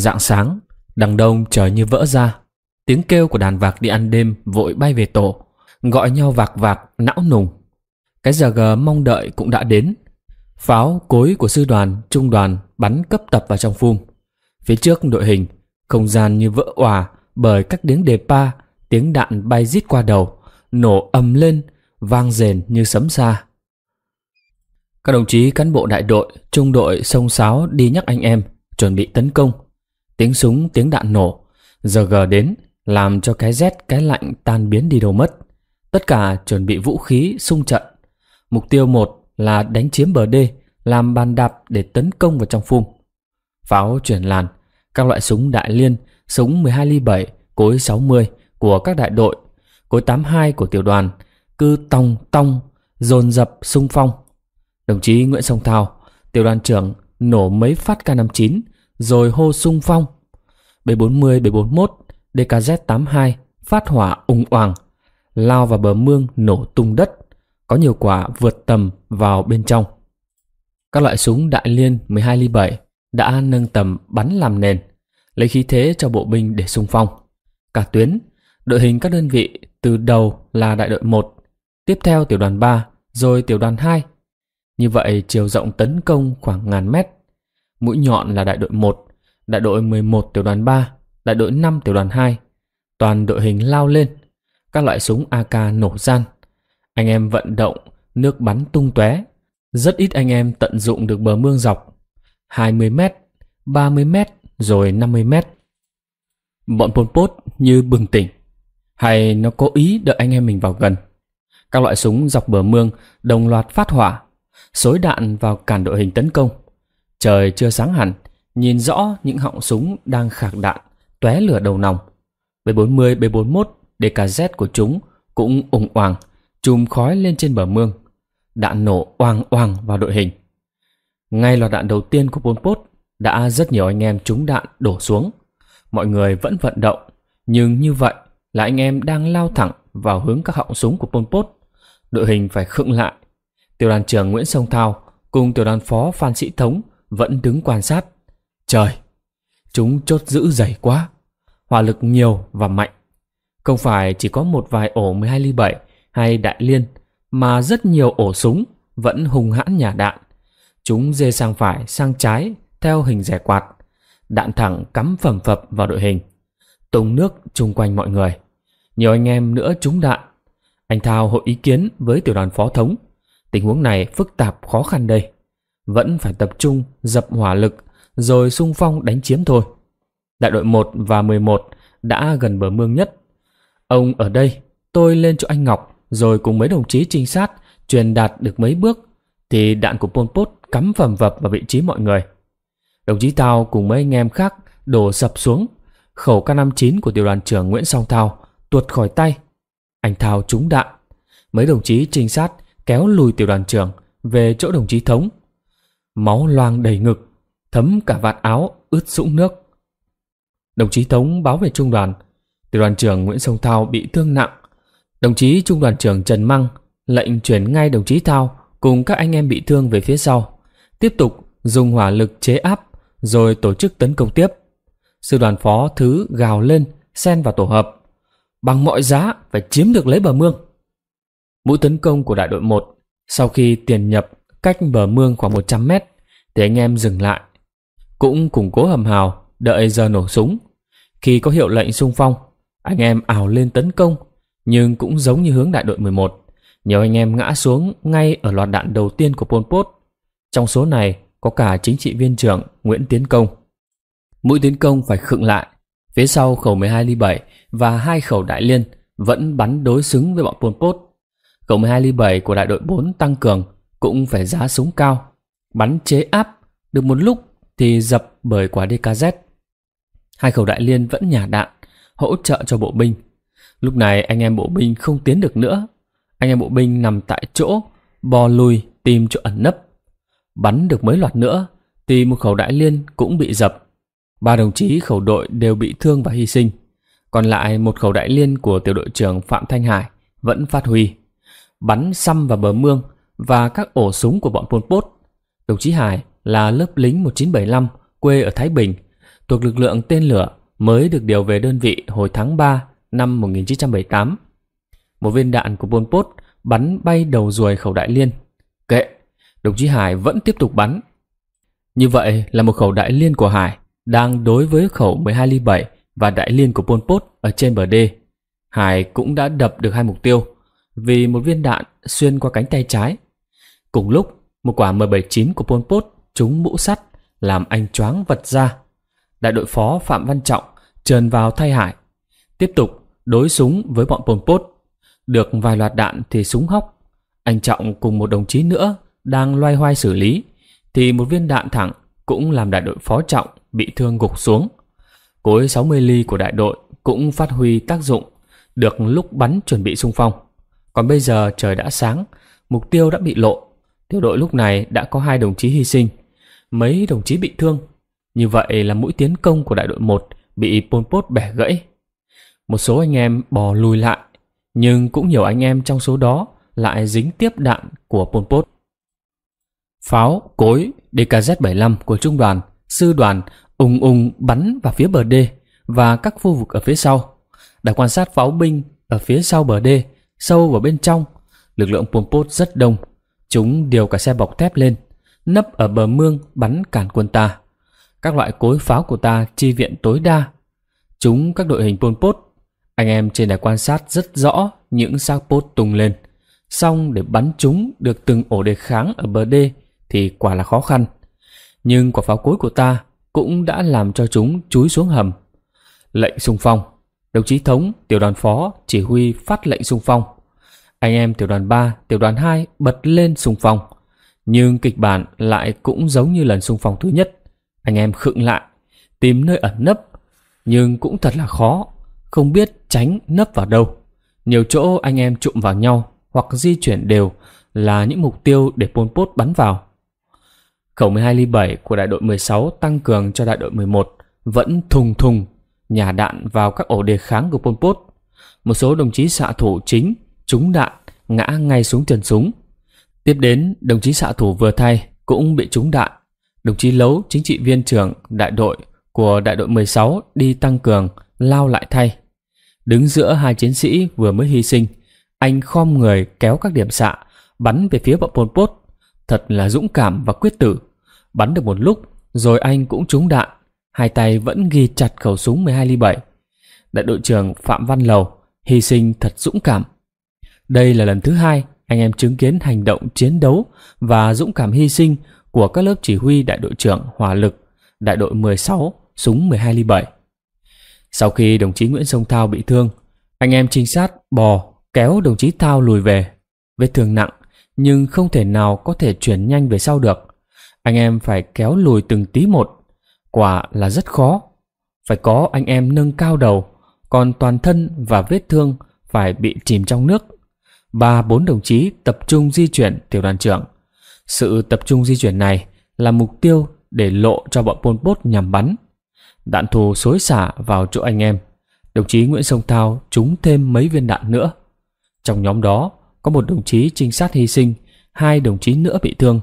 Dạng sáng, đằng đông trời như vỡ ra. Tiếng kêu của đàn vạc đi ăn đêm vội bay về tổ, gọi nhau vạc vạc, não nùng. Cái giờ gờ mong đợi cũng đã đến. Pháo cối của sư đoàn, trung đoàn bắn cấp tập vào trong phun Phía trước đội hình, không gian như vỡ òa bởi các tiếng đề pa, tiếng đạn bay rít qua đầu, nổ ầm lên, vang rền như sấm xa. Các đồng chí cán bộ đại đội, trung đội sông sáo đi nhắc anh em, chuẩn bị tấn công tiếng súng, tiếng đạn nổ. Giờ gờ đến, làm cho cái rét, cái lạnh tan biến đi đâu mất. Tất cả chuẩn bị vũ khí, sung trận. Mục tiêu một là đánh chiếm bờ đê, làm bàn đạp để tấn công vào trong phung Pháo chuyển làn, các loại súng đại liên, súng 12 ly 7, cối 60 của các đại đội, cối 82 của tiểu đoàn, cứ tong tong, dồn dập sung phong. Đồng chí Nguyễn sông Thao, tiểu đoàn trưởng nổ mấy phát K59 rồi hô sung phong. B40, B41, DKZ82 phát hỏa ung oàng, lao vào bờ mương nổ tung đất, có nhiều quả vượt tầm vào bên trong. Các loại súng đại liên 12 ly 7 đã nâng tầm bắn làm nền, lấy khí thế cho bộ binh để sung phong. Cả tuyến, đội hình các đơn vị từ đầu là đại đội 1, tiếp theo tiểu đoàn 3, rồi tiểu đoàn 2. Như vậy chiều rộng tấn công khoảng ngàn mét mũi nhọn là đại đội 1, đại đội 11 tiểu đoàn 3, đại đội 5 tiểu đoàn 2. Toàn đội hình lao lên, các loại súng AK nổ gian. Anh em vận động, nước bắn tung tóe. Rất ít anh em tận dụng được bờ mương dọc. 20 mét, 30 mét, rồi 50 mét. Bọn Pol Pot như bừng tỉnh. Hay nó cố ý đợi anh em mình vào gần. Các loại súng dọc bờ mương đồng loạt phát hỏa, xối đạn vào cản đội hình tấn công. Trời chưa sáng hẳn, nhìn rõ những họng súng đang khạc đạn, tóe lửa đầu nòng. B40, B41, DKZ của chúng cũng ủng oàng, chùm khói lên trên bờ mương. Đạn nổ oang oang vào đội hình. Ngay loạt đạn đầu tiên của bốn Pot đã rất nhiều anh em trúng đạn đổ xuống. Mọi người vẫn vận động, nhưng như vậy là anh em đang lao thẳng vào hướng các họng súng của Pol Pot. Đội hình phải khựng lại. Tiểu đoàn trưởng Nguyễn Sông Thao cùng tiểu đoàn phó Phan Sĩ Thống vẫn đứng quan sát. Trời, chúng chốt giữ dày quá, hỏa lực nhiều và mạnh. Không phải chỉ có một vài ổ 12 ly 7 hay đại liên mà rất nhiều ổ súng vẫn hùng hãn nhả đạn. Chúng dê sang phải, sang trái theo hình rẻ quạt. Đạn thẳng cắm phẩm phập vào đội hình. Tùng nước chung quanh mọi người. Nhiều anh em nữa trúng đạn. Anh Thao hội ý kiến với tiểu đoàn phó thống. Tình huống này phức tạp khó khăn đây vẫn phải tập trung dập hỏa lực rồi xung phong đánh chiếm thôi. Đại đội 1 và 11 đã gần bờ mương nhất. Ông ở đây, tôi lên chỗ anh Ngọc rồi cùng mấy đồng chí trinh sát truyền đạt được mấy bước thì đạn của Pol Pot cắm vầm vập vào vị trí mọi người. Đồng chí Tao cùng mấy anh em khác đổ sập xuống. Khẩu K59 của tiểu đoàn trưởng Nguyễn Song Thao tuột khỏi tay. Anh Thao trúng đạn. Mấy đồng chí trinh sát kéo lùi tiểu đoàn trưởng về chỗ đồng chí Thống máu loang đầy ngực, thấm cả vạt áo ướt sũng nước. Đồng chí Tống báo về trung đoàn, tiểu đoàn trưởng Nguyễn Sông Thao bị thương nặng. Đồng chí trung đoàn trưởng Trần Măng lệnh chuyển ngay đồng chí Thao cùng các anh em bị thương về phía sau, tiếp tục dùng hỏa lực chế áp rồi tổ chức tấn công tiếp. Sư đoàn phó thứ gào lên, xen vào tổ hợp. Bằng mọi giá phải chiếm được lấy bờ mương. Mũi tấn công của đại đội 1 sau khi tiền nhập cách bờ mương khoảng 100 mét, thì anh em dừng lại. Cũng củng cố hầm hào, đợi giờ nổ súng. Khi có hiệu lệnh xung phong, anh em ảo lên tấn công, nhưng cũng giống như hướng đại đội 11. Nhiều anh em ngã xuống ngay ở loạt đạn đầu tiên của Pol Pot. Trong số này có cả chính trị viên trưởng Nguyễn Tiến Công. Mũi tiến công phải khựng lại, phía sau khẩu 12 ly 7 và hai khẩu đại liên vẫn bắn đối xứng với bọn Pol Pot. Khẩu 12 ly 7 của đại đội 4 tăng cường cũng phải giá súng cao, bắn chế áp, được một lúc thì dập bởi quả DKZ. Hai khẩu đại liên vẫn nhả đạn, hỗ trợ cho bộ binh. Lúc này anh em bộ binh không tiến được nữa. Anh em bộ binh nằm tại chỗ, bò lùi tìm chỗ ẩn nấp. Bắn được mấy loạt nữa thì một khẩu đại liên cũng bị dập. Ba đồng chí khẩu đội đều bị thương và hy sinh. Còn lại một khẩu đại liên của tiểu đội trưởng Phạm Thanh Hải vẫn phát huy. Bắn xăm vào bờ mương và các ổ súng của bọn Pol Pot. Đồng chí Hải là lớp lính 1975 quê ở Thái Bình, thuộc lực lượng tên lửa mới được điều về đơn vị hồi tháng 3 năm 1978. Một viên đạn của Pol Pot bắn bay đầu ruồi khẩu đại liên. Kệ, đồng chí Hải vẫn tiếp tục bắn. Như vậy là một khẩu đại liên của Hải đang đối với khẩu 12 ly 7 và đại liên của Pol Pot ở trên bờ đê. Hải cũng đã đập được hai mục tiêu vì một viên đạn xuyên qua cánh tay trái Cùng lúc, một quả M79 của Pol Pot trúng mũ sắt làm anh choáng vật ra. Đại đội phó Phạm Văn Trọng trườn vào thay hải. Tiếp tục đối súng với bọn Pol Pot. Được vài loạt đạn thì súng hóc. Anh Trọng cùng một đồng chí nữa đang loay hoay xử lý. Thì một viên đạn thẳng cũng làm đại đội phó Trọng bị thương gục xuống. Cối 60 ly của đại đội cũng phát huy tác dụng được lúc bắn chuẩn bị xung phong. Còn bây giờ trời đã sáng, mục tiêu đã bị lộ Tiểu đội lúc này đã có hai đồng chí hy sinh, mấy đồng chí bị thương. Như vậy là mũi tiến công của đại đội một bị Pol Pot bẻ gãy. Một số anh em bò lùi lại, nhưng cũng nhiều anh em trong số đó lại dính tiếp đạn của Pol Pot. Pháo, cối, DKZ-75 của trung đoàn, sư đoàn ùng ùng bắn vào phía bờ đê và các khu vực ở phía sau. Đã quan sát pháo binh ở phía sau bờ đê, sâu vào bên trong, lực lượng Pol Pot rất đông Chúng điều cả xe bọc thép lên, nấp ở bờ mương bắn cản quân ta. Các loại cối pháo của ta chi viện tối đa. Chúng các đội hình Pol Pot. Anh em trên đài quan sát rất rõ những xác Pot tung lên. Xong để bắn chúng được từng ổ đề kháng ở bờ đê thì quả là khó khăn. Nhưng quả pháo cối của ta cũng đã làm cho chúng chúi xuống hầm. Lệnh xung phong. Đồng chí Thống, tiểu đoàn phó, chỉ huy phát lệnh xung phong. Anh em tiểu đoàn 3, tiểu đoàn 2 bật lên xung phong. Nhưng kịch bản lại cũng giống như lần xung phong thứ nhất. Anh em khựng lại, tìm nơi ẩn nấp. Nhưng cũng thật là khó, không biết tránh nấp vào đâu. Nhiều chỗ anh em trụm vào nhau hoặc di chuyển đều là những mục tiêu để Pol Pot bắn vào. Khẩu 12 ly 7 của đại đội 16 tăng cường cho đại đội 11 vẫn thùng thùng nhà đạn vào các ổ đề kháng của Pol Pot. Một số đồng chí xạ thủ chính trúng đạn, ngã ngay xuống trần súng. Tiếp đến, đồng chí xạ thủ vừa thay cũng bị trúng đạn. Đồng chí Lấu, chính trị viên trưởng đại đội của đại đội 16 đi tăng cường, lao lại thay. Đứng giữa hai chiến sĩ vừa mới hy sinh, anh khom người kéo các điểm xạ, bắn về phía bọn Pol Pot. Thật là dũng cảm và quyết tử. Bắn được một lúc, rồi anh cũng trúng đạn. Hai tay vẫn ghi chặt khẩu súng 12 ly 7. Đại đội trưởng Phạm Văn Lầu hy sinh thật dũng cảm. Đây là lần thứ hai anh em chứng kiến hành động chiến đấu và dũng cảm hy sinh của các lớp chỉ huy đại đội trưởng Hỏa lực, đại đội 16, súng 12 ly 7. Sau khi đồng chí Nguyễn Sông Thao bị thương, anh em trinh sát bò kéo đồng chí Thao lùi về. Vết thương nặng nhưng không thể nào có thể chuyển nhanh về sau được. Anh em phải kéo lùi từng tí một, quả là rất khó. Phải có anh em nâng cao đầu, còn toàn thân và vết thương phải bị chìm trong nước ba bốn đồng chí tập trung di chuyển tiểu đoàn trưởng. Sự tập trung di chuyển này là mục tiêu để lộ cho bọn Pol Pot nhằm bắn. Đạn thù xối xả vào chỗ anh em. Đồng chí Nguyễn Sông Thao trúng thêm mấy viên đạn nữa. Trong nhóm đó có một đồng chí trinh sát hy sinh, hai đồng chí nữa bị thương.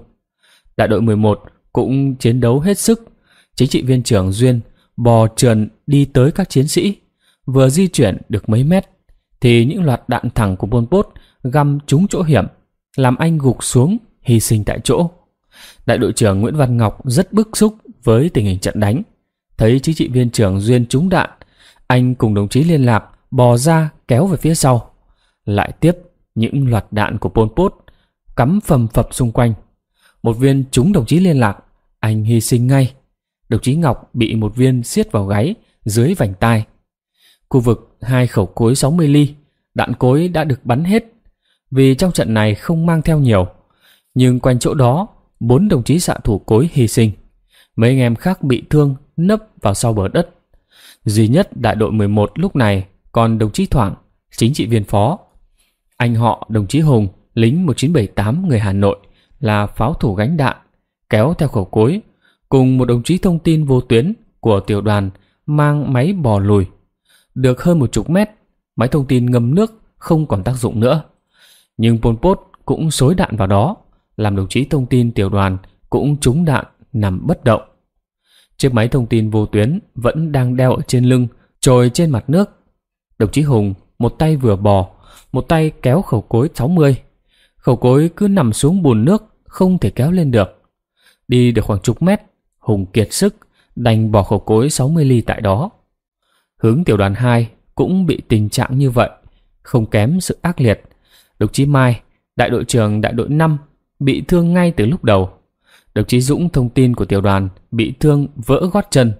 Đại đội 11 cũng chiến đấu hết sức. Chính trị viên trưởng Duyên bò trườn đi tới các chiến sĩ. Vừa di chuyển được mấy mét thì những loạt đạn thẳng của Pol Pot găm trúng chỗ hiểm, làm anh gục xuống, hy sinh tại chỗ. Đại đội trưởng Nguyễn Văn Ngọc rất bức xúc với tình hình trận đánh. Thấy chính trị viên trưởng Duyên trúng đạn, anh cùng đồng chí liên lạc bò ra kéo về phía sau. Lại tiếp những loạt đạn của Pol Pot cắm phầm phập xung quanh. Một viên trúng đồng chí liên lạc, anh hy sinh ngay. Đồng chí Ngọc bị một viên siết vào gáy dưới vành tai. Khu vực hai khẩu cối 60 ly, đạn cối đã được bắn hết vì trong trận này không mang theo nhiều. Nhưng quanh chỗ đó, bốn đồng chí xạ thủ cối hy sinh. Mấy anh em khác bị thương nấp vào sau bờ đất. Duy nhất đại đội 11 lúc này còn đồng chí Thoảng, chính trị viên phó. Anh họ đồng chí Hùng, lính 1978 người Hà Nội là pháo thủ gánh đạn, kéo theo khẩu cối, cùng một đồng chí thông tin vô tuyến của tiểu đoàn mang máy bò lùi. Được hơn một chục mét, máy thông tin ngâm nước không còn tác dụng nữa. Nhưng Pol Pot cũng xối đạn vào đó, làm đồng chí thông tin tiểu đoàn cũng trúng đạn nằm bất động. Chiếc máy thông tin vô tuyến vẫn đang đeo ở trên lưng, trồi trên mặt nước. Đồng chí Hùng một tay vừa bò, một tay kéo khẩu cối 60. Khẩu cối cứ nằm xuống bùn nước, không thể kéo lên được. Đi được khoảng chục mét, Hùng kiệt sức, đành bỏ khẩu cối 60 ly tại đó. Hướng tiểu đoàn 2 cũng bị tình trạng như vậy, không kém sự ác liệt. Đồng chí Mai, đại đội trưởng đại đội 5 bị thương ngay từ lúc đầu. Đồng chí Dũng thông tin của tiểu đoàn bị thương vỡ gót chân.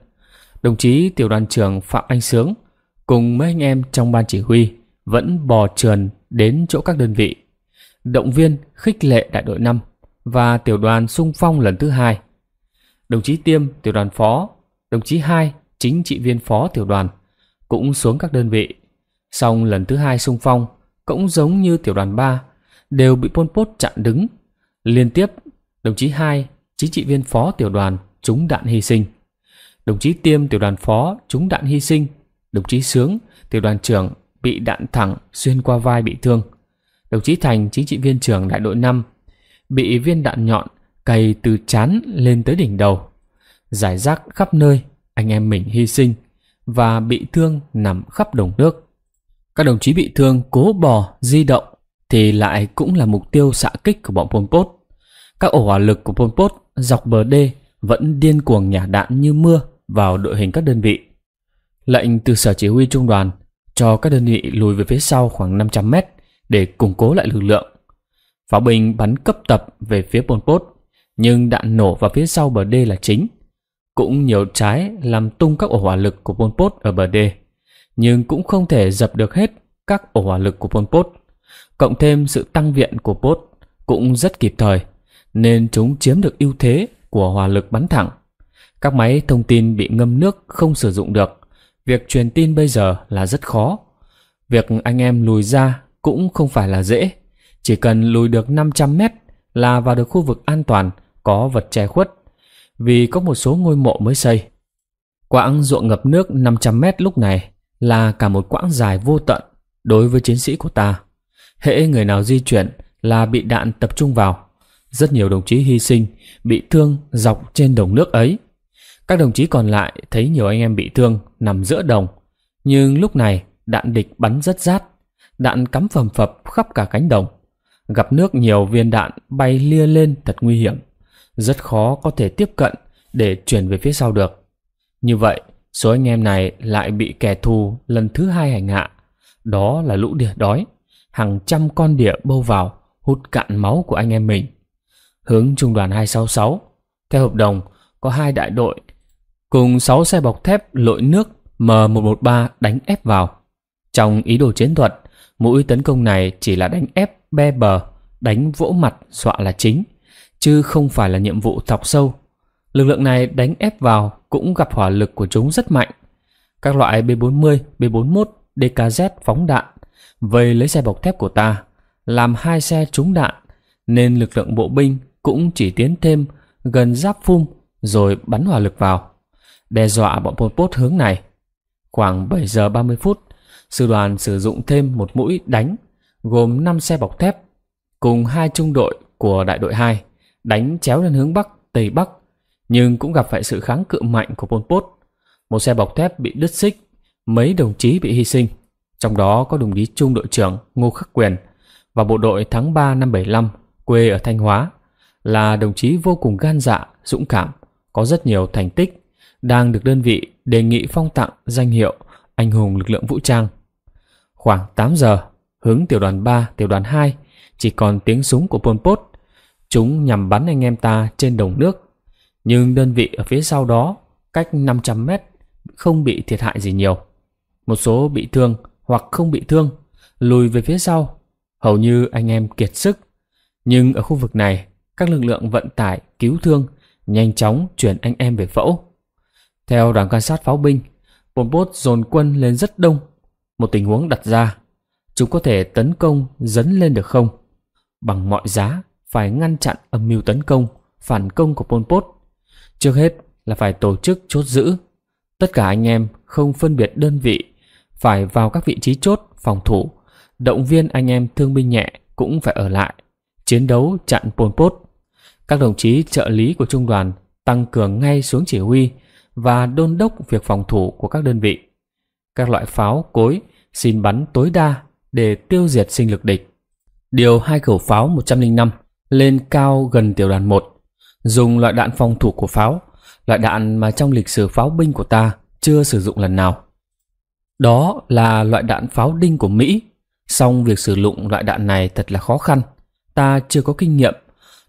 Đồng chí tiểu đoàn trưởng Phạm Anh Sướng cùng mấy anh em trong ban chỉ huy vẫn bò trườn đến chỗ các đơn vị. Động viên khích lệ đại đội 5 và tiểu đoàn sung phong lần thứ hai. Đồng chí Tiêm, tiểu đoàn phó, đồng chí Hai, chính trị viên phó tiểu đoàn cũng xuống các đơn vị. Xong lần thứ hai sung phong cũng giống như tiểu đoàn 3, đều bị Pol Pot chặn đứng. Liên tiếp, đồng chí 2, chính trị viên phó tiểu đoàn trúng đạn hy sinh. Đồng chí Tiêm tiểu đoàn phó trúng đạn hy sinh. Đồng chí Sướng, tiểu đoàn trưởng bị đạn thẳng xuyên qua vai bị thương. Đồng chí Thành, chính trị viên trưởng đại đội 5, bị viên đạn nhọn cày từ chán lên tới đỉnh đầu. Giải rác khắp nơi, anh em mình hy sinh và bị thương nằm khắp đồng nước. Các đồng chí bị thương cố bò, di động thì lại cũng là mục tiêu xạ kích của bọn Pol Pot. Các ổ hỏa lực của Pol Pot dọc bờ đê vẫn điên cuồng nhả đạn như mưa vào đội hình các đơn vị. Lệnh từ sở chỉ huy trung đoàn cho các đơn vị lùi về phía sau khoảng 500 mét để củng cố lại lực lượng. Pháo binh bắn cấp tập về phía Pol Pot, nhưng đạn nổ vào phía sau bờ đê là chính. Cũng nhiều trái làm tung các ổ hỏa lực của Pol Pot ở bờ đê nhưng cũng không thể dập được hết các ổ hỏa lực của Pol Pot. Cộng thêm sự tăng viện của Pot cũng rất kịp thời, nên chúng chiếm được ưu thế của hỏa lực bắn thẳng. Các máy thông tin bị ngâm nước không sử dụng được, việc truyền tin bây giờ là rất khó. Việc anh em lùi ra cũng không phải là dễ, chỉ cần lùi được 500 mét là vào được khu vực an toàn có vật che khuất, vì có một số ngôi mộ mới xây. Quãng ruộng ngập nước 500 mét lúc này là cả một quãng dài vô tận đối với chiến sĩ của ta. Hễ người nào di chuyển là bị đạn tập trung vào. Rất nhiều đồng chí hy sinh, bị thương dọc trên đồng nước ấy. Các đồng chí còn lại thấy nhiều anh em bị thương nằm giữa đồng. Nhưng lúc này đạn địch bắn rất rát, đạn cắm phầm phập khắp cả cánh đồng. Gặp nước nhiều viên đạn bay lia lên thật nguy hiểm. Rất khó có thể tiếp cận để chuyển về phía sau được. Như vậy, Số anh em này lại bị kẻ thù lần thứ hai hành hạ. Đó là lũ đỉa đói. Hàng trăm con đỉa bâu vào, hút cạn máu của anh em mình. Hướng trung đoàn 266. Theo hợp đồng, có hai đại đội cùng 6 xe bọc thép lội nước M113 đánh ép vào. Trong ý đồ chiến thuật, mũi tấn công này chỉ là đánh ép be bờ, đánh vỗ mặt dọa là chính, chứ không phải là nhiệm vụ thọc sâu Lực lượng này đánh ép vào cũng gặp hỏa lực của chúng rất mạnh. Các loại B40, B41, DKZ phóng đạn, vây lấy xe bọc thép của ta, làm hai xe trúng đạn, nên lực lượng bộ binh cũng chỉ tiến thêm gần giáp phun rồi bắn hỏa lực vào, đe dọa bọn Pol Pot hướng này. Khoảng 7 giờ 30 phút, sư đoàn sử dụng thêm một mũi đánh gồm 5 xe bọc thép cùng hai trung đội của đại đội 2 đánh chéo lên hướng bắc tây bắc nhưng cũng gặp phải sự kháng cự mạnh của Pol Pot. Một xe bọc thép bị đứt xích, mấy đồng chí bị hy sinh, trong đó có đồng chí trung đội trưởng Ngô Khắc Quyền và bộ đội tháng 3 năm 75 quê ở Thanh Hóa là đồng chí vô cùng gan dạ, dũng cảm, có rất nhiều thành tích, đang được đơn vị đề nghị phong tặng danh hiệu anh hùng lực lượng vũ trang. Khoảng 8 giờ, hướng tiểu đoàn 3, tiểu đoàn 2 chỉ còn tiếng súng của Pol Pot. Chúng nhằm bắn anh em ta trên đồng nước nhưng đơn vị ở phía sau đó, cách 500 mét, không bị thiệt hại gì nhiều. Một số bị thương hoặc không bị thương, lùi về phía sau. Hầu như anh em kiệt sức. Nhưng ở khu vực này, các lực lượng vận tải, cứu thương nhanh chóng chuyển anh em về phẫu. Theo đoàn quan sát pháo binh, Pol Pot dồn quân lên rất đông. Một tình huống đặt ra, chúng có thể tấn công dấn lên được không? Bằng mọi giá, phải ngăn chặn âm mưu tấn công, phản công của Pol Pot Trước hết là phải tổ chức chốt giữ. Tất cả anh em không phân biệt đơn vị, phải vào các vị trí chốt phòng thủ. Động viên anh em thương binh nhẹ cũng phải ở lại, chiến đấu chặn Pol Pot. Các đồng chí trợ lý của trung đoàn tăng cường ngay xuống chỉ huy và đôn đốc việc phòng thủ của các đơn vị. Các loại pháo cối xin bắn tối đa để tiêu diệt sinh lực địch. Điều hai khẩu pháo 105 lên cao gần tiểu đoàn 1 dùng loại đạn phòng thủ của pháo, loại đạn mà trong lịch sử pháo binh của ta chưa sử dụng lần nào. Đó là loại đạn pháo đinh của Mỹ, song việc sử dụng loại đạn này thật là khó khăn, ta chưa có kinh nghiệm.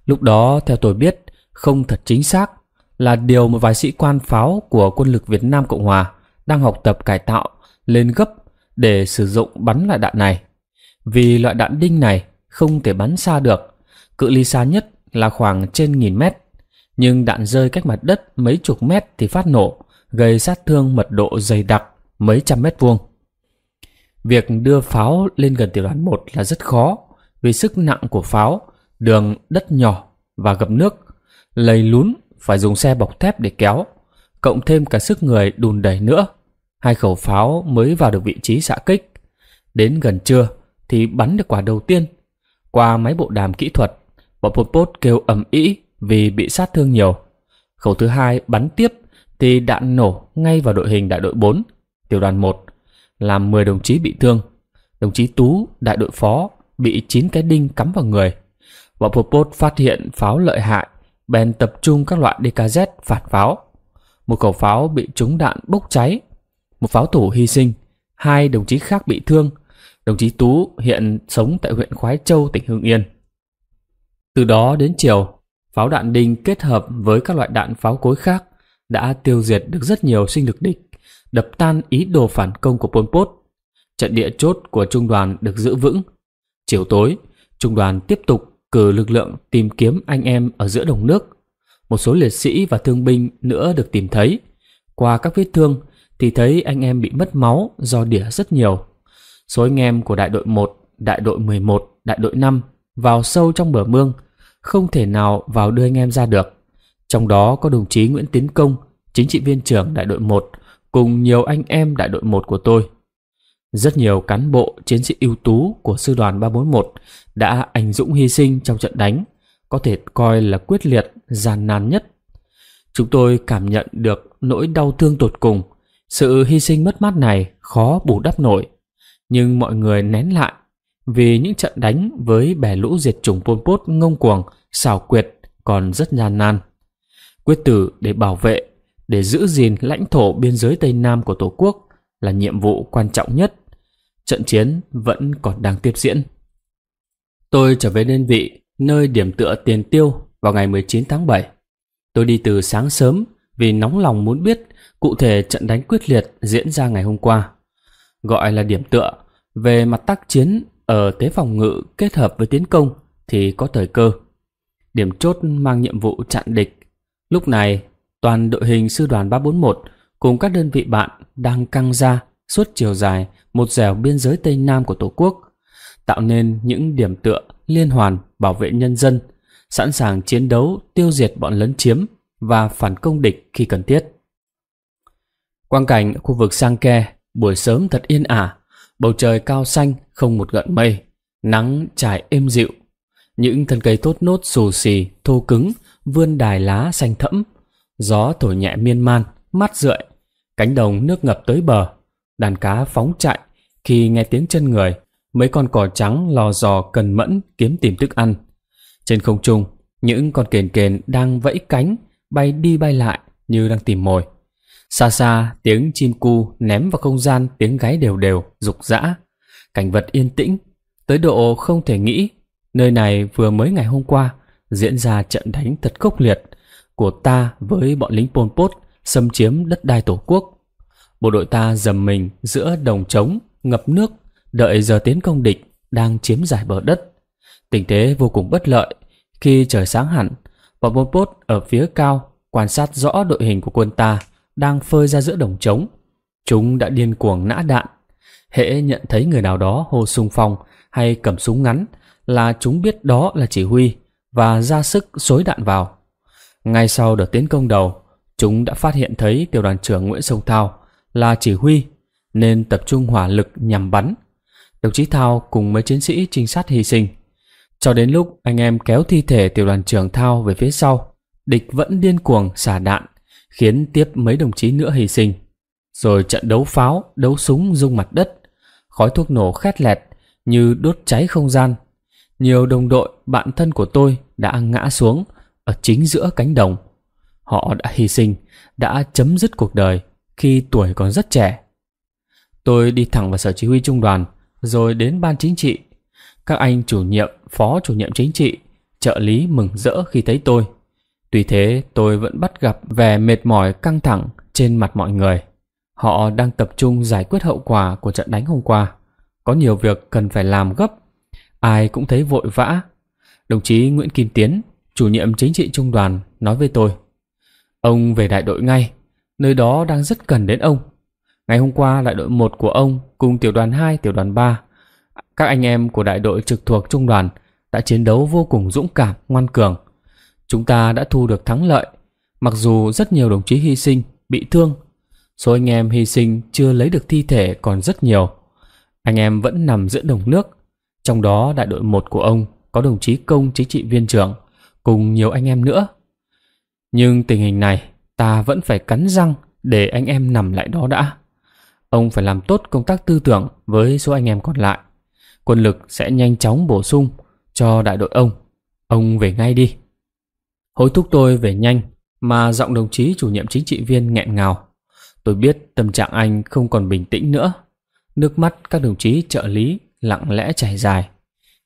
Lúc đó theo tôi biết, không thật chính xác là điều một vài sĩ quan pháo của quân lực Việt Nam Cộng Hòa đang học tập cải tạo lên gấp để sử dụng bắn loại đạn này. Vì loại đạn đinh này không thể bắn xa được, cự ly xa nhất là khoảng trên nghìn mét, nhưng đạn rơi cách mặt đất mấy chục mét thì phát nổ, gây sát thương mật độ dày đặc mấy trăm mét vuông. Việc đưa pháo lên gần tiểu đoàn 1 là rất khó vì sức nặng của pháo, đường đất nhỏ và gập nước, lầy lún phải dùng xe bọc thép để kéo, cộng thêm cả sức người đùn đẩy nữa. Hai khẩu pháo mới vào được vị trí xạ kích. Đến gần trưa thì bắn được quả đầu tiên. Qua máy bộ đàm kỹ thuật, bọn Pol Pot kêu ầm ĩ vì bị sát thương nhiều. Khẩu thứ hai bắn tiếp thì đạn nổ ngay vào đội hình đại đội 4, tiểu đoàn 1, làm 10 đồng chí bị thương. Đồng chí Tú, đại đội phó, bị 9 cái đinh cắm vào người. Bọn Pol Pot phát hiện pháo lợi hại, bèn tập trung các loại DKZ phản pháo. Một khẩu pháo bị trúng đạn bốc cháy, một pháo thủ hy sinh, hai đồng chí khác bị thương. Đồng chí Tú hiện sống tại huyện Khoái Châu, tỉnh Hưng Yên. Từ đó đến chiều, pháo đạn đinh kết hợp với các loại đạn pháo cối khác đã tiêu diệt được rất nhiều sinh lực địch, đập tan ý đồ phản công của Pol Pot. Trận địa chốt của trung đoàn được giữ vững. Chiều tối, trung đoàn tiếp tục cử lực lượng tìm kiếm anh em ở giữa đồng nước. Một số liệt sĩ và thương binh nữa được tìm thấy. Qua các vết thương thì thấy anh em bị mất máu do đỉa rất nhiều. Số anh em của đại đội 1, đại đội 11, đại đội 5 vào sâu trong bờ mương – không thể nào vào đưa anh em ra được. Trong đó có đồng chí Nguyễn Tiến Công, chính trị viên trưởng đại đội 1, cùng nhiều anh em đại đội 1 của tôi. Rất nhiều cán bộ, chiến sĩ ưu tú của sư đoàn 341 đã ảnh dũng hy sinh trong trận đánh, có thể coi là quyết liệt, gian nan nhất. Chúng tôi cảm nhận được nỗi đau thương tột cùng, sự hy sinh mất mát này khó bù đắp nổi. Nhưng mọi người nén lại, vì những trận đánh với bè lũ diệt chủng Pol Pot ngông cuồng xảo quyệt còn rất nhan nan. Quyết tử để bảo vệ, để giữ gìn lãnh thổ biên giới Tây Nam của Tổ quốc là nhiệm vụ quan trọng nhất. Trận chiến vẫn còn đang tiếp diễn. Tôi trở về đơn vị, nơi điểm tựa tiền tiêu vào ngày 19 tháng 7. Tôi đi từ sáng sớm vì nóng lòng muốn biết cụ thể trận đánh quyết liệt diễn ra ngày hôm qua. Gọi là điểm tựa, về mặt tác chiến ở thế phòng ngự kết hợp với tiến công thì có thời cơ điểm chốt mang nhiệm vụ chặn địch. Lúc này, toàn đội hình sư đoàn 341 cùng các đơn vị bạn đang căng ra suốt chiều dài một dẻo biên giới Tây Nam của Tổ quốc, tạo nên những điểm tựa liên hoàn bảo vệ nhân dân, sẵn sàng chiến đấu tiêu diệt bọn lấn chiếm và phản công địch khi cần thiết. Quang cảnh khu vực sang ke buổi sớm thật yên ả, bầu trời cao xanh không một gợn mây, nắng trải êm dịu những thân cây tốt nốt xù xì, thô cứng, vươn đài lá xanh thẫm. Gió thổi nhẹ miên man, mát rượi. Cánh đồng nước ngập tới bờ. Đàn cá phóng chạy khi nghe tiếng chân người. Mấy con cỏ trắng lò dò cần mẫn kiếm tìm thức ăn. Trên không trung, những con kền kền đang vẫy cánh, bay đi bay lại như đang tìm mồi. Xa xa, tiếng chim cu ném vào không gian tiếng gáy đều đều, rục rã. Cảnh vật yên tĩnh, tới độ không thể nghĩ Nơi này vừa mới ngày hôm qua diễn ra trận đánh thật khốc liệt của ta với bọn lính Pol Pot xâm chiếm đất đai Tổ quốc. Bộ đội ta dầm mình giữa đồng trống, ngập nước, đợi giờ tiến công địch đang chiếm giải bờ đất. Tình thế vô cùng bất lợi. Khi trời sáng hẳn, bọn Pol Pot ở phía cao quan sát rõ đội hình của quân ta đang phơi ra giữa đồng trống. Chúng đã điên cuồng nã đạn. Hễ nhận thấy người nào đó hô sung phong hay cầm súng ngắn là chúng biết đó là chỉ huy và ra sức xối đạn vào. Ngay sau đợt tiến công đầu, chúng đã phát hiện thấy tiểu đoàn trưởng Nguyễn Sông Thao là chỉ huy nên tập trung hỏa lực nhằm bắn. Đồng chí Thao cùng mấy chiến sĩ trinh sát hy sinh. Cho đến lúc anh em kéo thi thể tiểu đoàn trưởng Thao về phía sau, địch vẫn điên cuồng xả đạn, khiến tiếp mấy đồng chí nữa hy sinh. Rồi trận đấu pháo, đấu súng rung mặt đất, khói thuốc nổ khét lẹt như đốt cháy không gian nhiều đồng đội, bạn thân của tôi đã ngã xuống ở chính giữa cánh đồng. Họ đã hy sinh, đã chấm dứt cuộc đời khi tuổi còn rất trẻ. Tôi đi thẳng vào sở chỉ huy trung đoàn, rồi đến ban chính trị. Các anh chủ nhiệm, phó chủ nhiệm chính trị, trợ lý mừng rỡ khi thấy tôi. Tuy thế, tôi vẫn bắt gặp vẻ mệt mỏi căng thẳng trên mặt mọi người. Họ đang tập trung giải quyết hậu quả của trận đánh hôm qua. Có nhiều việc cần phải làm gấp ai cũng thấy vội vã. Đồng chí Nguyễn Kim Tiến, chủ nhiệm chính trị trung đoàn, nói với tôi. Ông về đại đội ngay, nơi đó đang rất cần đến ông. Ngày hôm qua đại đội một của ông cùng tiểu đoàn hai, tiểu đoàn ba, các anh em của đại đội trực thuộc trung đoàn đã chiến đấu vô cùng dũng cảm, ngoan cường. Chúng ta đã thu được thắng lợi, mặc dù rất nhiều đồng chí hy sinh, bị thương. Số anh em hy sinh chưa lấy được thi thể còn rất nhiều. Anh em vẫn nằm giữa đồng nước, trong đó đại đội một của ông có đồng chí công chính trị viên trưởng cùng nhiều anh em nữa. Nhưng tình hình này ta vẫn phải cắn răng để anh em nằm lại đó đã. Ông phải làm tốt công tác tư tưởng với số anh em còn lại. Quân lực sẽ nhanh chóng bổ sung cho đại đội ông. Ông về ngay đi. Hối thúc tôi về nhanh mà giọng đồng chí chủ nhiệm chính trị viên nghẹn ngào. Tôi biết tâm trạng anh không còn bình tĩnh nữa. Nước mắt các đồng chí trợ lý lặng lẽ trải dài.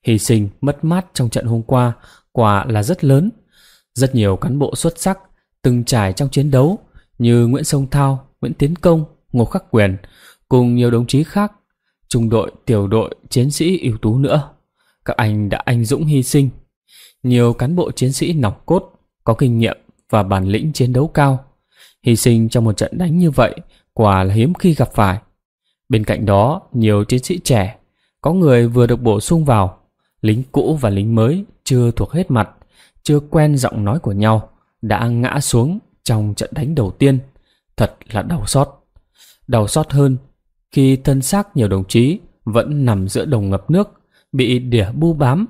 Hy sinh, mất mát trong trận hôm qua quả là rất lớn. Rất nhiều cán bộ xuất sắc từng trải trong chiến đấu như Nguyễn Sông Thao, Nguyễn Tiến Công, Ngô Khắc Quyền cùng nhiều đồng chí khác, trung đội, tiểu đội, chiến sĩ ưu tú nữa. Các anh đã anh dũng hy sinh. Nhiều cán bộ chiến sĩ nòng cốt, có kinh nghiệm và bản lĩnh chiến đấu cao. Hy sinh trong một trận đánh như vậy quả là hiếm khi gặp phải. Bên cạnh đó, nhiều chiến sĩ trẻ có người vừa được bổ sung vào, lính cũ và lính mới chưa thuộc hết mặt, chưa quen giọng nói của nhau, đã ngã xuống trong trận đánh đầu tiên. Thật là đau xót. Đau xót hơn khi thân xác nhiều đồng chí vẫn nằm giữa đồng ngập nước, bị đỉa bu bám.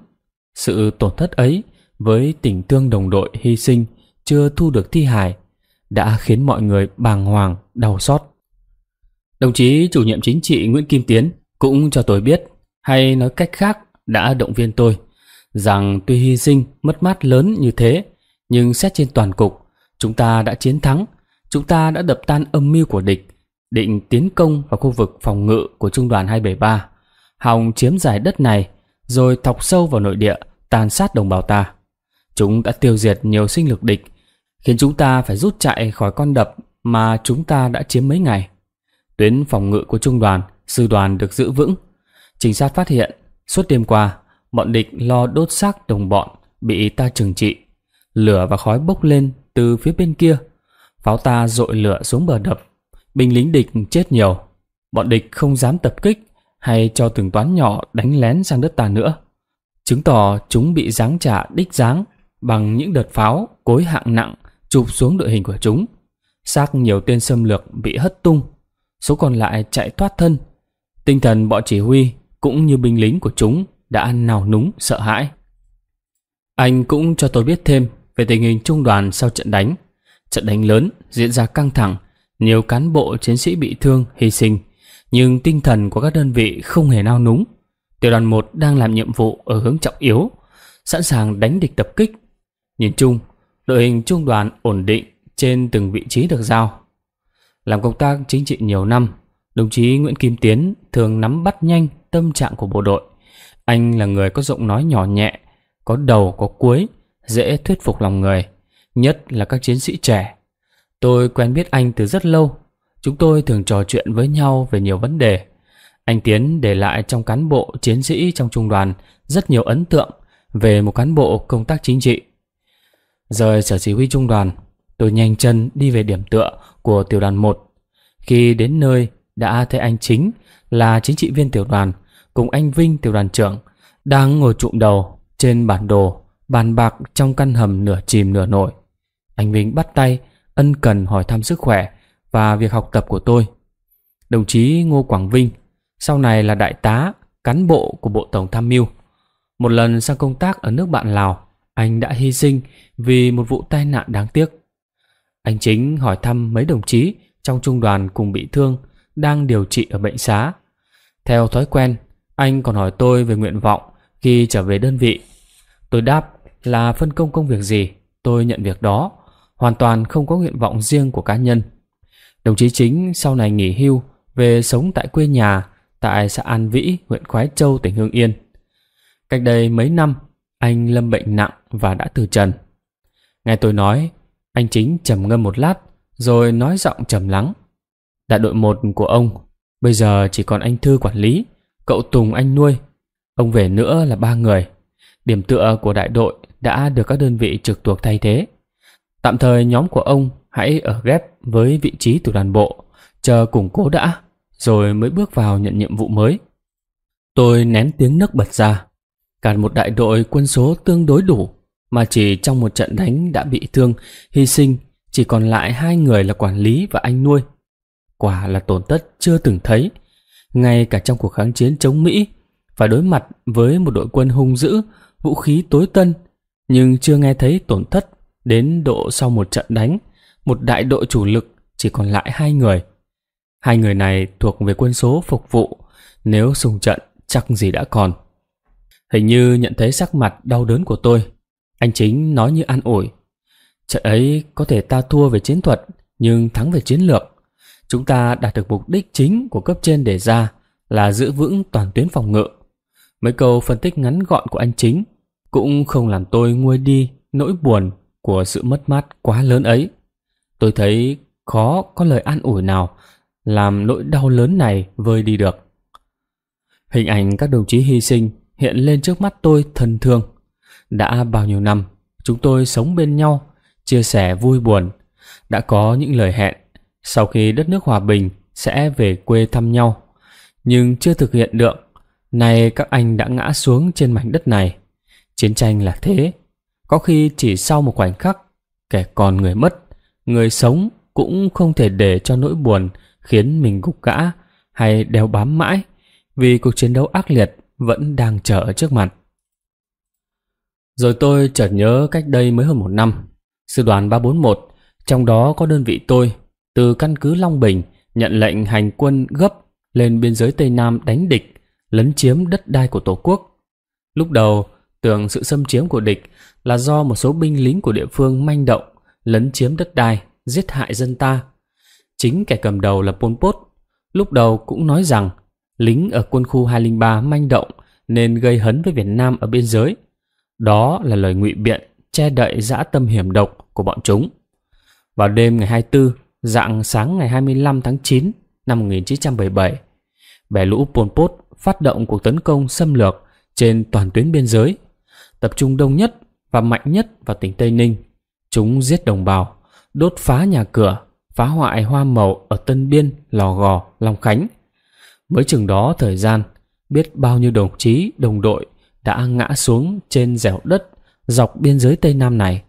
Sự tổn thất ấy với tình thương đồng đội hy sinh chưa thu được thi hài đã khiến mọi người bàng hoàng, đau xót. Đồng chí chủ nhiệm chính trị Nguyễn Kim Tiến cũng cho tôi biết hay nói cách khác đã động viên tôi rằng tuy hy sinh mất mát lớn như thế nhưng xét trên toàn cục chúng ta đã chiến thắng chúng ta đã đập tan âm mưu của địch định tiến công vào khu vực phòng ngự của trung đoàn 273 hòng chiếm giải đất này rồi thọc sâu vào nội địa tàn sát đồng bào ta chúng đã tiêu diệt nhiều sinh lực địch khiến chúng ta phải rút chạy khỏi con đập mà chúng ta đã chiếm mấy ngày tuyến phòng ngự của trung đoàn sư đoàn được giữ vững Trinh sát phát hiện, suốt đêm qua, bọn địch lo đốt xác đồng bọn bị ta trừng trị. Lửa và khói bốc lên từ phía bên kia. Pháo ta dội lửa xuống bờ đập. Binh lính địch chết nhiều. Bọn địch không dám tập kích hay cho từng toán nhỏ đánh lén sang đất ta nữa. Chứng tỏ chúng bị giáng trả đích giáng bằng những đợt pháo cối hạng nặng chụp xuống đội hình của chúng. Xác nhiều tên xâm lược bị hất tung. Số còn lại chạy thoát thân. Tinh thần bọn chỉ huy cũng như binh lính của chúng đã nào núng sợ hãi. Anh cũng cho tôi biết thêm về tình hình trung đoàn sau trận đánh. Trận đánh lớn diễn ra căng thẳng, nhiều cán bộ chiến sĩ bị thương, hy sinh, nhưng tinh thần của các đơn vị không hề nao núng. Tiểu đoàn 1 đang làm nhiệm vụ ở hướng trọng yếu, sẵn sàng đánh địch tập kích. Nhìn chung, đội hình trung đoàn ổn định trên từng vị trí được giao. Làm công tác chính trị nhiều năm, Đồng chí Nguyễn Kim Tiến thường nắm bắt nhanh tâm trạng của bộ đội. Anh là người có giọng nói nhỏ nhẹ, có đầu có cuối, dễ thuyết phục lòng người, nhất là các chiến sĩ trẻ. Tôi quen biết anh từ rất lâu, chúng tôi thường trò chuyện với nhau về nhiều vấn đề. Anh Tiến để lại trong cán bộ chiến sĩ trong trung đoàn rất nhiều ấn tượng về một cán bộ công tác chính trị. Rời sở chỉ huy trung đoàn, tôi nhanh chân đi về điểm tựa của tiểu đoàn 1. Khi đến nơi, đã thấy anh chính là chính trị viên tiểu đoàn cùng anh Vinh tiểu đoàn trưởng đang ngồi trụm đầu trên bản đồ bàn bạc trong căn hầm nửa chìm nửa nổi. Anh Vinh bắt tay, ân cần hỏi thăm sức khỏe và việc học tập của tôi. Đồng chí Ngô Quảng Vinh, sau này là đại tá, cán bộ của Bộ Tổng Tham mưu. Một lần sang công tác ở nước bạn Lào, anh đã hy sinh vì một vụ tai nạn đáng tiếc. Anh chính hỏi thăm mấy đồng chí trong trung đoàn cùng bị thương đang điều trị ở bệnh xá. Theo thói quen, anh còn hỏi tôi về nguyện vọng khi trở về đơn vị. Tôi đáp là phân công công việc gì, tôi nhận việc đó, hoàn toàn không có nguyện vọng riêng của cá nhân. Đồng chí chính sau này nghỉ hưu về sống tại quê nhà tại xã An Vĩ, huyện Khoái Châu, tỉnh Hương Yên. Cách đây mấy năm, anh lâm bệnh nặng và đã từ trần. Nghe tôi nói, anh chính trầm ngâm một lát rồi nói giọng trầm lắng. Đại đội một của ông, bây giờ chỉ còn anh Thư quản lý, cậu Tùng anh nuôi. Ông về nữa là ba người. Điểm tựa của đại đội đã được các đơn vị trực thuộc thay thế. Tạm thời nhóm của ông hãy ở ghép với vị trí tiểu đoàn bộ, chờ củng cố đã, rồi mới bước vào nhận nhiệm vụ mới. Tôi nén tiếng nấc bật ra. Cả một đại đội quân số tương đối đủ mà chỉ trong một trận đánh đã bị thương, hy sinh, chỉ còn lại hai người là quản lý và anh nuôi quả là tổn thất chưa từng thấy. Ngay cả trong cuộc kháng chiến chống Mỹ, phải đối mặt với một đội quân hung dữ, vũ khí tối tân, nhưng chưa nghe thấy tổn thất đến độ sau một trận đánh, một đại đội chủ lực chỉ còn lại hai người. Hai người này thuộc về quân số phục vụ, nếu sùng trận chắc gì đã còn. Hình như nhận thấy sắc mặt đau đớn của tôi, anh chính nói như an ủi. Trận ấy có thể ta thua về chiến thuật, nhưng thắng về chiến lược chúng ta đạt được mục đích chính của cấp trên đề ra là giữ vững toàn tuyến phòng ngự. Mấy câu phân tích ngắn gọn của anh chính cũng không làm tôi nguôi đi nỗi buồn của sự mất mát quá lớn ấy. Tôi thấy khó có lời an ủi nào làm nỗi đau lớn này vơi đi được. Hình ảnh các đồng chí hy sinh hiện lên trước mắt tôi thân thương. Đã bao nhiêu năm, chúng tôi sống bên nhau, chia sẻ vui buồn, đã có những lời hẹn sau khi đất nước hòa bình sẽ về quê thăm nhau, nhưng chưa thực hiện được. Nay các anh đã ngã xuống trên mảnh đất này. Chiến tranh là thế, có khi chỉ sau một khoảnh khắc, kẻ còn người mất, người sống cũng không thể để cho nỗi buồn khiến mình gục gã hay đeo bám mãi vì cuộc chiến đấu ác liệt vẫn đang chờ ở trước mặt. Rồi tôi chợt nhớ cách đây mới hơn một năm, sư đoàn 341, trong đó có đơn vị tôi từ căn cứ Long Bình nhận lệnh hành quân gấp lên biên giới Tây Nam đánh địch, lấn chiếm đất đai của Tổ quốc. Lúc đầu, tưởng sự xâm chiếm của địch là do một số binh lính của địa phương manh động, lấn chiếm đất đai, giết hại dân ta. Chính kẻ cầm đầu là Pol Pot, lúc đầu cũng nói rằng lính ở quân khu 203 manh động nên gây hấn với Việt Nam ở biên giới. Đó là lời ngụy biện che đậy dã tâm hiểm độc của bọn chúng. Vào đêm ngày 24 dạng sáng ngày 25 tháng 9 năm 1977, bè lũ Pol Pot phát động cuộc tấn công xâm lược trên toàn tuyến biên giới, tập trung đông nhất và mạnh nhất vào tỉnh Tây Ninh. Chúng giết đồng bào, đốt phá nhà cửa, phá hoại hoa màu ở Tân Biên, Lò Gò, Long Khánh. Mới chừng đó thời gian, biết bao nhiêu đồng chí, đồng đội đã ngã xuống trên dẻo đất dọc biên giới Tây Nam này.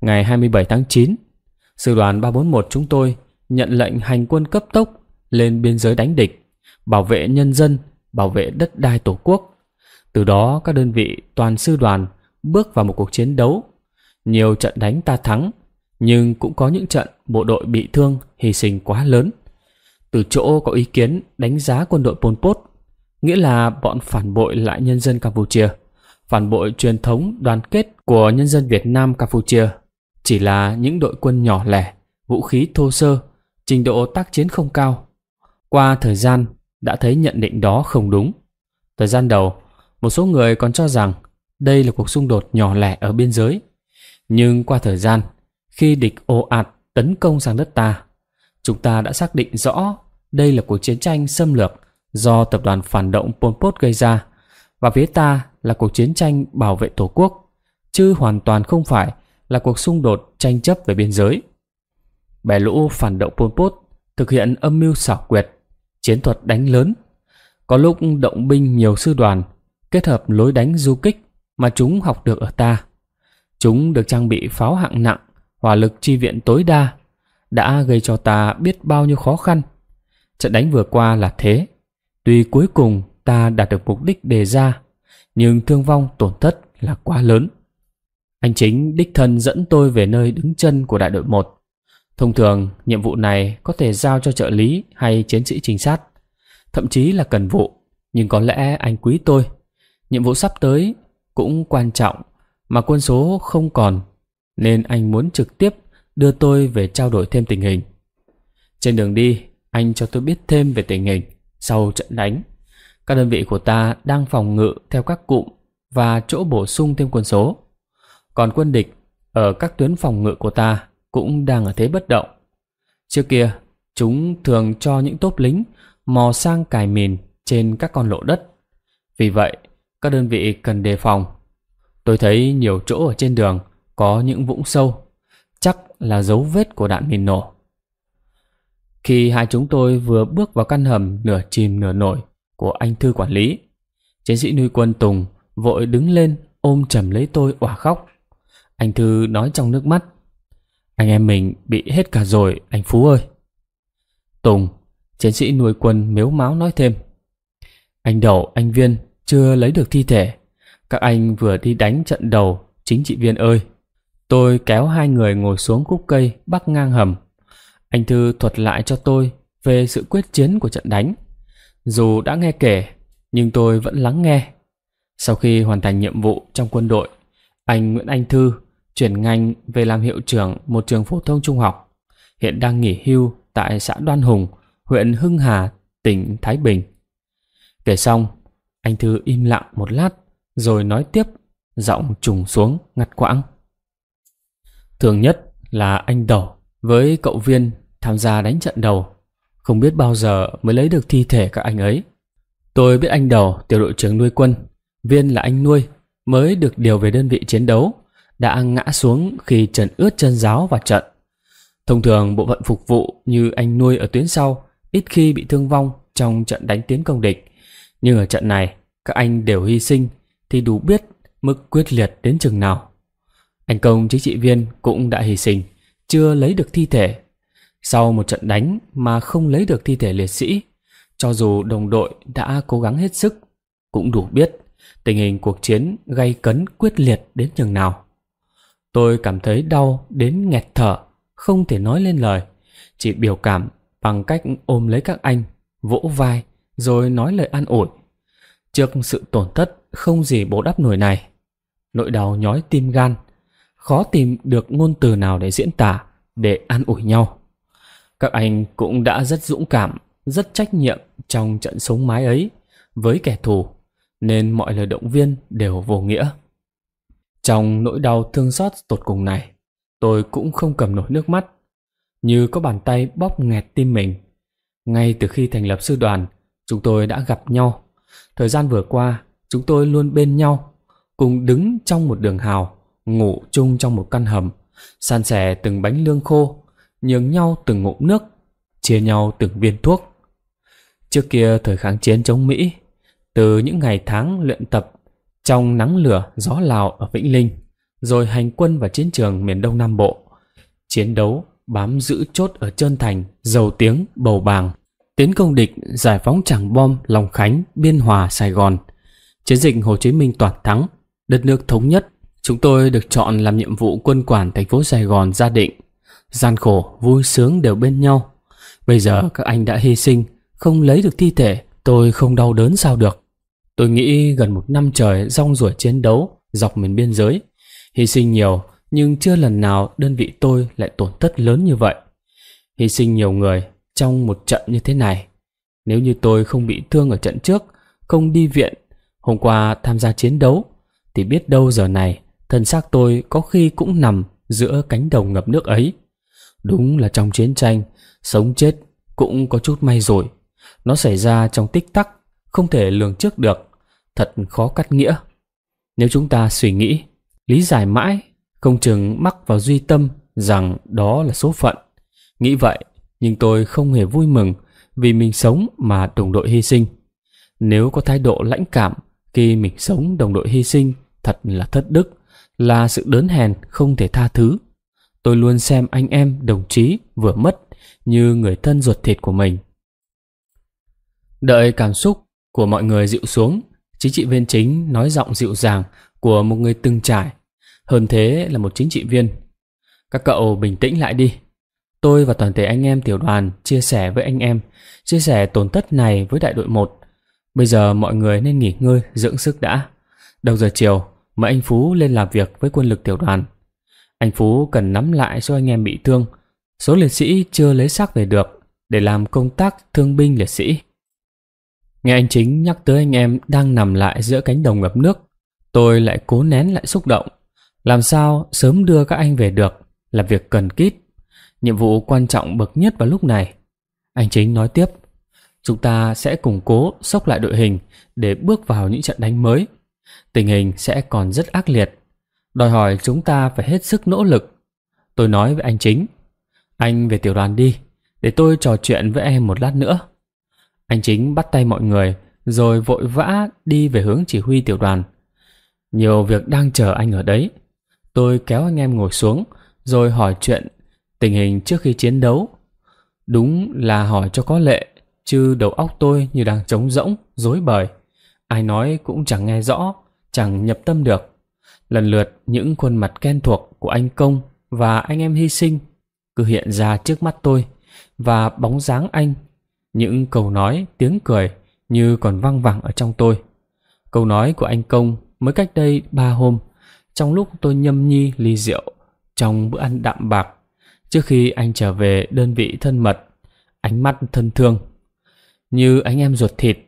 Ngày 27 tháng 9 Sư đoàn 341 chúng tôi nhận lệnh hành quân cấp tốc lên biên giới đánh địch, bảo vệ nhân dân, bảo vệ đất đai Tổ quốc. Từ đó các đơn vị toàn sư đoàn bước vào một cuộc chiến đấu. Nhiều trận đánh ta thắng, nhưng cũng có những trận bộ đội bị thương, hy sinh quá lớn. Từ chỗ có ý kiến đánh giá quân đội Pol Pot, nghĩa là bọn phản bội lại nhân dân Campuchia, phản bội truyền thống đoàn kết của nhân dân Việt Nam Campuchia chỉ là những đội quân nhỏ lẻ, vũ khí thô sơ, trình độ tác chiến không cao. Qua thời gian, đã thấy nhận định đó không đúng. Thời gian đầu, một số người còn cho rằng đây là cuộc xung đột nhỏ lẻ ở biên giới. Nhưng qua thời gian, khi địch ồ ạt tấn công sang đất ta, chúng ta đã xác định rõ đây là cuộc chiến tranh xâm lược do tập đoàn phản động Pol Pot gây ra và phía ta là cuộc chiến tranh bảo vệ Tổ quốc, chứ hoàn toàn không phải là cuộc xung đột tranh chấp về biên giới. Bè lũ phản động Pol Pot thực hiện âm mưu xảo quyệt, chiến thuật đánh lớn. Có lúc động binh nhiều sư đoàn, kết hợp lối đánh du kích mà chúng học được ở ta. Chúng được trang bị pháo hạng nặng, hỏa lực chi viện tối đa, đã gây cho ta biết bao nhiêu khó khăn. Trận đánh vừa qua là thế. Tuy cuối cùng ta đạt được mục đích đề ra, nhưng thương vong tổn thất là quá lớn. Anh chính đích thân dẫn tôi về nơi đứng chân của đại đội 1. Thông thường, nhiệm vụ này có thể giao cho trợ lý hay chiến sĩ trinh sát, thậm chí là cần vụ, nhưng có lẽ anh quý tôi. Nhiệm vụ sắp tới cũng quan trọng mà quân số không còn, nên anh muốn trực tiếp đưa tôi về trao đổi thêm tình hình. Trên đường đi, anh cho tôi biết thêm về tình hình sau trận đánh. Các đơn vị của ta đang phòng ngự theo các cụm và chỗ bổ sung thêm quân số. Còn quân địch ở các tuyến phòng ngự của ta cũng đang ở thế bất động. Trước kia, chúng thường cho những tốp lính mò sang cài mìn trên các con lộ đất. Vì vậy, các đơn vị cần đề phòng. Tôi thấy nhiều chỗ ở trên đường có những vũng sâu, chắc là dấu vết của đạn mìn nổ. Khi hai chúng tôi vừa bước vào căn hầm nửa chìm nửa nổi của anh thư quản lý, chiến sĩ nuôi quân Tùng vội đứng lên ôm chầm lấy tôi òa khóc. Anh Thư nói trong nước mắt. Anh em mình bị hết cả rồi, anh Phú ơi. Tùng, chiến sĩ nuôi quân mếu máu nói thêm. Anh Đậu, anh Viên chưa lấy được thi thể. Các anh vừa đi đánh trận đầu, chính trị viên ơi. Tôi kéo hai người ngồi xuống khúc cây bắc ngang hầm. Anh Thư thuật lại cho tôi về sự quyết chiến của trận đánh. Dù đã nghe kể, nhưng tôi vẫn lắng nghe. Sau khi hoàn thành nhiệm vụ trong quân đội, anh Nguyễn Anh Thư chuyển ngành về làm hiệu trưởng một trường phổ thông trung học. Hiện đang nghỉ hưu tại xã Đoan Hùng, huyện Hưng Hà, tỉnh Thái Bình. Kể xong, anh Thư im lặng một lát rồi nói tiếp, giọng trùng xuống ngắt quãng. Thường nhất là anh Đầu với cậu Viên tham gia đánh trận đầu. Không biết bao giờ mới lấy được thi thể các anh ấy. Tôi biết anh Đầu, tiểu đội trưởng nuôi quân, Viên là anh nuôi, mới được điều về đơn vị chiến đấu đã ngã xuống khi trần ướt chân giáo và trận. Thông thường bộ phận phục vụ như anh nuôi ở tuyến sau ít khi bị thương vong trong trận đánh tiến công địch. Nhưng ở trận này, các anh đều hy sinh thì đủ biết mức quyết liệt đến chừng nào. Anh công chính trị viên cũng đã hy sinh, chưa lấy được thi thể. Sau một trận đánh mà không lấy được thi thể liệt sĩ, cho dù đồng đội đã cố gắng hết sức, cũng đủ biết tình hình cuộc chiến gây cấn quyết liệt đến chừng nào. Tôi cảm thấy đau đến nghẹt thở, không thể nói lên lời. Chỉ biểu cảm bằng cách ôm lấy các anh, vỗ vai, rồi nói lời an ủi. Trước sự tổn thất không gì bổ đắp nổi này, nỗi đau nhói tim gan, khó tìm được ngôn từ nào để diễn tả, để an ủi nhau. Các anh cũng đã rất dũng cảm, rất trách nhiệm trong trận sống mái ấy với kẻ thù, nên mọi lời động viên đều vô nghĩa. Trong nỗi đau thương xót tột cùng này, tôi cũng không cầm nổi nước mắt, như có bàn tay bóp nghẹt tim mình. Ngay từ khi thành lập sư đoàn, chúng tôi đã gặp nhau. Thời gian vừa qua, chúng tôi luôn bên nhau, cùng đứng trong một đường hào, ngủ chung trong một căn hầm, san sẻ từng bánh lương khô, nhường nhau từng ngụm nước, chia nhau từng viên thuốc. Trước kia thời kháng chiến chống Mỹ, từ những ngày tháng luyện tập trong nắng lửa gió Lào ở Vĩnh Linh, rồi hành quân vào chiến trường miền Đông Nam Bộ. Chiến đấu bám giữ chốt ở Trơn Thành, Dầu Tiếng, Bầu Bàng, tiến công địch giải phóng Tràng Bom, Long Khánh, Biên Hòa, Sài Gòn. Chiến dịch Hồ Chí Minh toàn thắng, đất nước thống nhất. Chúng tôi được chọn làm nhiệm vụ quân quản thành phố Sài Gòn gia định. Gian khổ, vui sướng đều bên nhau. Bây giờ các anh đã hy sinh, không lấy được thi thể, tôi không đau đớn sao được. Tôi nghĩ gần một năm trời rong ruổi chiến đấu dọc miền biên giới. Hy sinh nhiều nhưng chưa lần nào đơn vị tôi lại tổn thất lớn như vậy. Hy sinh nhiều người trong một trận như thế này. Nếu như tôi không bị thương ở trận trước, không đi viện, hôm qua tham gia chiến đấu, thì biết đâu giờ này thân xác tôi có khi cũng nằm giữa cánh đồng ngập nước ấy. Đúng là trong chiến tranh, sống chết cũng có chút may rồi. Nó xảy ra trong tích tắc, không thể lường trước được thật khó cắt nghĩa. Nếu chúng ta suy nghĩ, lý giải mãi, không chừng mắc vào duy tâm rằng đó là số phận. Nghĩ vậy, nhưng tôi không hề vui mừng vì mình sống mà đồng đội hy sinh. Nếu có thái độ lãnh cảm khi mình sống đồng đội hy sinh thật là thất đức, là sự đớn hèn không thể tha thứ. Tôi luôn xem anh em đồng chí vừa mất như người thân ruột thịt của mình. Đợi cảm xúc của mọi người dịu xuống, Chính trị viên chính nói giọng dịu dàng của một người từng trải. Hơn thế là một chính trị viên. Các cậu bình tĩnh lại đi. Tôi và toàn thể anh em tiểu đoàn chia sẻ với anh em, chia sẻ tổn thất này với đại đội một. Bây giờ mọi người nên nghỉ ngơi, dưỡng sức đã. Đầu giờ chiều, mời anh Phú lên làm việc với quân lực tiểu đoàn. Anh Phú cần nắm lại số anh em bị thương, số liệt sĩ chưa lấy xác về được để làm công tác thương binh liệt sĩ. Nghe anh chính nhắc tới anh em đang nằm lại giữa cánh đồng ngập nước, tôi lại cố nén lại xúc động. Làm sao sớm đưa các anh về được là việc cần kít, Nhiệm vụ quan trọng bậc nhất vào lúc này. Anh chính nói tiếp, chúng ta sẽ củng cố sốc lại đội hình để bước vào những trận đánh mới. Tình hình sẽ còn rất ác liệt. Đòi hỏi chúng ta phải hết sức nỗ lực. Tôi nói với anh chính, anh về tiểu đoàn đi, để tôi trò chuyện với em một lát nữa. Anh chính bắt tay mọi người rồi vội vã đi về hướng chỉ huy tiểu đoàn. Nhiều việc đang chờ anh ở đấy. Tôi kéo anh em ngồi xuống rồi hỏi chuyện tình hình trước khi chiến đấu. Đúng là hỏi cho có lệ, chứ đầu óc tôi như đang trống rỗng, rối bời. Ai nói cũng chẳng nghe rõ, chẳng nhập tâm được. Lần lượt những khuôn mặt quen thuộc của anh Công và anh em hy sinh cứ hiện ra trước mắt tôi và bóng dáng anh những câu nói, tiếng cười như còn văng vẳng ở trong tôi. Câu nói của anh Công mới cách đây ba hôm, trong lúc tôi nhâm nhi ly rượu trong bữa ăn đạm bạc, trước khi anh trở về đơn vị thân mật, ánh mắt thân thương. Như anh em ruột thịt,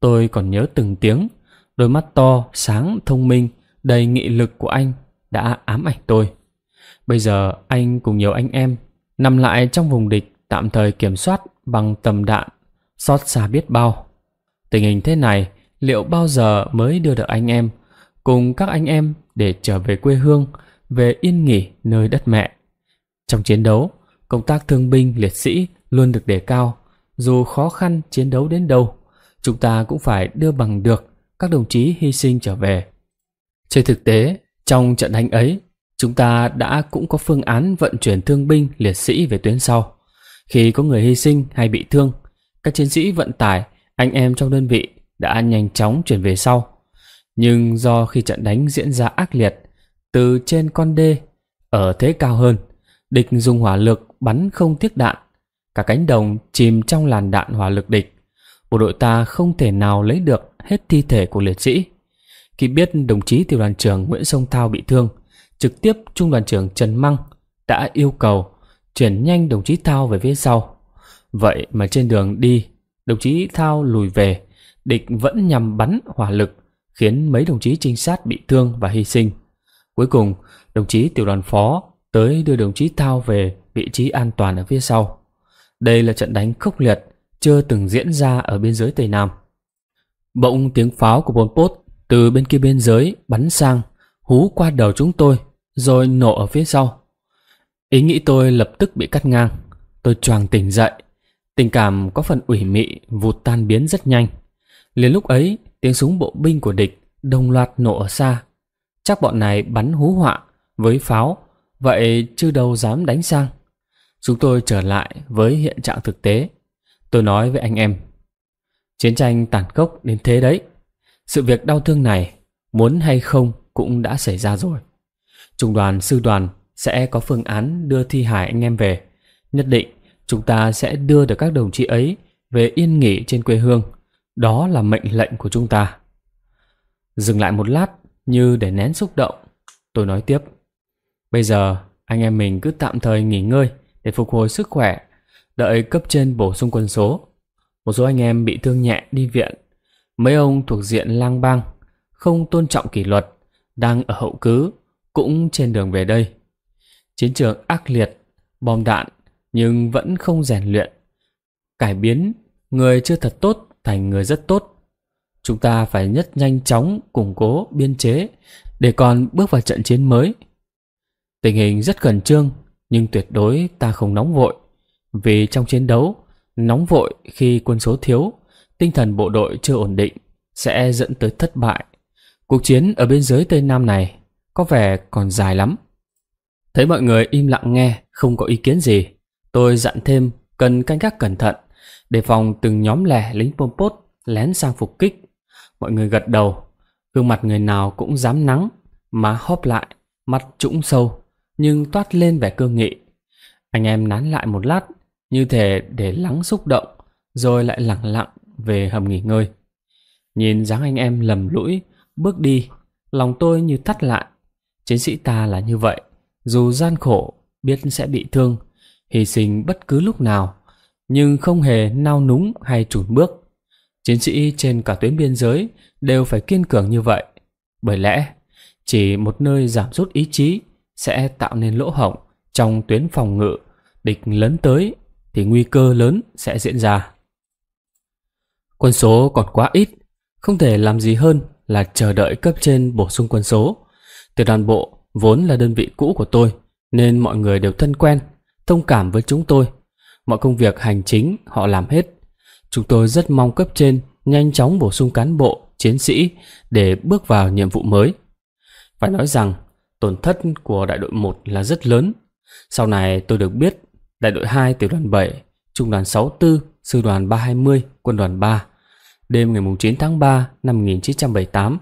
tôi còn nhớ từng tiếng, đôi mắt to, sáng, thông minh, đầy nghị lực của anh đã ám ảnh tôi. Bây giờ anh cùng nhiều anh em nằm lại trong vùng địch tạm thời kiểm soát bằng tầm đạn, xót xa biết bao. Tình hình thế này liệu bao giờ mới đưa được anh em cùng các anh em để trở về quê hương, về yên nghỉ nơi đất mẹ. Trong chiến đấu, công tác thương binh liệt sĩ luôn được đề cao. Dù khó khăn chiến đấu đến đâu, chúng ta cũng phải đưa bằng được các đồng chí hy sinh trở về. Trên thực tế, trong trận đánh ấy, chúng ta đã cũng có phương án vận chuyển thương binh liệt sĩ về tuyến sau. Khi có người hy sinh hay bị thương, các chiến sĩ vận tải, anh em trong đơn vị đã nhanh chóng chuyển về sau. Nhưng do khi trận đánh diễn ra ác liệt, từ trên con đê, ở thế cao hơn, địch dùng hỏa lực bắn không tiếc đạn. Cả cánh đồng chìm trong làn đạn hỏa lực địch. Bộ đội ta không thể nào lấy được hết thi thể của liệt sĩ. Khi biết đồng chí tiểu đoàn trưởng Nguyễn Sông Thao bị thương, trực tiếp Trung đoàn trưởng Trần Măng đã yêu cầu chuyển nhanh đồng chí Thao về phía sau. Vậy mà trên đường đi, đồng chí Thao lùi về, địch vẫn nhằm bắn hỏa lực, khiến mấy đồng chí trinh sát bị thương và hy sinh. Cuối cùng, đồng chí tiểu đoàn phó tới đưa đồng chí Thao về vị trí an toàn ở phía sau. Đây là trận đánh khốc liệt chưa từng diễn ra ở biên giới Tây Nam. Bỗng tiếng pháo của Pol Pot từ bên kia biên giới bắn sang, hú qua đầu chúng tôi, rồi nổ ở phía sau. Ý nghĩ tôi lập tức bị cắt ngang. Tôi choàng tỉnh dậy. Tình cảm có phần ủy mị vụt tan biến rất nhanh. Liền lúc ấy, tiếng súng bộ binh của địch đồng loạt nổ ở xa. Chắc bọn này bắn hú họa với pháo, vậy chứ đâu dám đánh sang. Chúng tôi trở lại với hiện trạng thực tế. Tôi nói với anh em, chiến tranh tàn khốc đến thế đấy. Sự việc đau thương này, muốn hay không cũng đã xảy ra rồi. Trung đoàn sư đoàn sẽ có phương án đưa thi hải anh em về. Nhất định chúng ta sẽ đưa được các đồng chí ấy về yên nghỉ trên quê hương. Đó là mệnh lệnh của chúng ta. Dừng lại một lát như để nén xúc động, tôi nói tiếp. Bây giờ anh em mình cứ tạm thời nghỉ ngơi để phục hồi sức khỏe, đợi cấp trên bổ sung quân số. Một số anh em bị thương nhẹ đi viện, mấy ông thuộc diện lang bang, không tôn trọng kỷ luật, đang ở hậu cứ, cũng trên đường về đây. Chiến trường ác liệt, bom đạn nhưng vẫn không rèn luyện. Cải biến người chưa thật tốt thành người rất tốt. Chúng ta phải nhất nhanh chóng củng cố biên chế để còn bước vào trận chiến mới. Tình hình rất khẩn trương nhưng tuyệt đối ta không nóng vội. Vì trong chiến đấu, nóng vội khi quân số thiếu, tinh thần bộ đội chưa ổn định sẽ dẫn tới thất bại. Cuộc chiến ở biên giới Tây Nam này có vẻ còn dài lắm. Thấy mọi người im lặng nghe, không có ý kiến gì, tôi dặn thêm cần canh gác cẩn thận, đề phòng từng nhóm lẻ lính Pol Pot lén sang phục kích. Mọi người gật đầu, gương mặt người nào cũng dám nắng, má hóp lại, mặt trũng sâu, nhưng toát lên vẻ cương nghị. Anh em nán lại một lát, như thể để lắng xúc động, rồi lại lặng lặng về hầm nghỉ ngơi. Nhìn dáng anh em lầm lũi, bước đi, lòng tôi như thắt lại. Chiến sĩ ta là như vậy dù gian khổ biết sẽ bị thương hy sinh bất cứ lúc nào nhưng không hề nao núng hay chùn bước chiến sĩ trên cả tuyến biên giới đều phải kiên cường như vậy bởi lẽ chỉ một nơi giảm sút ý chí sẽ tạo nên lỗ hổng trong tuyến phòng ngự địch lớn tới thì nguy cơ lớn sẽ diễn ra quân số còn quá ít không thể làm gì hơn là chờ đợi cấp trên bổ sung quân số từ đoàn bộ vốn là đơn vị cũ của tôi nên mọi người đều thân quen thông cảm với chúng tôi mọi công việc hành chính họ làm hết chúng tôi rất mong cấp trên nhanh chóng bổ sung cán bộ chiến sĩ để bước vào nhiệm vụ mới phải nói rằng tổn thất của đại đội 1 là rất lớn sau này tôi được biết đại đội 2 tiểu đoàn 7 trung đoàn 64 sư đoàn 320 quân đoàn 3 đêm ngày 9 tháng 3 năm 1978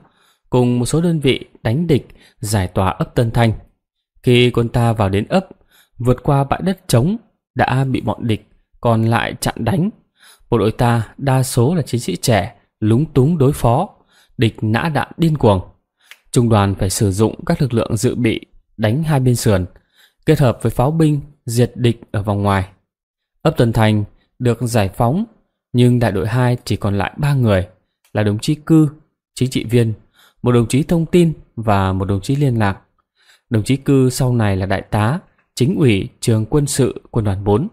cùng một số đơn vị đánh địch giải tỏa ấp Tân Thanh. Khi quân ta vào đến ấp, vượt qua bãi đất trống đã bị bọn địch còn lại chặn đánh. Bộ đội ta đa số là chiến sĩ trẻ, lúng túng đối phó, địch nã đạn điên cuồng. Trung đoàn phải sử dụng các lực lượng dự bị đánh hai bên sườn, kết hợp với pháo binh diệt địch ở vòng ngoài. Ấp Tân Thanh được giải phóng, nhưng đại đội 2 chỉ còn lại ba người là đồng chí Cư, chính trị viên, một đồng chí thông tin và một đồng chí liên lạc. Đồng chí Cư sau này là đại tá, chính ủy trường quân sự quân đoàn 4.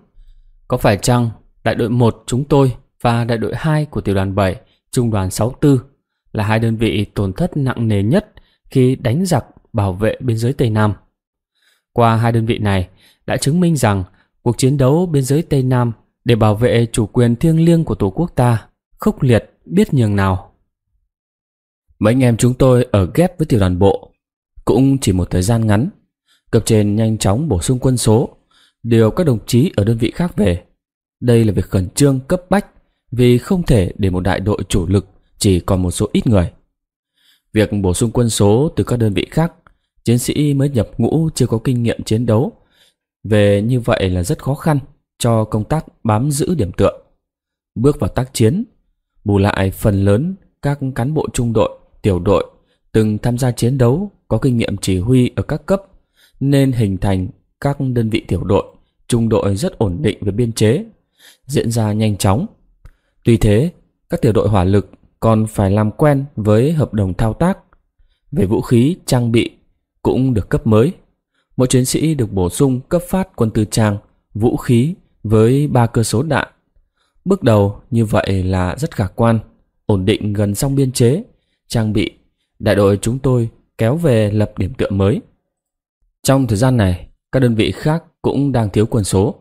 Có phải chăng đại đội 1 chúng tôi và đại đội 2 của tiểu đoàn 7, trung đoàn 64 là hai đơn vị tổn thất nặng nề nhất khi đánh giặc bảo vệ biên giới Tây Nam. Qua hai đơn vị này đã chứng minh rằng cuộc chiến đấu biên giới Tây Nam để bảo vệ chủ quyền thiêng liêng của Tổ quốc ta khốc liệt biết nhường nào. Mấy anh em chúng tôi ở ghép với tiểu đoàn bộ cũng chỉ một thời gian ngắn. Cấp trên nhanh chóng bổ sung quân số, điều các đồng chí ở đơn vị khác về. Đây là việc khẩn trương cấp bách vì không thể để một đại đội chủ lực chỉ còn một số ít người. Việc bổ sung quân số từ các đơn vị khác, chiến sĩ mới nhập ngũ chưa có kinh nghiệm chiến đấu. Về như vậy là rất khó khăn cho công tác bám giữ điểm tựa. Bước vào tác chiến, bù lại phần lớn các cán bộ trung đội tiểu đội từng tham gia chiến đấu có kinh nghiệm chỉ huy ở các cấp nên hình thành các đơn vị tiểu đội trung đội rất ổn định về biên chế diễn ra nhanh chóng tuy thế các tiểu đội hỏa lực còn phải làm quen với hợp đồng thao tác về vũ khí trang bị cũng được cấp mới mỗi chiến sĩ được bổ sung cấp phát quân tư trang vũ khí với ba cơ số đạn bước đầu như vậy là rất khả quan ổn định gần xong biên chế trang bị, đại đội chúng tôi kéo về lập điểm tựa mới. Trong thời gian này, các đơn vị khác cũng đang thiếu quân số.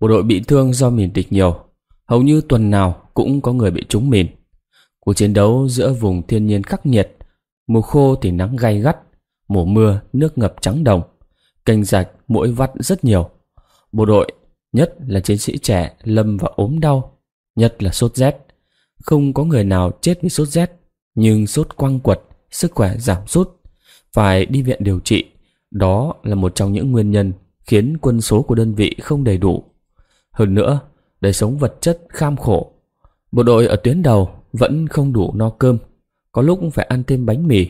Bộ đội bị thương do mìn địch nhiều, hầu như tuần nào cũng có người bị trúng mìn. Cuộc chiến đấu giữa vùng thiên nhiên khắc nghiệt, mùa khô thì nắng gay gắt, mùa mưa nước ngập trắng đồng, kênh rạch mũi vắt rất nhiều. Bộ đội, nhất là chiến sĩ trẻ lâm vào ốm đau, nhất là sốt rét. Không có người nào chết vì sốt rét, nhưng sốt quăng quật, sức khỏe giảm sút, phải đi viện điều trị. Đó là một trong những nguyên nhân khiến quân số của đơn vị không đầy đủ. Hơn nữa, đời sống vật chất kham khổ. Bộ đội ở tuyến đầu vẫn không đủ no cơm, có lúc phải ăn thêm bánh mì.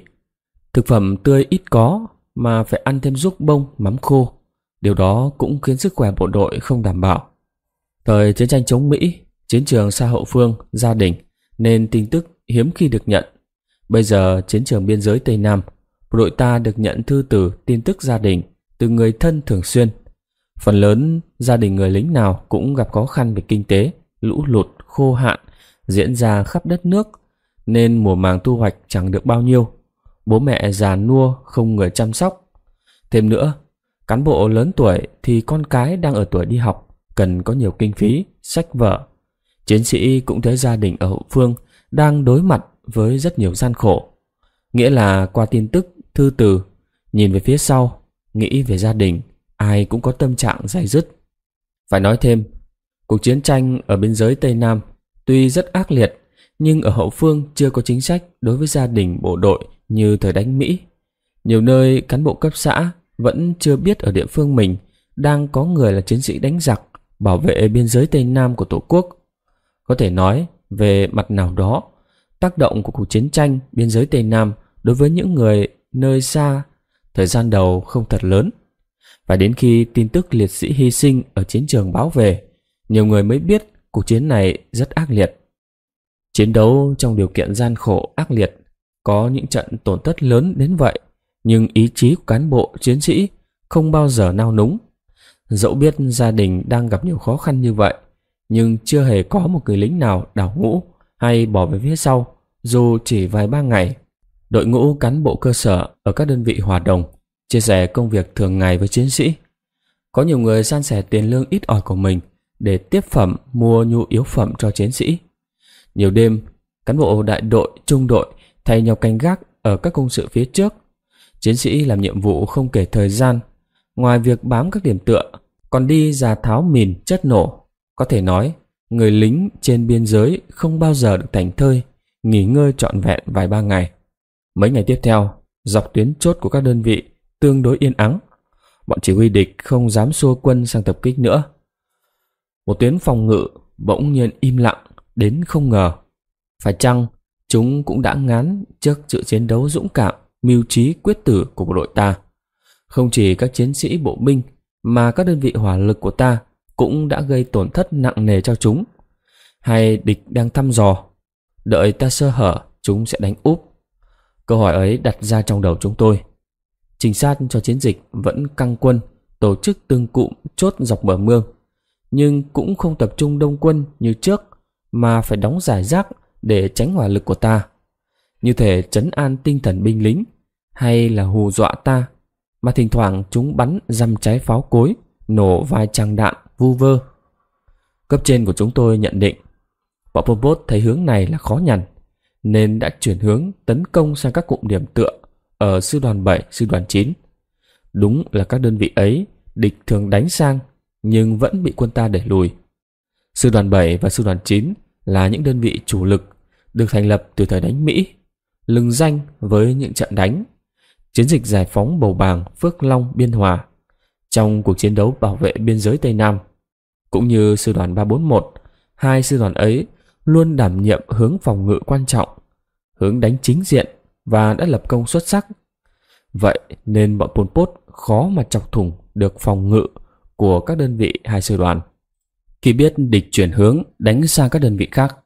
Thực phẩm tươi ít có mà phải ăn thêm ruốc bông, mắm khô. Điều đó cũng khiến sức khỏe bộ đội không đảm bảo. Thời chiến tranh chống Mỹ, chiến trường xa hậu phương, gia đình, nên tin tức hiếm khi được nhận. Bây giờ chiến trường biên giới Tây Nam, đội ta được nhận thư từ tin tức gia đình từ người thân thường xuyên. Phần lớn gia đình người lính nào cũng gặp khó khăn về kinh tế, lũ lụt, khô hạn diễn ra khắp đất nước nên mùa màng thu hoạch chẳng được bao nhiêu. Bố mẹ già nua không người chăm sóc. Thêm nữa, cán bộ lớn tuổi thì con cái đang ở tuổi đi học cần có nhiều kinh phí, sách vở. Chiến sĩ cũng thấy gia đình ở hậu phương đang đối mặt với rất nhiều gian khổ. Nghĩa là qua tin tức, thư từ, nhìn về phía sau, nghĩ về gia đình, ai cũng có tâm trạng dai dứt. Phải nói thêm, cuộc chiến tranh ở biên giới Tây Nam tuy rất ác liệt, nhưng ở hậu phương chưa có chính sách đối với gia đình bộ đội như thời đánh Mỹ. Nhiều nơi cán bộ cấp xã vẫn chưa biết ở địa phương mình đang có người là chiến sĩ đánh giặc bảo vệ biên giới Tây Nam của Tổ quốc. Có thể nói, về mặt nào đó, tác động của cuộc chiến tranh biên giới Tây Nam đối với những người nơi xa thời gian đầu không thật lớn. Và đến khi tin tức liệt sĩ hy sinh ở chiến trường báo về, nhiều người mới biết cuộc chiến này rất ác liệt. Chiến đấu trong điều kiện gian khổ ác liệt, có những trận tổn thất lớn đến vậy, nhưng ý chí của cán bộ chiến sĩ không bao giờ nao núng. Dẫu biết gia đình đang gặp nhiều khó khăn như vậy, nhưng chưa hề có một người lính nào đảo ngũ hay bỏ về phía sau dù chỉ vài ba ngày. Đội ngũ cán bộ cơ sở ở các đơn vị hòa đồng chia sẻ công việc thường ngày với chiến sĩ. Có nhiều người san sẻ tiền lương ít ỏi của mình để tiếp phẩm mua nhu yếu phẩm cho chiến sĩ. Nhiều đêm, cán bộ đại đội, trung đội thay nhau canh gác ở các công sự phía trước. Chiến sĩ làm nhiệm vụ không kể thời gian, ngoài việc bám các điểm tựa, còn đi ra tháo mìn chất nổ. Có thể nói, người lính trên biên giới không bao giờ được thành thơi, nghỉ ngơi trọn vẹn vài ba ngày. Mấy ngày tiếp theo, dọc tuyến chốt của các đơn vị tương đối yên ắng. Bọn chỉ huy địch không dám xua quân sang tập kích nữa. Một tuyến phòng ngự bỗng nhiên im lặng đến không ngờ. Phải chăng chúng cũng đã ngán trước sự chiến đấu dũng cảm, mưu trí quyết tử của bộ đội ta. Không chỉ các chiến sĩ bộ binh mà các đơn vị hỏa lực của ta cũng đã gây tổn thất nặng nề cho chúng. Hay địch đang thăm dò, đợi ta sơ hở chúng sẽ đánh úp. Câu hỏi ấy đặt ra trong đầu chúng tôi. Trinh sát cho chiến dịch vẫn căng quân, tổ chức từng cụm chốt dọc bờ mương, nhưng cũng không tập trung đông quân như trước mà phải đóng giải rác để tránh hỏa lực của ta. Như thể chấn an tinh thần binh lính hay là hù dọa ta mà thỉnh thoảng chúng bắn dăm trái pháo cối, nổ vài tràng đạn vu vơ. Cấp trên của chúng tôi nhận định bọn robot thấy hướng này là khó nhằn nên đã chuyển hướng tấn công sang các cụm điểm tựa ở sư đoàn 7, sư đoàn 9. Đúng là các đơn vị ấy địch thường đánh sang nhưng vẫn bị quân ta đẩy lùi. Sư đoàn 7 và sư đoàn 9 là những đơn vị chủ lực được thành lập từ thời đánh Mỹ, lừng danh với những trận đánh chiến dịch giải phóng bầu bàng Phước Long Biên Hòa trong cuộc chiến đấu bảo vệ biên giới Tây Nam. Cũng như sư đoàn 341, hai sư đoàn ấy luôn đảm nhiệm hướng phòng ngự quan trọng, hướng đánh chính diện và đã lập công xuất sắc. Vậy nên bọn Pol Pot khó mà chọc thủng được phòng ngự của các đơn vị hai sư đoàn. Khi biết địch chuyển hướng đánh sang các đơn vị khác,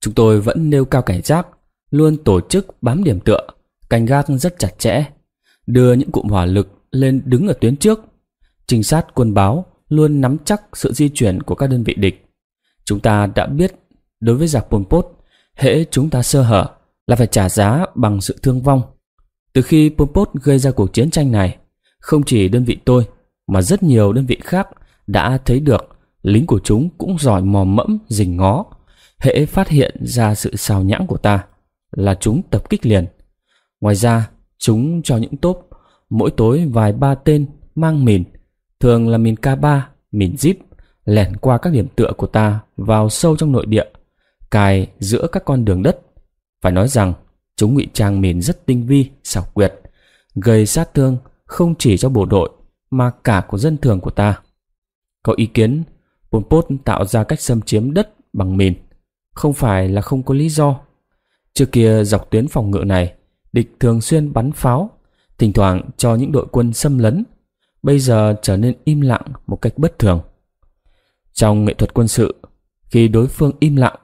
chúng tôi vẫn nêu cao cảnh giác, luôn tổ chức bám điểm tựa, canh gác rất chặt chẽ, đưa những cụm hỏa lực lên đứng ở tuyến trước trinh sát quân báo luôn nắm chắc sự di chuyển của các đơn vị địch. Chúng ta đã biết, đối với giặc Pol Pot, hễ chúng ta sơ hở là phải trả giá bằng sự thương vong. Từ khi Pol Pot gây ra cuộc chiến tranh này, không chỉ đơn vị tôi mà rất nhiều đơn vị khác đã thấy được lính của chúng cũng giỏi mò mẫm rình ngó hễ phát hiện ra sự xào nhãng của ta là chúng tập kích liền ngoài ra chúng cho những tốp mỗi tối vài ba tên mang mìn Thường là mìn K3, mìn Zip lẻn qua các điểm tựa của ta vào sâu trong nội địa, cài giữa các con đường đất. Phải nói rằng, chúng ngụy trang mìn rất tinh vi, xảo quyệt, gây sát thương không chỉ cho bộ đội mà cả của dân thường của ta. Có ý kiến, Pol Pot tạo ra cách xâm chiếm đất bằng mìn, không phải là không có lý do. Trước kia dọc tuyến phòng ngự này, địch thường xuyên bắn pháo, thỉnh thoảng cho những đội quân xâm lấn bây giờ trở nên im lặng một cách bất thường. Trong nghệ thuật quân sự, khi đối phương im lặng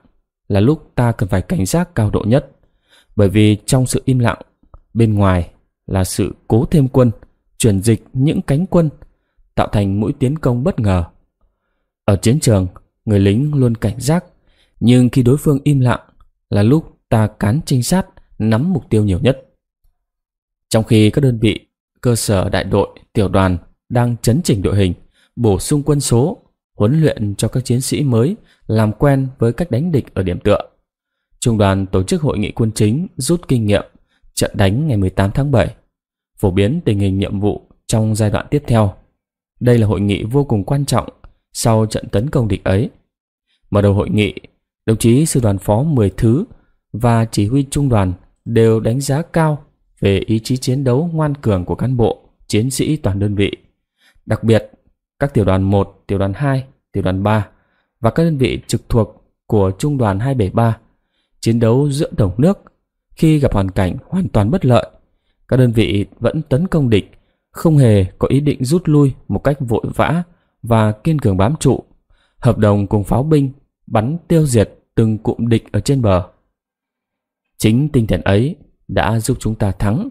là lúc ta cần phải cảnh giác cao độ nhất, bởi vì trong sự im lặng, bên ngoài là sự cố thêm quân, chuyển dịch những cánh quân, tạo thành mũi tiến công bất ngờ. Ở chiến trường, người lính luôn cảnh giác, nhưng khi đối phương im lặng là lúc ta cán trinh sát nắm mục tiêu nhiều nhất. Trong khi các đơn vị, cơ sở đại đội, tiểu đoàn đang chấn chỉnh đội hình, bổ sung quân số, huấn luyện cho các chiến sĩ mới làm quen với cách đánh địch ở điểm tựa. Trung đoàn tổ chức hội nghị quân chính rút kinh nghiệm trận đánh ngày 18 tháng 7, phổ biến tình hình nhiệm vụ trong giai đoạn tiếp theo. Đây là hội nghị vô cùng quan trọng sau trận tấn công địch ấy. Mở đầu hội nghị, đồng chí sư đoàn phó 10 thứ và chỉ huy trung đoàn đều đánh giá cao về ý chí chiến đấu ngoan cường của cán bộ, chiến sĩ toàn đơn vị Đặc biệt, các tiểu đoàn 1, tiểu đoàn 2, tiểu đoàn 3 và các đơn vị trực thuộc của Trung đoàn 273 chiến đấu giữa đồng nước khi gặp hoàn cảnh hoàn toàn bất lợi. Các đơn vị vẫn tấn công địch, không hề có ý định rút lui một cách vội vã và kiên cường bám trụ, hợp đồng cùng pháo binh bắn tiêu diệt từng cụm địch ở trên bờ. Chính tinh thần ấy đã giúp chúng ta thắng,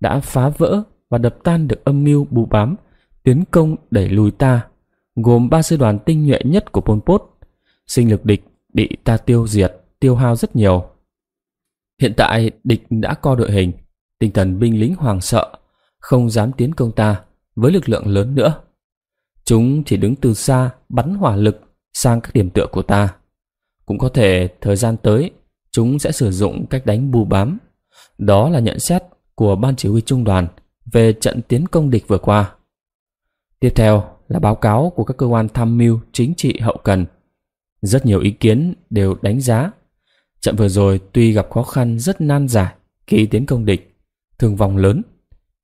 đã phá vỡ và đập tan được âm mưu bù bám tiến công đẩy lùi ta, gồm ba sư đoàn tinh nhuệ nhất của Pol Pot. Sinh lực địch bị ta tiêu diệt, tiêu hao rất nhiều. Hiện tại địch đã co đội hình, tinh thần binh lính hoàng sợ, không dám tiến công ta với lực lượng lớn nữa. Chúng chỉ đứng từ xa bắn hỏa lực sang các điểm tựa của ta. Cũng có thể thời gian tới chúng sẽ sử dụng cách đánh bù bám. Đó là nhận xét của Ban Chỉ huy Trung đoàn về trận tiến công địch vừa qua. Tiếp theo là báo cáo của các cơ quan tham mưu chính trị hậu cần. Rất nhiều ý kiến đều đánh giá. Trận vừa rồi tuy gặp khó khăn rất nan giải khi tiến công địch, thương vong lớn,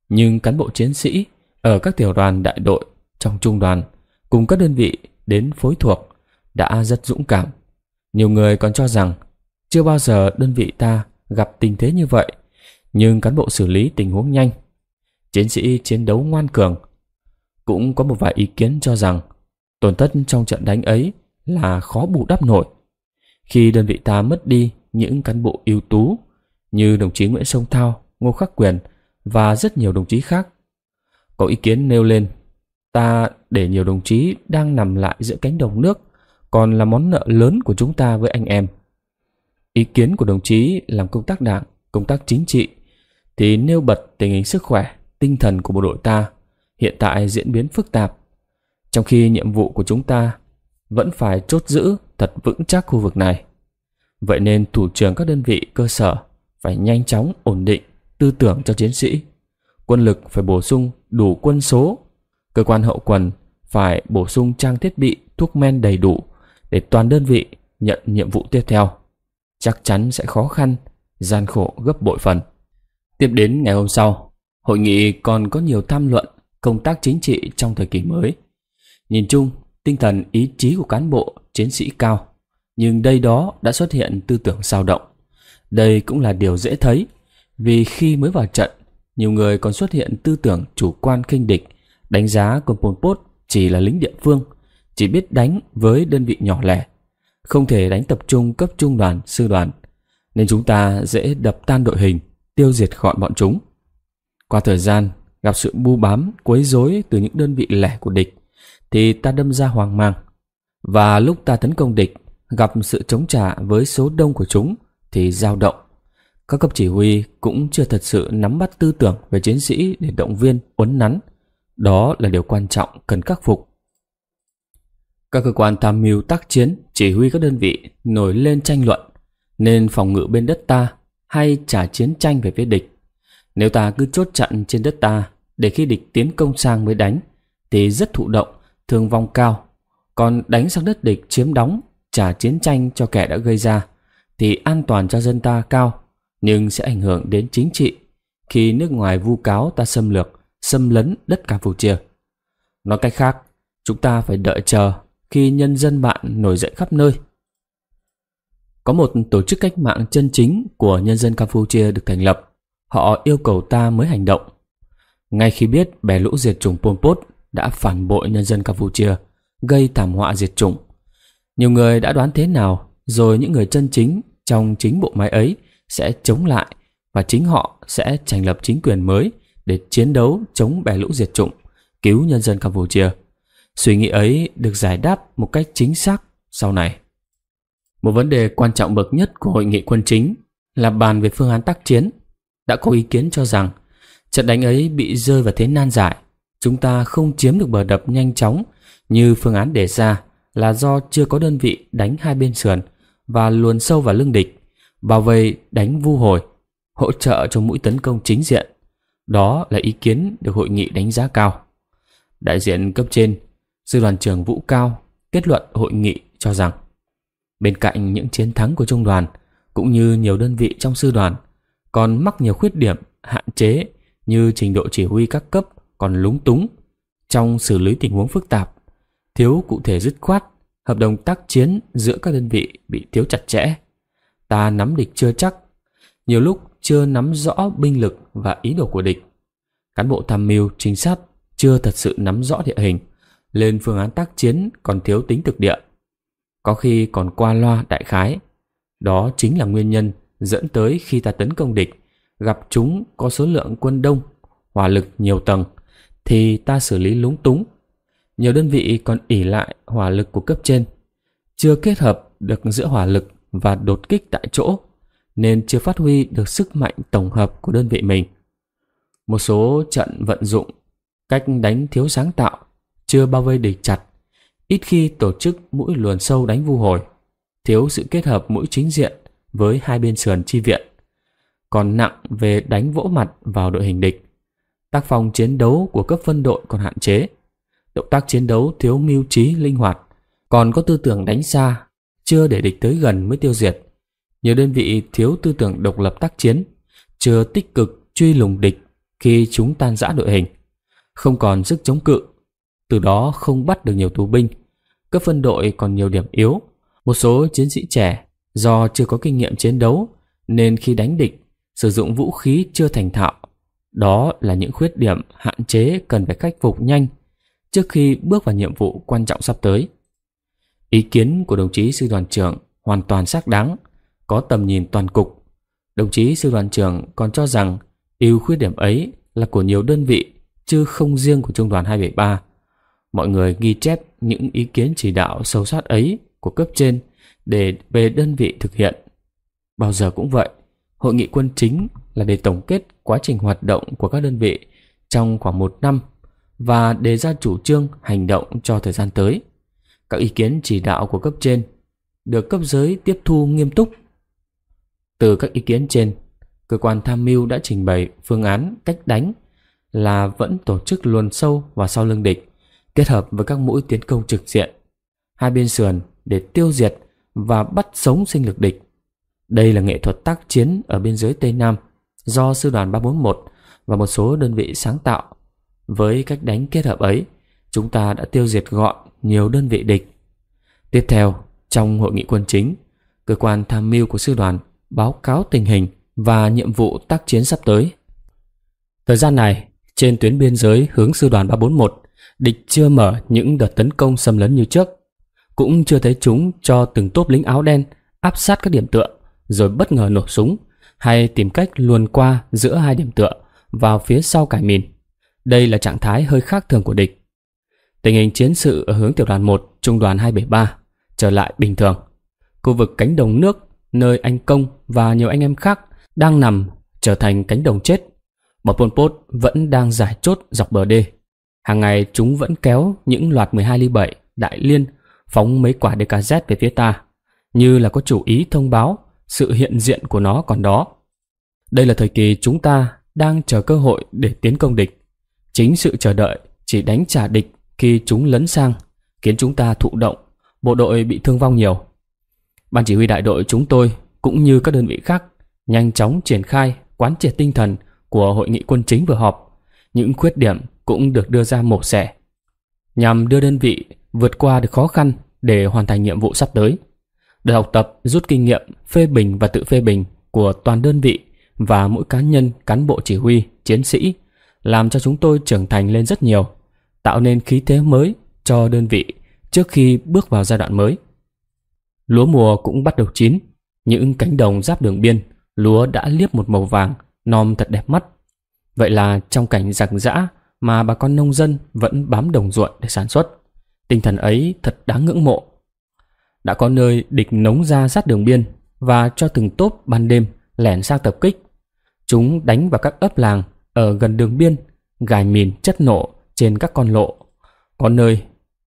nhưng cán bộ chiến sĩ ở các tiểu đoàn đại đội trong trung đoàn cùng các đơn vị đến phối thuộc đã rất dũng cảm. Nhiều người còn cho rằng chưa bao giờ đơn vị ta gặp tình thế như vậy, nhưng cán bộ xử lý tình huống nhanh. Chiến sĩ chiến đấu ngoan cường, cũng có một vài ý kiến cho rằng tổn thất trong trận đánh ấy là khó bù đắp nổi. Khi đơn vị ta mất đi những cán bộ ưu tú như đồng chí Nguyễn Sông Thao, Ngô Khắc Quyền và rất nhiều đồng chí khác. Có ý kiến nêu lên, ta để nhiều đồng chí đang nằm lại giữa cánh đồng nước còn là món nợ lớn của chúng ta với anh em. Ý kiến của đồng chí làm công tác đảng, công tác chính trị thì nêu bật tình hình sức khỏe, tinh thần của bộ đội ta hiện tại diễn biến phức tạp. Trong khi nhiệm vụ của chúng ta vẫn phải chốt giữ thật vững chắc khu vực này. Vậy nên thủ trưởng các đơn vị cơ sở phải nhanh chóng ổn định tư tưởng cho chiến sĩ. Quân lực phải bổ sung đủ quân số. Cơ quan hậu cần phải bổ sung trang thiết bị, thuốc men đầy đủ để toàn đơn vị nhận nhiệm vụ tiếp theo. Chắc chắn sẽ khó khăn, gian khổ gấp bội phần. Tiếp đến ngày hôm sau, hội nghị còn có nhiều tham luận công tác chính trị trong thời kỳ mới. Nhìn chung, tinh thần ý chí của cán bộ, chiến sĩ cao, nhưng đây đó đã xuất hiện tư tưởng sao động. Đây cũng là điều dễ thấy, vì khi mới vào trận, nhiều người còn xuất hiện tư tưởng chủ quan khinh địch, đánh giá quân Pol Pot chỉ là lính địa phương, chỉ biết đánh với đơn vị nhỏ lẻ, không thể đánh tập trung cấp trung đoàn, sư đoàn, nên chúng ta dễ đập tan đội hình, tiêu diệt gọn bọn chúng. Qua thời gian, gặp sự bu bám, quấy rối từ những đơn vị lẻ của địch, thì ta đâm ra hoang mang. Và lúc ta tấn công địch, gặp sự chống trả với số đông của chúng thì dao động. Các cấp chỉ huy cũng chưa thật sự nắm bắt tư tưởng về chiến sĩ để động viên, uốn nắn. Đó là điều quan trọng cần khắc phục. Các cơ quan tham mưu tác chiến chỉ huy các đơn vị nổi lên tranh luận nên phòng ngự bên đất ta hay trả chiến tranh về phía địch nếu ta cứ chốt chặn trên đất ta để khi địch tiến công sang mới đánh thì rất thụ động, thương vong cao. Còn đánh sang đất địch chiếm đóng, trả chiến tranh cho kẻ đã gây ra thì an toàn cho dân ta cao nhưng sẽ ảnh hưởng đến chính trị khi nước ngoài vu cáo ta xâm lược, xâm lấn đất Campuchia. Nói cách khác, chúng ta phải đợi chờ khi nhân dân bạn nổi dậy khắp nơi. Có một tổ chức cách mạng chân chính của nhân dân Campuchia được thành lập Họ yêu cầu ta mới hành động. Ngay khi biết bè lũ diệt chủng Pol Pot đã phản bội nhân dân Campuchia, gây thảm họa diệt chủng. Nhiều người đã đoán thế nào, rồi những người chân chính trong chính bộ máy ấy sẽ chống lại và chính họ sẽ thành lập chính quyền mới để chiến đấu chống bè lũ diệt chủng, cứu nhân dân Campuchia. Suy nghĩ ấy được giải đáp một cách chính xác sau này. Một vấn đề quan trọng bậc nhất của hội nghị quân chính là bàn về phương án tác chiến đã có ý kiến cho rằng trận đánh ấy bị rơi vào thế nan giải. Chúng ta không chiếm được bờ đập nhanh chóng như phương án đề ra là do chưa có đơn vị đánh hai bên sườn và luồn sâu vào lưng địch, bao vây đánh vu hồi, hỗ trợ cho mũi tấn công chính diện. Đó là ý kiến được hội nghị đánh giá cao. Đại diện cấp trên, sư đoàn trưởng Vũ Cao kết luận hội nghị cho rằng bên cạnh những chiến thắng của trung đoàn cũng như nhiều đơn vị trong sư đoàn còn mắc nhiều khuyết điểm, hạn chế như trình độ chỉ huy các cấp còn lúng túng trong xử lý tình huống phức tạp, thiếu cụ thể dứt khoát, hợp đồng tác chiến giữa các đơn vị bị thiếu chặt chẽ. Ta nắm địch chưa chắc, nhiều lúc chưa nắm rõ binh lực và ý đồ của địch. Cán bộ tham mưu, trinh sát chưa thật sự nắm rõ địa hình, lên phương án tác chiến còn thiếu tính thực địa. Có khi còn qua loa đại khái. Đó chính là nguyên nhân dẫn tới khi ta tấn công địch, gặp chúng có số lượng quân đông, hỏa lực nhiều tầng, thì ta xử lý lúng túng. Nhiều đơn vị còn ỉ lại hỏa lực của cấp trên, chưa kết hợp được giữa hỏa lực và đột kích tại chỗ, nên chưa phát huy được sức mạnh tổng hợp của đơn vị mình. Một số trận vận dụng, cách đánh thiếu sáng tạo, chưa bao vây địch chặt, ít khi tổ chức mũi luồn sâu đánh vu hồi, thiếu sự kết hợp mũi chính diện với hai bên sườn chi viện, còn nặng về đánh vỗ mặt vào đội hình địch. Tác phong chiến đấu của cấp phân đội còn hạn chế, động tác chiến đấu thiếu mưu trí linh hoạt, còn có tư tưởng đánh xa, chưa để địch tới gần mới tiêu diệt. Nhiều đơn vị thiếu tư tưởng độc lập tác chiến, chưa tích cực truy lùng địch khi chúng tan rã đội hình, không còn sức chống cự, từ đó không bắt được nhiều tù binh. Cấp phân đội còn nhiều điểm yếu, một số chiến sĩ trẻ Do chưa có kinh nghiệm chiến đấu nên khi đánh địch sử dụng vũ khí chưa thành thạo. Đó là những khuyết điểm hạn chế cần phải khắc phục nhanh trước khi bước vào nhiệm vụ quan trọng sắp tới. Ý kiến của đồng chí sư đoàn trưởng hoàn toàn xác đáng, có tầm nhìn toàn cục. Đồng chí sư đoàn trưởng còn cho rằng ưu khuyết điểm ấy là của nhiều đơn vị chứ không riêng của trung đoàn 273. Mọi người ghi chép những ý kiến chỉ đạo sâu sát ấy của cấp trên để về đơn vị thực hiện. Bao giờ cũng vậy, hội nghị quân chính là để tổng kết quá trình hoạt động của các đơn vị trong khoảng một năm và đề ra chủ trương hành động cho thời gian tới. Các ý kiến chỉ đạo của cấp trên được cấp dưới tiếp thu nghiêm túc. Từ các ý kiến trên, cơ quan tham mưu đã trình bày phương án cách đánh là vẫn tổ chức luồn sâu vào sau lưng địch, kết hợp với các mũi tiến công trực diện, hai bên sườn để tiêu diệt và bắt sống sinh lực địch. Đây là nghệ thuật tác chiến ở biên giới Tây Nam do Sư đoàn 341 và một số đơn vị sáng tạo. Với cách đánh kết hợp ấy, chúng ta đã tiêu diệt gọn nhiều đơn vị địch. Tiếp theo, trong hội nghị quân chính, cơ quan tham mưu của sư đoàn báo cáo tình hình và nhiệm vụ tác chiến sắp tới. Thời gian này, trên tuyến biên giới hướng sư đoàn 341, địch chưa mở những đợt tấn công xâm lấn như trước cũng chưa thấy chúng cho từng tốp lính áo đen áp sát các điểm tựa rồi bất ngờ nổ súng hay tìm cách luồn qua giữa hai điểm tựa vào phía sau cải mìn. Đây là trạng thái hơi khác thường của địch. Tình hình chiến sự ở hướng tiểu đoàn 1, trung đoàn 273 trở lại bình thường. Khu vực cánh đồng nước nơi anh Công và nhiều anh em khác đang nằm trở thành cánh đồng chết. Bọn Pol Pot vẫn đang giải chốt dọc bờ đê. Hàng ngày chúng vẫn kéo những loạt 12 ly 7 đại liên phóng mấy quả DKZ về phía ta, như là có chủ ý thông báo sự hiện diện của nó còn đó. Đây là thời kỳ chúng ta đang chờ cơ hội để tiến công địch. Chính sự chờ đợi chỉ đánh trả địch khi chúng lấn sang, khiến chúng ta thụ động, bộ đội bị thương vong nhiều. Ban chỉ huy đại đội chúng tôi cũng như các đơn vị khác nhanh chóng triển khai quán triệt tinh thần của hội nghị quân chính vừa họp. Những khuyết điểm cũng được đưa ra mổ xẻ nhằm đưa đơn vị vượt qua được khó khăn để hoàn thành nhiệm vụ sắp tới. Được học tập, rút kinh nghiệm, phê bình và tự phê bình của toàn đơn vị và mỗi cá nhân, cán bộ chỉ huy, chiến sĩ làm cho chúng tôi trưởng thành lên rất nhiều, tạo nên khí thế mới cho đơn vị trước khi bước vào giai đoạn mới. Lúa mùa cũng bắt đầu chín, những cánh đồng giáp đường biên, lúa đã liếp một màu vàng, nom thật đẹp mắt. Vậy là trong cảnh giặc giã mà bà con nông dân vẫn bám đồng ruộng để sản xuất. Tinh thần ấy thật đáng ngưỡng mộ. Đã có nơi địch nống ra sát đường biên và cho từng tốp ban đêm lẻn sang tập kích. Chúng đánh vào các ấp làng ở gần đường biên, gài mìn chất nổ trên các con lộ. Có nơi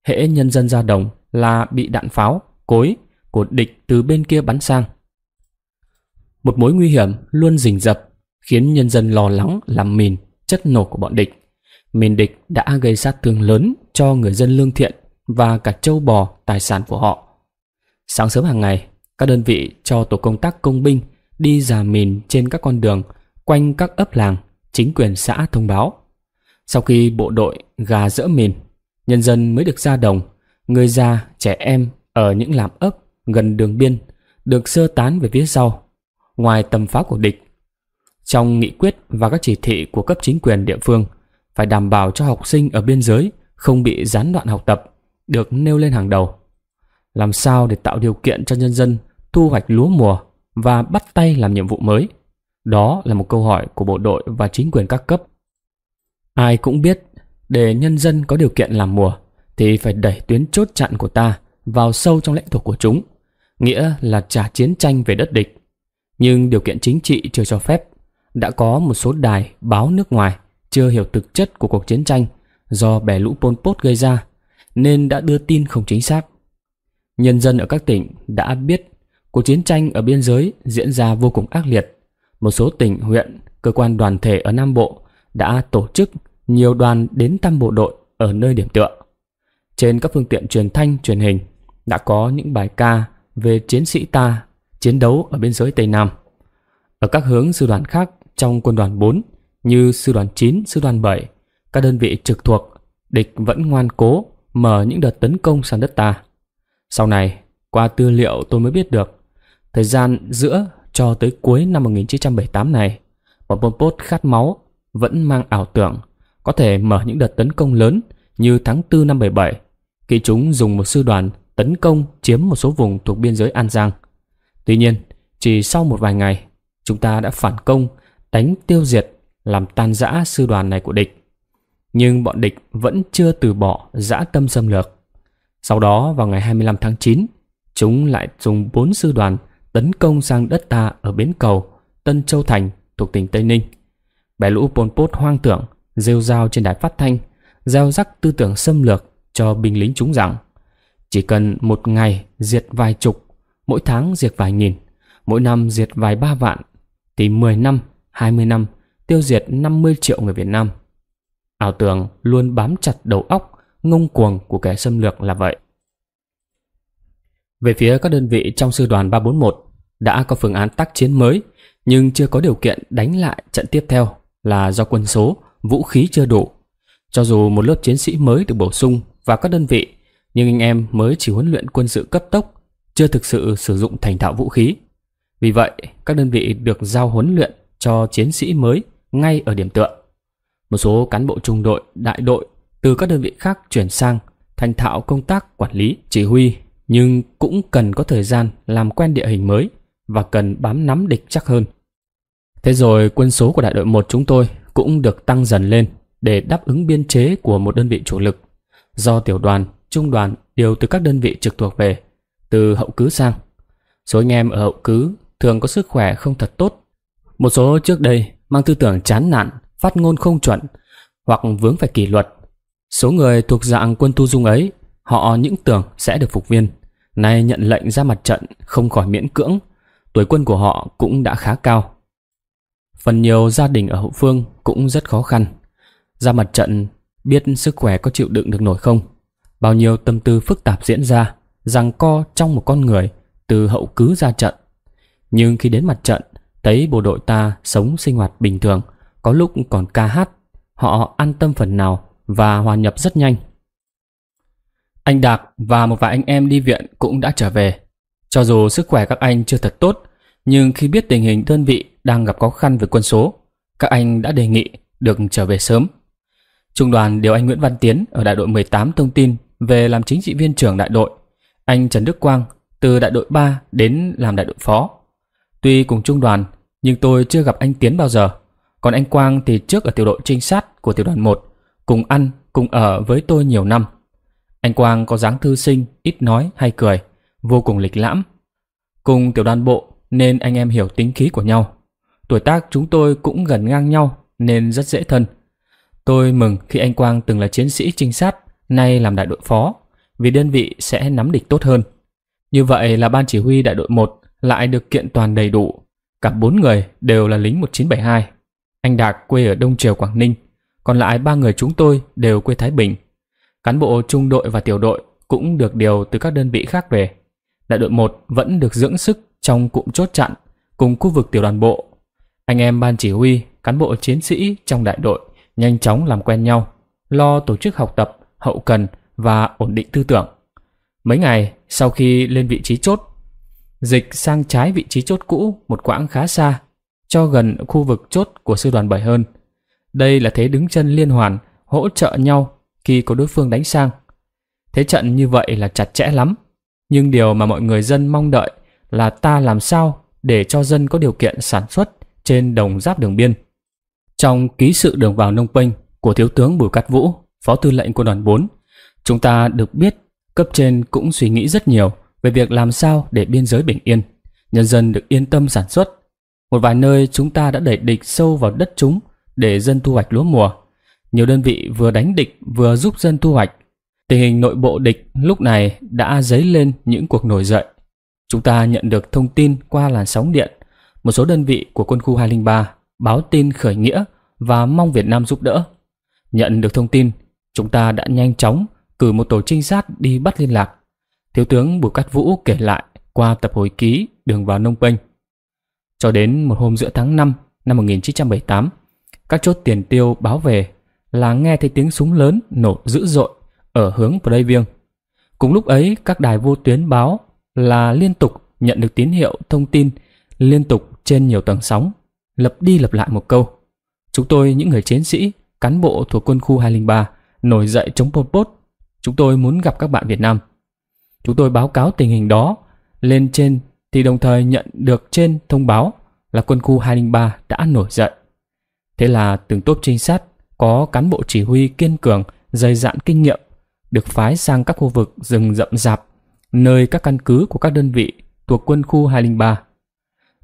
hễ nhân dân ra đồng là bị đạn pháo, cối của địch từ bên kia bắn sang. Một mối nguy hiểm luôn rình rập khiến nhân dân lo lắng làm mìn, chất nổ của bọn địch. Mìn địch đã gây sát thương lớn cho người dân lương thiện và cả châu bò tài sản của họ. Sáng sớm hàng ngày, các đơn vị cho tổ công tác công binh đi giả mìn trên các con đường quanh các ấp làng, chính quyền xã thông báo. Sau khi bộ đội gà dỡ mìn, nhân dân mới được ra đồng, người già, trẻ em ở những làng ấp gần đường biên được sơ tán về phía sau, ngoài tầm phá của địch. Trong nghị quyết và các chỉ thị của cấp chính quyền địa phương, phải đảm bảo cho học sinh ở biên giới không bị gián đoạn học tập được nêu lên hàng đầu. Làm sao để tạo điều kiện cho nhân dân thu hoạch lúa mùa và bắt tay làm nhiệm vụ mới? Đó là một câu hỏi của bộ đội và chính quyền các cấp. Ai cũng biết, để nhân dân có điều kiện làm mùa thì phải đẩy tuyến chốt chặn của ta vào sâu trong lãnh thổ của chúng, nghĩa là trả chiến tranh về đất địch. Nhưng điều kiện chính trị chưa cho phép, đã có một số đài báo nước ngoài chưa hiểu thực chất của cuộc chiến tranh do bè lũ Pol Pot gây ra nên đã đưa tin không chính xác. Nhân dân ở các tỉnh đã biết cuộc chiến tranh ở biên giới diễn ra vô cùng ác liệt. Một số tỉnh, huyện, cơ quan đoàn thể ở Nam Bộ đã tổ chức nhiều đoàn đến thăm bộ đội ở nơi điểm tựa. Trên các phương tiện truyền thanh, truyền hình đã có những bài ca về chiến sĩ ta chiến đấu ở biên giới Tây Nam. Ở các hướng sư đoàn khác trong quân đoàn 4 như sư đoàn 9, sư đoàn 7, các đơn vị trực thuộc, địch vẫn ngoan cố mở những đợt tấn công sang đất ta. Sau này, qua tư liệu tôi mới biết được, thời gian giữa cho tới cuối năm 1978 này, bọn Pol Pot khát máu vẫn mang ảo tưởng có thể mở những đợt tấn công lớn như tháng 4 năm 77 khi chúng dùng một sư đoàn tấn công chiếm một số vùng thuộc biên giới An Giang. Tuy nhiên, chỉ sau một vài ngày, chúng ta đã phản công, đánh tiêu diệt, làm tan rã sư đoàn này của địch nhưng bọn địch vẫn chưa từ bỏ dã tâm xâm lược. Sau đó vào ngày 25 tháng 9, chúng lại dùng 4 sư đoàn tấn công sang đất ta ở Bến Cầu, Tân Châu Thành thuộc tỉnh Tây Ninh. Bè lũ Pol Pot hoang tưởng, rêu rao trên đài phát thanh, gieo rắc tư tưởng xâm lược cho binh lính chúng rằng chỉ cần một ngày diệt vài chục, mỗi tháng diệt vài nghìn, mỗi năm diệt vài ba vạn, thì 10 năm, 20 năm tiêu diệt 50 triệu người Việt Nam – ảo tưởng luôn bám chặt đầu óc ngông cuồng của kẻ xâm lược là vậy. Về phía các đơn vị trong sư đoàn 341 đã có phương án tác chiến mới nhưng chưa có điều kiện đánh lại trận tiếp theo là do quân số, vũ khí chưa đủ. Cho dù một lớp chiến sĩ mới được bổ sung vào các đơn vị nhưng anh em mới chỉ huấn luyện quân sự cấp tốc chưa thực sự sử dụng thành thạo vũ khí. Vì vậy, các đơn vị được giao huấn luyện cho chiến sĩ mới ngay ở điểm tựa. Một số cán bộ trung đội, đại đội từ các đơn vị khác chuyển sang thành thạo công tác quản lý, chỉ huy nhưng cũng cần có thời gian làm quen địa hình mới và cần bám nắm địch chắc hơn. Thế rồi quân số của đại đội 1 chúng tôi cũng được tăng dần lên để đáp ứng biên chế của một đơn vị chủ lực. Do tiểu đoàn, trung đoàn điều từ các đơn vị trực thuộc về, từ hậu cứ sang. Số anh em ở hậu cứ thường có sức khỏe không thật tốt. Một số trước đây mang tư tưởng chán nản phát ngôn không chuẩn hoặc vướng phải kỷ luật. Số người thuộc dạng quân tu dung ấy, họ những tưởng sẽ được phục viên. Nay nhận lệnh ra mặt trận không khỏi miễn cưỡng, tuổi quân của họ cũng đã khá cao. Phần nhiều gia đình ở hậu phương cũng rất khó khăn. Ra mặt trận biết sức khỏe có chịu đựng được nổi không. Bao nhiêu tâm tư phức tạp diễn ra, rằng co trong một con người từ hậu cứ ra trận. Nhưng khi đến mặt trận, thấy bộ đội ta sống sinh hoạt bình thường, có lúc còn ca hát, họ an tâm phần nào và hòa nhập rất nhanh. Anh đạt và một vài anh em đi viện cũng đã trở về. Cho dù sức khỏe các anh chưa thật tốt, nhưng khi biết tình hình đơn vị đang gặp khó khăn về quân số, các anh đã đề nghị được trở về sớm. Trung đoàn điều anh Nguyễn Văn Tiến ở đại đội 18 thông tin về làm chính trị viên trưởng đại đội, anh Trần Đức Quang từ đại đội 3 đến làm đại đội phó. Tuy cùng trung đoàn, nhưng tôi chưa gặp anh Tiến bao giờ. Còn anh Quang thì trước ở tiểu đội trinh sát của tiểu đoàn 1, cùng ăn, cùng ở với tôi nhiều năm. Anh Quang có dáng thư sinh, ít nói hay cười, vô cùng lịch lãm. Cùng tiểu đoàn bộ nên anh em hiểu tính khí của nhau. Tuổi tác chúng tôi cũng gần ngang nhau nên rất dễ thân. Tôi mừng khi anh Quang từng là chiến sĩ trinh sát, nay làm đại đội phó, vì đơn vị sẽ nắm địch tốt hơn. Như vậy là ban chỉ huy đại đội 1 lại được kiện toàn đầy đủ. Cả bốn người đều là lính 1972. Anh đạt quê ở Đông Triều Quảng Ninh, còn lại ba người chúng tôi đều quê Thái Bình. Cán bộ trung đội và tiểu đội cũng được điều từ các đơn vị khác về. Đại đội 1 vẫn được dưỡng sức trong cụm chốt chặn cùng khu vực tiểu đoàn bộ. Anh em ban chỉ huy, cán bộ chiến sĩ trong đại đội nhanh chóng làm quen nhau, lo tổ chức học tập, hậu cần và ổn định tư tưởng. Mấy ngày sau khi lên vị trí chốt, dịch sang trái vị trí chốt cũ một quãng khá xa cho gần khu vực chốt của sư đoàn 7 hơn. Đây là thế đứng chân liên hoàn, hỗ trợ nhau khi có đối phương đánh sang. Thế trận như vậy là chặt chẽ lắm. Nhưng điều mà mọi người dân mong đợi là ta làm sao để cho dân có điều kiện sản xuất trên đồng giáp đường biên. Trong ký sự đường vào Nông Penh của Thiếu tướng Bùi Cát Vũ, Phó Tư lệnh Quân đoàn 4, chúng ta được biết cấp trên cũng suy nghĩ rất nhiều về việc làm sao để biên giới bình yên, nhân dân được yên tâm sản xuất, một vài nơi chúng ta đã đẩy địch sâu vào đất chúng để dân thu hoạch lúa mùa. Nhiều đơn vị vừa đánh địch vừa giúp dân thu hoạch. Tình hình nội bộ địch lúc này đã dấy lên những cuộc nổi dậy. Chúng ta nhận được thông tin qua làn sóng điện, một số đơn vị của quân khu 203 báo tin khởi nghĩa và mong Việt Nam giúp đỡ. Nhận được thông tin, chúng ta đã nhanh chóng cử một tổ trinh sát đi bắt liên lạc. Thiếu tướng Bùi Cát Vũ kể lại qua tập hồi ký đường vào Nông Penh. Cho đến một hôm giữa tháng 5 năm 1978, các chốt tiền tiêu báo về là nghe thấy tiếng súng lớn nổ dữ dội ở hướng Previeng. Cùng lúc ấy, các đài vô tuyến báo là liên tục nhận được tín hiệu thông tin liên tục trên nhiều tầng sóng, lập đi lập lại một câu. Chúng tôi những người chiến sĩ, cán bộ thuộc quân khu 203 nổi dậy chống Pol Pot. Chúng tôi muốn gặp các bạn Việt Nam. Chúng tôi báo cáo tình hình đó lên trên thì đồng thời nhận được trên thông báo là quân khu 203 đã nổi dậy. Thế là từng tốp trinh sát có cán bộ chỉ huy kiên cường, dày dạn kinh nghiệm, được phái sang các khu vực rừng rậm rạp, nơi các căn cứ của các đơn vị thuộc quân khu 203.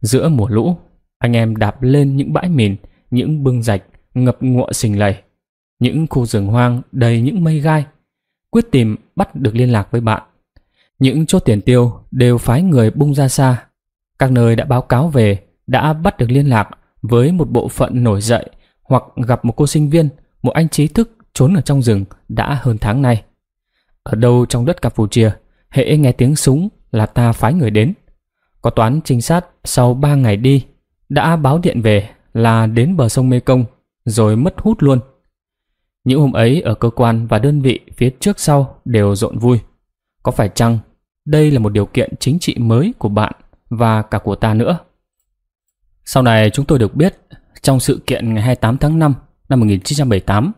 Giữa mùa lũ, anh em đạp lên những bãi mìn, những bưng rạch ngập ngụa sình lầy, những khu rừng hoang đầy những mây gai, quyết tìm bắt được liên lạc với bạn những chốt tiền tiêu đều phái người bung ra xa. Các nơi đã báo cáo về đã bắt được liên lạc với một bộ phận nổi dậy hoặc gặp một cô sinh viên, một anh trí thức trốn ở trong rừng đã hơn tháng nay. Ở đâu trong đất Campuchia, hệ nghe tiếng súng là ta phái người đến. Có toán trinh sát sau 3 ngày đi đã báo điện về là đến bờ sông Mekong rồi mất hút luôn. Những hôm ấy ở cơ quan và đơn vị phía trước sau đều rộn vui. Có phải chăng đây là một điều kiện chính trị mới của bạn và cả của ta nữa. Sau này chúng tôi được biết, trong sự kiện ngày 28 tháng 5 năm 1978,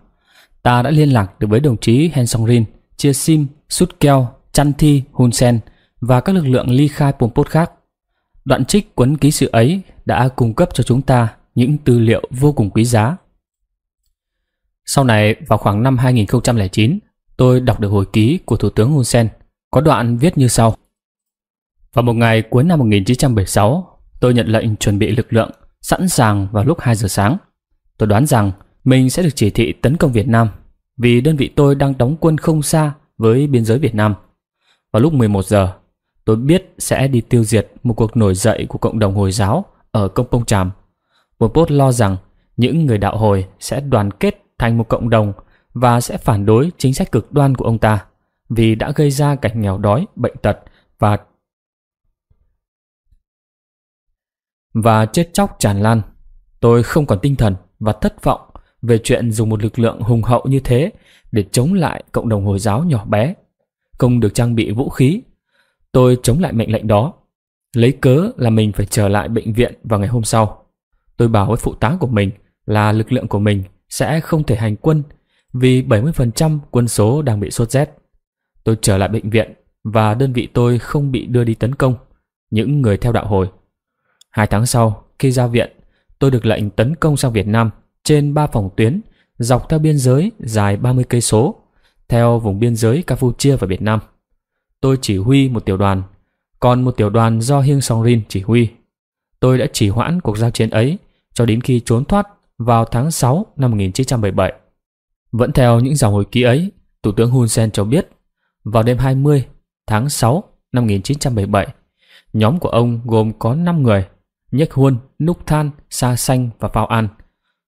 ta đã liên lạc được với đồng chí Hen Song Rin, Chia Sim, Sút Keo, Chan Thi, Hun Sen và các lực lượng ly khai Pol Pot khác. Đoạn trích cuốn ký sự ấy đã cung cấp cho chúng ta những tư liệu vô cùng quý giá. Sau này, vào khoảng năm 2009, tôi đọc được hồi ký của Thủ tướng Hun Sen – có đoạn viết như sau. Vào một ngày cuối năm 1976, tôi nhận lệnh chuẩn bị lực lượng sẵn sàng vào lúc 2 giờ sáng. Tôi đoán rằng mình sẽ được chỉ thị tấn công Việt Nam vì đơn vị tôi đang đóng quân không xa với biên giới Việt Nam. Vào lúc 11 giờ, tôi biết sẽ đi tiêu diệt một cuộc nổi dậy của cộng đồng Hồi giáo ở Công Pông Tràm. Một post lo rằng những người đạo hồi sẽ đoàn kết thành một cộng đồng và sẽ phản đối chính sách cực đoan của ông ta vì đã gây ra cảnh nghèo đói, bệnh tật và và chết chóc tràn lan. Tôi không còn tinh thần và thất vọng về chuyện dùng một lực lượng hùng hậu như thế để chống lại cộng đồng Hồi giáo nhỏ bé, không được trang bị vũ khí. Tôi chống lại mệnh lệnh đó, lấy cớ là mình phải trở lại bệnh viện vào ngày hôm sau. Tôi bảo với phụ tá của mình là lực lượng của mình sẽ không thể hành quân vì 70% quân số đang bị sốt rét. Tôi trở lại bệnh viện và đơn vị tôi không bị đưa đi tấn công, những người theo đạo hồi. Hai tháng sau, khi ra viện, tôi được lệnh tấn công sang Việt Nam trên ba phòng tuyến dọc theo biên giới dài 30 cây số, theo vùng biên giới Campuchia và Việt Nam. Tôi chỉ huy một tiểu đoàn, còn một tiểu đoàn do Hiêng rin chỉ huy. Tôi đã chỉ hoãn cuộc giao chiến ấy cho đến khi trốn thoát vào tháng 6 năm 1977. Vẫn theo những dòng hồi ký ấy, Thủ tướng Hun Sen cho biết vào đêm 20 tháng 6 năm 1977, nhóm của ông gồm có 5 người, nhất Huân, Núc Than, Sa Xanh và Phao An.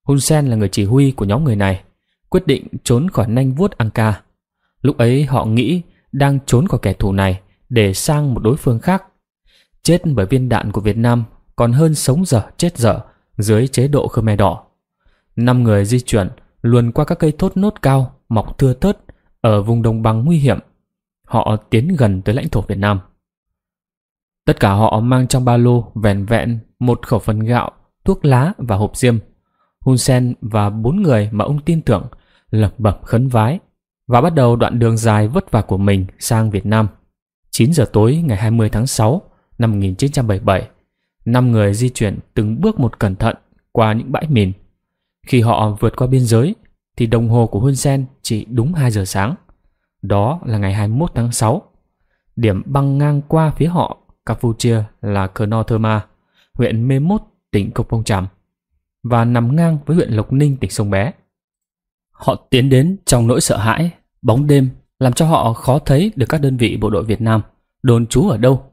Hun Sen là người chỉ huy của nhóm người này, quyết định trốn khỏi nanh vuốt Anka. Lúc ấy họ nghĩ đang trốn khỏi kẻ thù này để sang một đối phương khác. Chết bởi viên đạn của Việt Nam còn hơn sống dở chết dở dưới chế độ Khmer Đỏ. Năm người di chuyển luồn qua các cây thốt nốt cao mọc thưa thớt ở vùng đồng bằng nguy hiểm Họ tiến gần tới lãnh thổ Việt Nam. Tất cả họ mang trong ba lô vẹn vẹn một khẩu phần gạo, thuốc lá và hộp diêm. Hun Sen và bốn người mà ông tin tưởng lẩm bẩm khấn vái và bắt đầu đoạn đường dài vất vả của mình sang Việt Nam. 9 giờ tối ngày 20 tháng 6 năm 1977, năm người di chuyển từng bước một cẩn thận qua những bãi mìn. Khi họ vượt qua biên giới, thì đồng hồ của Hun Sen chỉ đúng 2 giờ sáng. Đó là ngày 21 tháng 6. Điểm băng ngang qua phía họ, Campuchia là Kno Therma, huyện Mê Mốt, tỉnh Cốc Bông Tràm và nằm ngang với huyện Lộc Ninh, tỉnh Sông Bé. Họ tiến đến trong nỗi sợ hãi, bóng đêm làm cho họ khó thấy được các đơn vị bộ đội Việt Nam đồn trú ở đâu.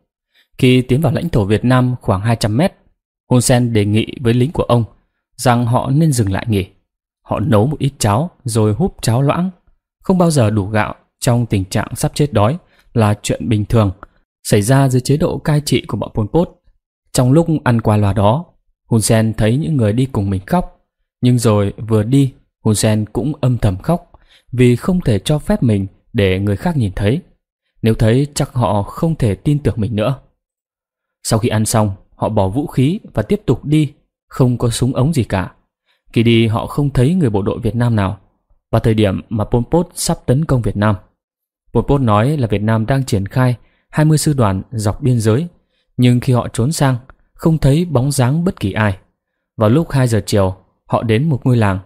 Khi tiến vào lãnh thổ Việt Nam khoảng 200 mét, Hun Sen đề nghị với lính của ông rằng họ nên dừng lại nghỉ. Họ nấu một ít cháo rồi húp cháo loãng, không bao giờ đủ gạo trong tình trạng sắp chết đói là chuyện bình thường, xảy ra dưới chế độ cai trị của bọn Pol Pot. Trong lúc ăn qua loa đó, Hun Sen thấy những người đi cùng mình khóc, nhưng rồi vừa đi, Hun Sen cũng âm thầm khóc vì không thể cho phép mình để người khác nhìn thấy. Nếu thấy chắc họ không thể tin tưởng mình nữa. Sau khi ăn xong, họ bỏ vũ khí và tiếp tục đi, không có súng ống gì cả. Khi đi họ không thấy người bộ đội Việt Nam nào. và thời điểm mà Pol Pot sắp tấn công Việt Nam, Pol Pot nói là Việt Nam đang triển khai 20 sư đoàn dọc biên giới, nhưng khi họ trốn sang, không thấy bóng dáng bất kỳ ai. Vào lúc 2 giờ chiều, họ đến một ngôi làng,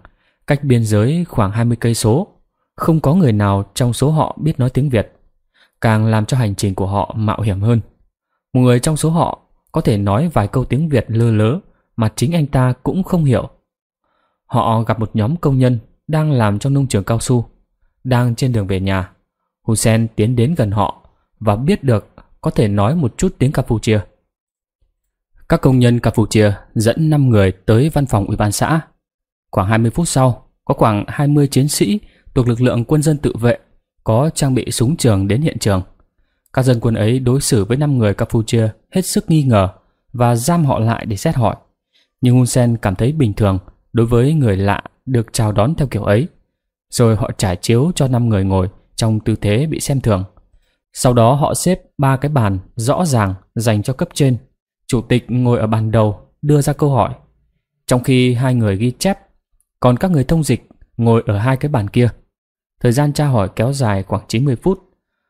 cách biên giới khoảng 20 cây số. Không có người nào trong số họ biết nói tiếng Việt, càng làm cho hành trình của họ mạo hiểm hơn. Một người trong số họ có thể nói vài câu tiếng Việt lơ lớ mà chính anh ta cũng không hiểu. Họ gặp một nhóm công nhân đang làm trong nông trường cao su, đang trên đường về nhà. Hussein tiến đến gần họ và biết được có thể nói một chút tiếng Campuchia. Các công nhân Campuchia dẫn 5 người tới văn phòng ủy ban xã. Khoảng 20 phút sau, có khoảng 20 chiến sĩ thuộc lực lượng quân dân tự vệ có trang bị súng trường đến hiện trường. Các dân quân ấy đối xử với 5 người Campuchia hết sức nghi ngờ và giam họ lại để xét hỏi. Nhưng Hun Sen cảm thấy bình thường đối với người lạ được chào đón theo kiểu ấy. Rồi họ trải chiếu cho 5 người ngồi trong tư thế bị xem thường. Sau đó họ xếp ba cái bàn rõ ràng dành cho cấp trên. Chủ tịch ngồi ở bàn đầu đưa ra câu hỏi. Trong khi hai người ghi chép, còn các người thông dịch ngồi ở hai cái bàn kia. Thời gian tra hỏi kéo dài khoảng 90 phút.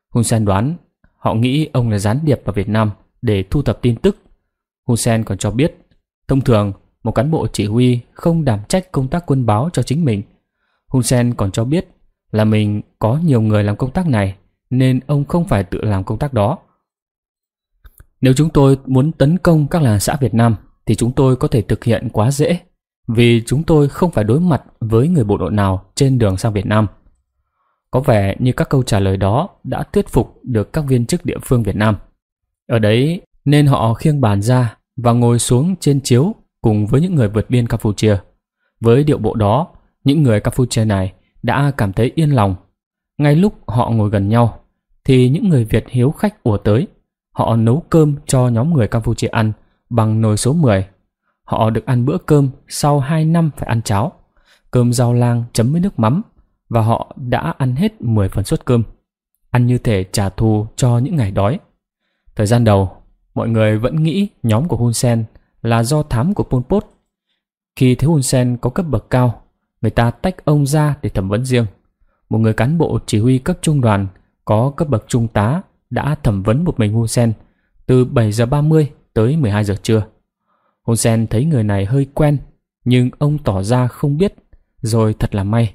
Hun Sen đoán họ nghĩ ông là gián điệp vào Việt Nam để thu thập tin tức. Hun Sen còn cho biết, thông thường một cán bộ chỉ huy không đảm trách công tác quân báo cho chính mình. Hun Sen còn cho biết là mình có nhiều người làm công tác này nên ông không phải tự làm công tác đó. Nếu chúng tôi muốn tấn công các làng xã Việt Nam thì chúng tôi có thể thực hiện quá dễ vì chúng tôi không phải đối mặt với người bộ đội nào trên đường sang Việt Nam. Có vẻ như các câu trả lời đó đã thuyết phục được các viên chức địa phương Việt Nam. Ở đấy nên họ khiêng bàn ra và ngồi xuống trên chiếu cùng với những người vượt biên Campuchia. Với điệu bộ đó, những người Campuchia này đã cảm thấy yên lòng. Ngay lúc họ ngồi gần nhau, thì những người Việt hiếu khách ùa tới. Họ nấu cơm cho nhóm người Campuchia ăn bằng nồi số 10. Họ được ăn bữa cơm sau 2 năm phải ăn cháo, cơm rau lang chấm với nước mắm và họ đã ăn hết 10 phần suất cơm. Ăn như thể trả thù cho những ngày đói. Thời gian đầu, mọi người vẫn nghĩ nhóm của Hun Sen là do thám của Pol Pot. Khi thấy Hun Sen có cấp bậc cao, người ta tách ông ra để thẩm vấn riêng. Một người cán bộ chỉ huy cấp trung đoàn có cấp bậc trung tá đã thẩm vấn một mình Hun Sen từ 7 giờ 30 tới 12 giờ trưa. Hun Sen thấy người này hơi quen nhưng ông tỏ ra không biết rồi thật là may.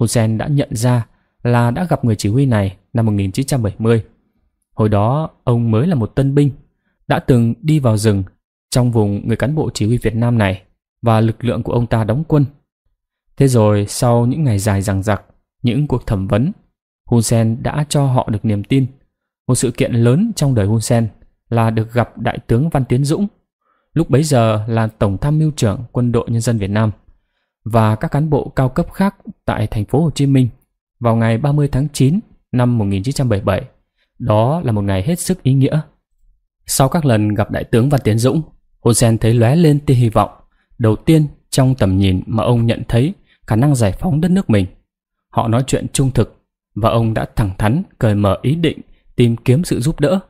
Hun Sen đã nhận ra là đã gặp người chỉ huy này năm 1970. Hồi đó ông mới là một tân binh đã từng đi vào rừng trong vùng người cán bộ chỉ huy Việt Nam này và lực lượng của ông ta đóng quân Thế rồi sau những ngày dài rằng rặc, những cuộc thẩm vấn, Hun Sen đã cho họ được niềm tin. Một sự kiện lớn trong đời Hun Sen là được gặp Đại tướng Văn Tiến Dũng, lúc bấy giờ là Tổng tham mưu trưởng Quân đội Nhân dân Việt Nam và các cán bộ cao cấp khác tại thành phố Hồ Chí Minh vào ngày 30 tháng 9 năm 1977. Đó là một ngày hết sức ý nghĩa. Sau các lần gặp Đại tướng Văn Tiến Dũng, Hun Sen thấy lóe lên tia hy vọng đầu tiên trong tầm nhìn mà ông nhận thấy khả năng giải phóng đất nước mình. Họ nói chuyện trung thực và ông đã thẳng thắn cởi mở ý định tìm kiếm sự giúp đỡ.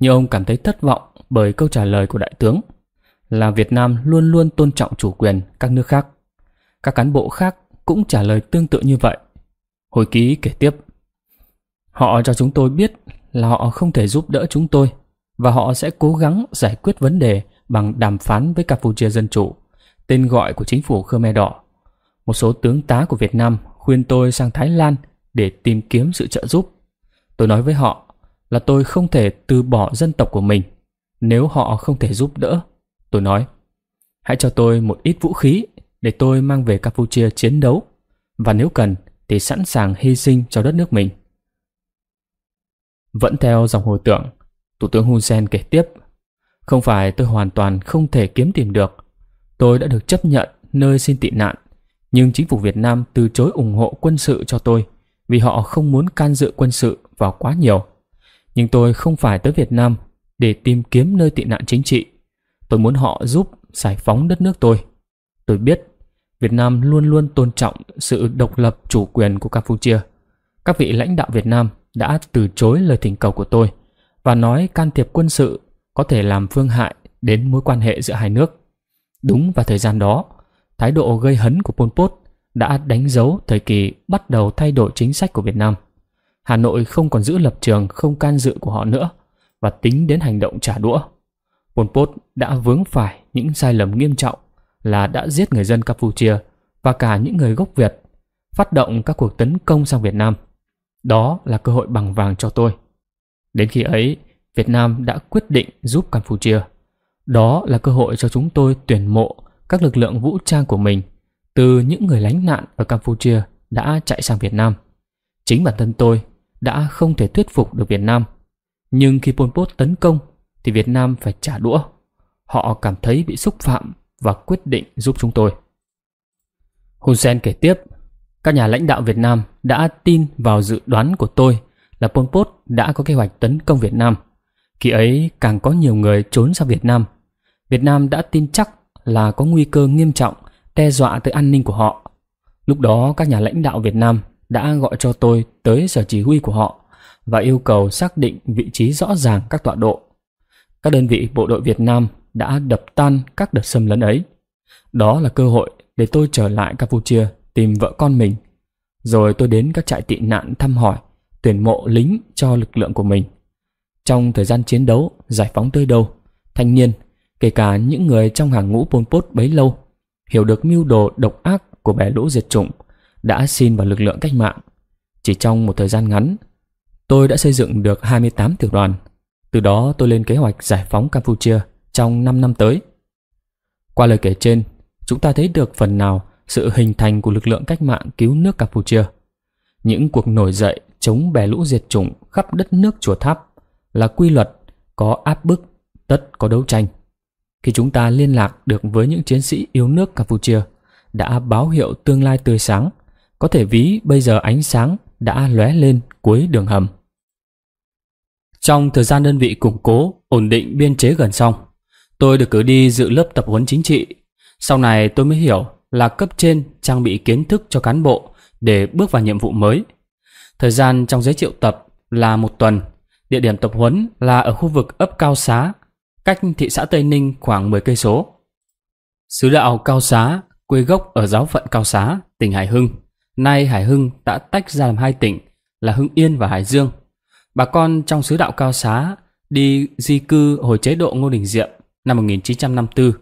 Nhưng ông cảm thấy thất vọng bởi câu trả lời của đại tướng là Việt Nam luôn luôn tôn trọng chủ quyền các nước khác. Các cán bộ khác cũng trả lời tương tự như vậy. Hồi ký kể tiếp. Họ cho chúng tôi biết là họ không thể giúp đỡ chúng tôi và họ sẽ cố gắng giải quyết vấn đề bằng đàm phán với Campuchia Dân Chủ, tên gọi của chính phủ Khmer Đỏ. Một số tướng tá của Việt Nam khuyên tôi sang Thái Lan để tìm kiếm sự trợ giúp. Tôi nói với họ là tôi không thể từ bỏ dân tộc của mình nếu họ không thể giúp đỡ. Tôi nói, hãy cho tôi một ít vũ khí để tôi mang về Campuchia chiến đấu và nếu cần thì sẵn sàng hy sinh cho đất nước mình. Vẫn theo dòng hồi tưởng, Thủ tướng Hun Sen kể tiếp, không phải tôi hoàn toàn không thể kiếm tìm được, tôi đã được chấp nhận nơi xin tị nạn nhưng chính phủ Việt Nam từ chối ủng hộ quân sự cho tôi vì họ không muốn can dự quân sự vào quá nhiều. Nhưng tôi không phải tới Việt Nam để tìm kiếm nơi tị nạn chính trị. Tôi muốn họ giúp giải phóng đất nước tôi. Tôi biết Việt Nam luôn luôn tôn trọng sự độc lập chủ quyền của Campuchia. Các vị lãnh đạo Việt Nam đã từ chối lời thỉnh cầu của tôi và nói can thiệp quân sự có thể làm phương hại đến mối quan hệ giữa hai nước. Đúng vào thời gian đó, thái độ gây hấn của Pol Pot đã đánh dấu thời kỳ bắt đầu thay đổi chính sách của Việt Nam. Hà Nội không còn giữ lập trường không can dự của họ nữa và tính đến hành động trả đũa. Pol Pot đã vướng phải những sai lầm nghiêm trọng là đã giết người dân Campuchia và cả những người gốc Việt, phát động các cuộc tấn công sang Việt Nam. Đó là cơ hội bằng vàng cho tôi. Đến khi ấy, Việt Nam đã quyết định giúp Campuchia. Đó là cơ hội cho chúng tôi tuyển mộ các lực lượng vũ trang của mình từ những người lánh nạn ở Campuchia đã chạy sang Việt Nam. Chính bản thân tôi đã không thể thuyết phục được Việt Nam. Nhưng khi Pol Pot tấn công thì Việt Nam phải trả đũa. Họ cảm thấy bị xúc phạm và quyết định giúp chúng tôi. Hun Sen kể tiếp, các nhà lãnh đạo Việt Nam đã tin vào dự đoán của tôi là Pol Pot đã có kế hoạch tấn công Việt Nam. Khi ấy càng có nhiều người trốn sang Việt Nam. Việt Nam đã tin chắc là có nguy cơ nghiêm trọng đe dọa tới an ninh của họ. Lúc đó các nhà lãnh đạo Việt Nam đã gọi cho tôi tới sở chỉ huy của họ và yêu cầu xác định vị trí rõ ràng các tọa độ. Các đơn vị bộ đội Việt Nam đã đập tan các đợt xâm lấn ấy. Đó là cơ hội để tôi trở lại Campuchia tìm vợ con mình. Rồi tôi đến các trại tị nạn thăm hỏi, tuyển mộ lính cho lực lượng của mình. Trong thời gian chiến đấu, giải phóng tới đâu, thanh niên kể cả những người trong hàng ngũ Pol Pot bấy lâu, hiểu được mưu đồ độc ác của bè lũ diệt chủng, đã xin vào lực lượng cách mạng. Chỉ trong một thời gian ngắn, tôi đã xây dựng được 28 tiểu đoàn. Từ đó tôi lên kế hoạch giải phóng Campuchia trong 5 năm tới. Qua lời kể trên, chúng ta thấy được phần nào sự hình thành của lực lượng cách mạng cứu nước Campuchia. Những cuộc nổi dậy chống bè lũ diệt chủng khắp đất nước chùa tháp là quy luật có áp bức tất có đấu tranh khi chúng ta liên lạc được với những chiến sĩ yêu nước Campuchia, đã báo hiệu tương lai tươi sáng, có thể ví bây giờ ánh sáng đã lóe lên cuối đường hầm. Trong thời gian đơn vị củng cố, ổn định biên chế gần xong, tôi được cử đi dự lớp tập huấn chính trị. Sau này tôi mới hiểu là cấp trên trang bị kiến thức cho cán bộ để bước vào nhiệm vụ mới. Thời gian trong giới triệu tập là một tuần, địa điểm tập huấn là ở khu vực ấp Cao Xá, cách thị xã Tây Ninh khoảng 10 cây số. Sứ đạo Cao Xá, quê gốc ở giáo phận Cao Xá, tỉnh Hải Hưng. Nay Hải Hưng đã tách ra làm hai tỉnh là Hưng Yên và Hải Dương. Bà con trong sứ đạo Cao Xá đi di cư hồi chế độ Ngô Đình Diệm năm 1954.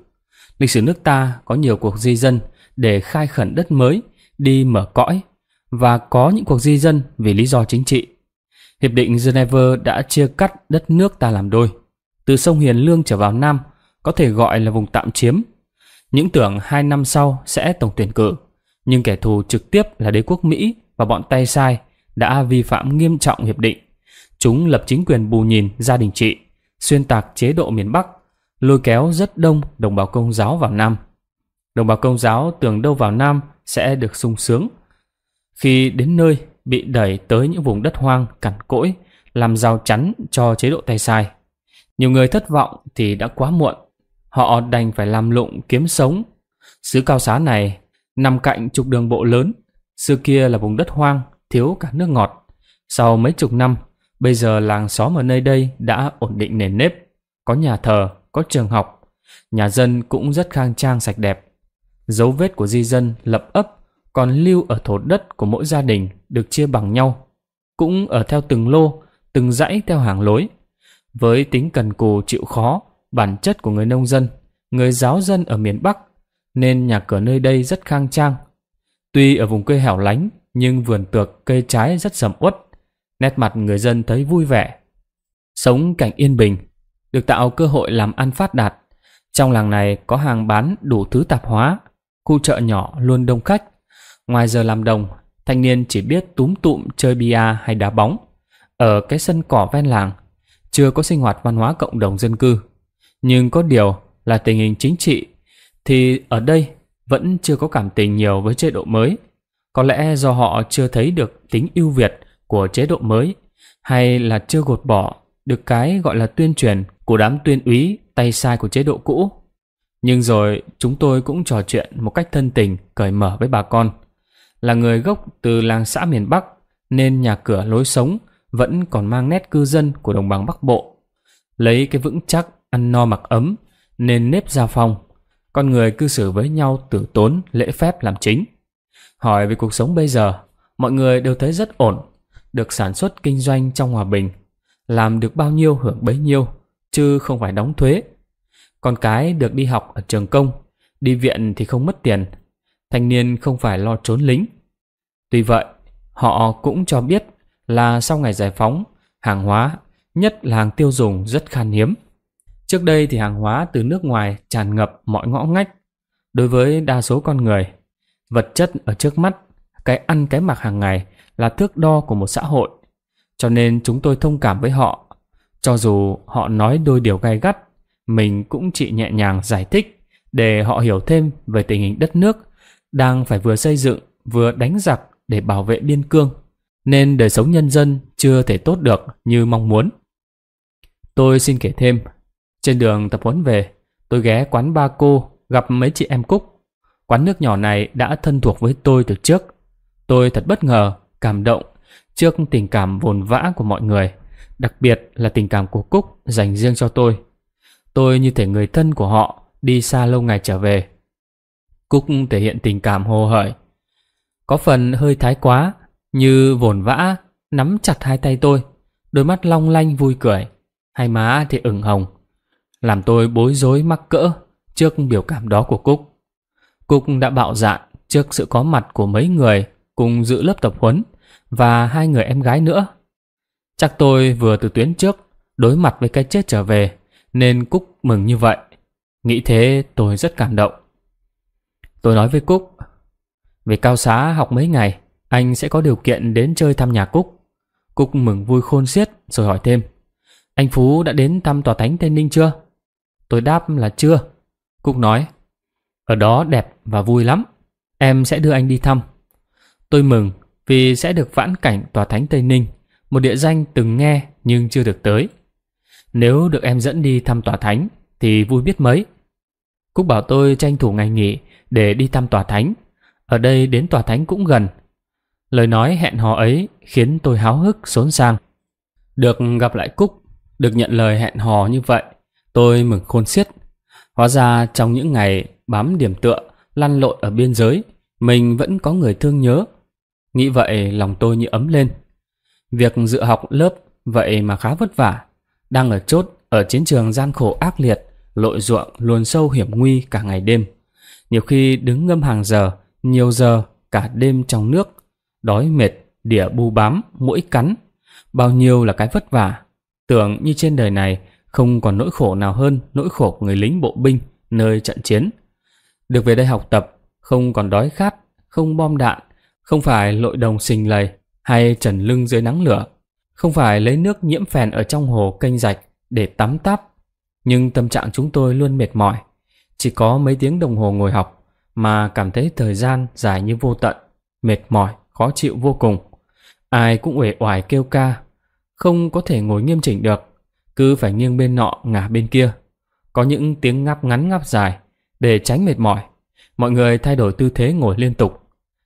Lịch sử nước ta có nhiều cuộc di dân để khai khẩn đất mới, đi mở cõi và có những cuộc di dân vì lý do chính trị. Hiệp định Geneva đã chia cắt đất nước ta làm đôi từ sông Hiền Lương trở vào Nam, có thể gọi là vùng tạm chiếm. Những tưởng hai năm sau sẽ tổng tuyển cử, nhưng kẻ thù trực tiếp là đế quốc Mỹ và bọn tay sai đã vi phạm nghiêm trọng hiệp định. Chúng lập chính quyền bù nhìn gia đình trị, xuyên tạc chế độ miền Bắc, lôi kéo rất đông đồng bào công giáo vào Nam. Đồng bào công giáo tưởng đâu vào Nam sẽ được sung sướng. Khi đến nơi, bị đẩy tới những vùng đất hoang cằn cỗi, làm rào chắn cho chế độ tay sai. Nhiều người thất vọng thì đã quá muộn. Họ đành phải làm lụng kiếm sống. Xứ cao xá này nằm cạnh trục đường bộ lớn. Xưa kia là vùng đất hoang, thiếu cả nước ngọt. Sau mấy chục năm, bây giờ làng xóm ở nơi đây đã ổn định nền nếp. Có nhà thờ, có trường học. Nhà dân cũng rất khang trang sạch đẹp. Dấu vết của di dân lập ấp còn lưu ở thổ đất của mỗi gia đình được chia bằng nhau. Cũng ở theo từng lô, từng dãy theo hàng lối – với tính cần cù chịu khó, bản chất của người nông dân, người giáo dân ở miền Bắc, nên nhà cửa nơi đây rất khang trang. Tuy ở vùng quê hẻo lánh, nhưng vườn tược cây trái rất sầm uất, nét mặt người dân thấy vui vẻ. Sống cảnh yên bình, được tạo cơ hội làm ăn phát đạt. Trong làng này có hàng bán đủ thứ tạp hóa, khu chợ nhỏ luôn đông khách. Ngoài giờ làm đồng, thanh niên chỉ biết túm tụm chơi bia hay đá bóng. Ở cái sân cỏ ven làng, chưa có sinh hoạt văn hóa cộng đồng dân cư. Nhưng có điều là tình hình chính trị thì ở đây vẫn chưa có cảm tình nhiều với chế độ mới. Có lẽ do họ chưa thấy được tính ưu việt của chế độ mới hay là chưa gột bỏ được cái gọi là tuyên truyền của đám tuyên úy tay sai của chế độ cũ. Nhưng rồi chúng tôi cũng trò chuyện một cách thân tình, cởi mở với bà con. Là người gốc từ làng xã miền Bắc nên nhà cửa lối sống – vẫn còn mang nét cư dân của đồng bằng Bắc Bộ. Lấy cái vững chắc, ăn no mặc ấm, nên nếp gia phong, con người cư xử với nhau tử tốn, lễ phép làm chính. Hỏi về cuộc sống bây giờ, mọi người đều thấy rất ổn, được sản xuất kinh doanh trong hòa bình, làm được bao nhiêu hưởng bấy nhiêu, chứ không phải đóng thuế. Con cái được đi học ở trường công, đi viện thì không mất tiền, thanh niên không phải lo trốn lính. Tuy vậy, họ cũng cho biết là sau ngày giải phóng, hàng hóa, nhất là hàng tiêu dùng rất khan hiếm. Trước đây thì hàng hóa từ nước ngoài tràn ngập mọi ngõ ngách. Đối với đa số con người, vật chất ở trước mắt, cái ăn cái mặc hàng ngày là thước đo của một xã hội. Cho nên chúng tôi thông cảm với họ. Cho dù họ nói đôi điều gai gắt, mình cũng chỉ nhẹ nhàng giải thích để họ hiểu thêm về tình hình đất nước đang phải vừa xây dựng vừa đánh giặc để bảo vệ biên cương nên đời sống nhân dân chưa thể tốt được như mong muốn. Tôi xin kể thêm, trên đường tập huấn về, tôi ghé quán ba cô gặp mấy chị em Cúc. Quán nước nhỏ này đã thân thuộc với tôi từ trước. Tôi thật bất ngờ, cảm động trước tình cảm vồn vã của mọi người, đặc biệt là tình cảm của Cúc dành riêng cho tôi. Tôi như thể người thân của họ đi xa lâu ngày trở về. Cúc thể hiện tình cảm hồ hởi. Có phần hơi thái quá như vồn vã, nắm chặt hai tay tôi, đôi mắt long lanh vui cười, hai má thì ửng hồng. Làm tôi bối rối mắc cỡ trước biểu cảm đó của Cúc. Cúc đã bạo dạn trước sự có mặt của mấy người cùng dự lớp tập huấn và hai người em gái nữa. Chắc tôi vừa từ tuyến trước đối mặt với cái chết trở về nên Cúc mừng như vậy. Nghĩ thế tôi rất cảm động. Tôi nói với Cúc Về cao xá học mấy ngày anh sẽ có điều kiện đến chơi thăm nhà Cúc. Cúc mừng vui khôn xiết rồi hỏi thêm. Anh Phú đã đến thăm tòa thánh Tây Ninh chưa? Tôi đáp là chưa. Cúc nói. Ở đó đẹp và vui lắm. Em sẽ đưa anh đi thăm. Tôi mừng vì sẽ được vãn cảnh tòa thánh Tây Ninh, một địa danh từng nghe nhưng chưa được tới. Nếu được em dẫn đi thăm tòa thánh thì vui biết mấy. Cúc bảo tôi tranh thủ ngày nghỉ để đi thăm tòa thánh. Ở đây đến tòa thánh cũng gần, Lời nói hẹn hò ấy khiến tôi háo hức xốn sang. Được gặp lại Cúc, được nhận lời hẹn hò như vậy, tôi mừng khôn xiết. Hóa ra trong những ngày bám điểm tựa, lăn lộn ở biên giới, mình vẫn có người thương nhớ. Nghĩ vậy lòng tôi như ấm lên. Việc dự học lớp vậy mà khá vất vả. Đang ở chốt, ở chiến trường gian khổ ác liệt, lội ruộng luồn sâu hiểm nguy cả ngày đêm. Nhiều khi đứng ngâm hàng giờ, nhiều giờ, cả đêm trong nước, đói mệt, đỉa bu bám, mũi cắn. Bao nhiêu là cái vất vả. Tưởng như trên đời này không còn nỗi khổ nào hơn nỗi khổ của người lính bộ binh nơi trận chiến. Được về đây học tập, không còn đói khát, không bom đạn, không phải lội đồng xình lầy hay trần lưng dưới nắng lửa, không phải lấy nước nhiễm phèn ở trong hồ kênh rạch để tắm táp. Nhưng tâm trạng chúng tôi luôn mệt mỏi, chỉ có mấy tiếng đồng hồ ngồi học mà cảm thấy thời gian dài như vô tận, mệt mỏi khó chịu vô cùng. Ai cũng uể oải kêu ca, không có thể ngồi nghiêm chỉnh được, cứ phải nghiêng bên nọ ngả bên kia. Có những tiếng ngáp ngắn ngáp dài để tránh mệt mỏi. Mọi người thay đổi tư thế ngồi liên tục.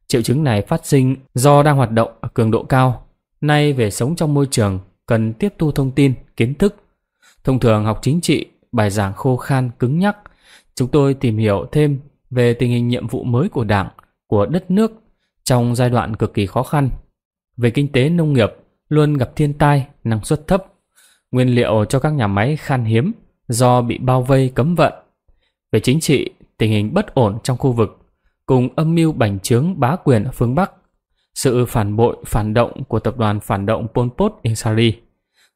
Triệu chứng này phát sinh do đang hoạt động ở cường độ cao. Nay về sống trong môi trường cần tiếp thu thông tin, kiến thức. Thông thường học chính trị, bài giảng khô khan, cứng nhắc. Chúng tôi tìm hiểu thêm về tình hình nhiệm vụ mới của đảng, của đất nước trong giai đoạn cực kỳ khó khăn, về kinh tế nông nghiệp luôn gặp thiên tai, năng suất thấp, nguyên liệu cho các nhà máy khan hiếm do bị bao vây cấm vận. Về chính trị, tình hình bất ổn trong khu vực cùng âm mưu bành trướng bá quyền ở phương Bắc, sự phản bội phản động của tập đoàn phản động Pol Pot Insari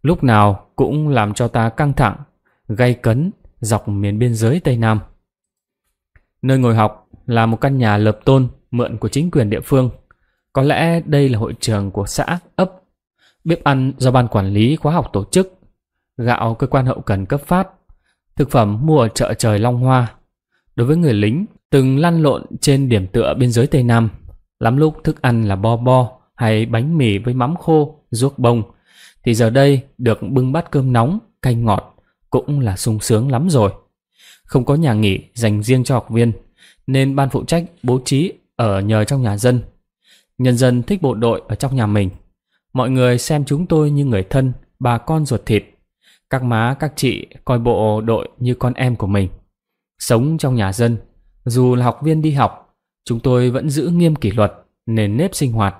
lúc nào cũng làm cho ta căng thẳng, gay cấn dọc miền biên giới Tây Nam. Nơi ngồi học là một căn nhà lợp tôn mượn của chính quyền địa phương. Có lẽ đây là hội trường của xã, ấp, bếp ăn do ban quản lý khóa học tổ chức, gạo cơ quan hậu cần cấp phát, thực phẩm mua ở chợ trời Long Hoa. Đối với người lính, từng lăn lộn trên điểm tựa biên giới Tây Nam, lắm lúc thức ăn là bo bo hay bánh mì với mắm khô, ruốc bông, thì giờ đây được bưng bát cơm nóng, canh ngọt cũng là sung sướng lắm rồi. Không có nhà nghỉ dành riêng cho học viên, nên ban phụ trách bố trí ở nhờ trong nhà dân. Nhân dân thích bộ đội ở trong nhà mình. Mọi người xem chúng tôi như người thân, bà con ruột thịt. Các má, các chị coi bộ đội như con em của mình. Sống trong nhà dân, dù là học viên đi học, chúng tôi vẫn giữ nghiêm kỷ luật, nền nếp sinh hoạt.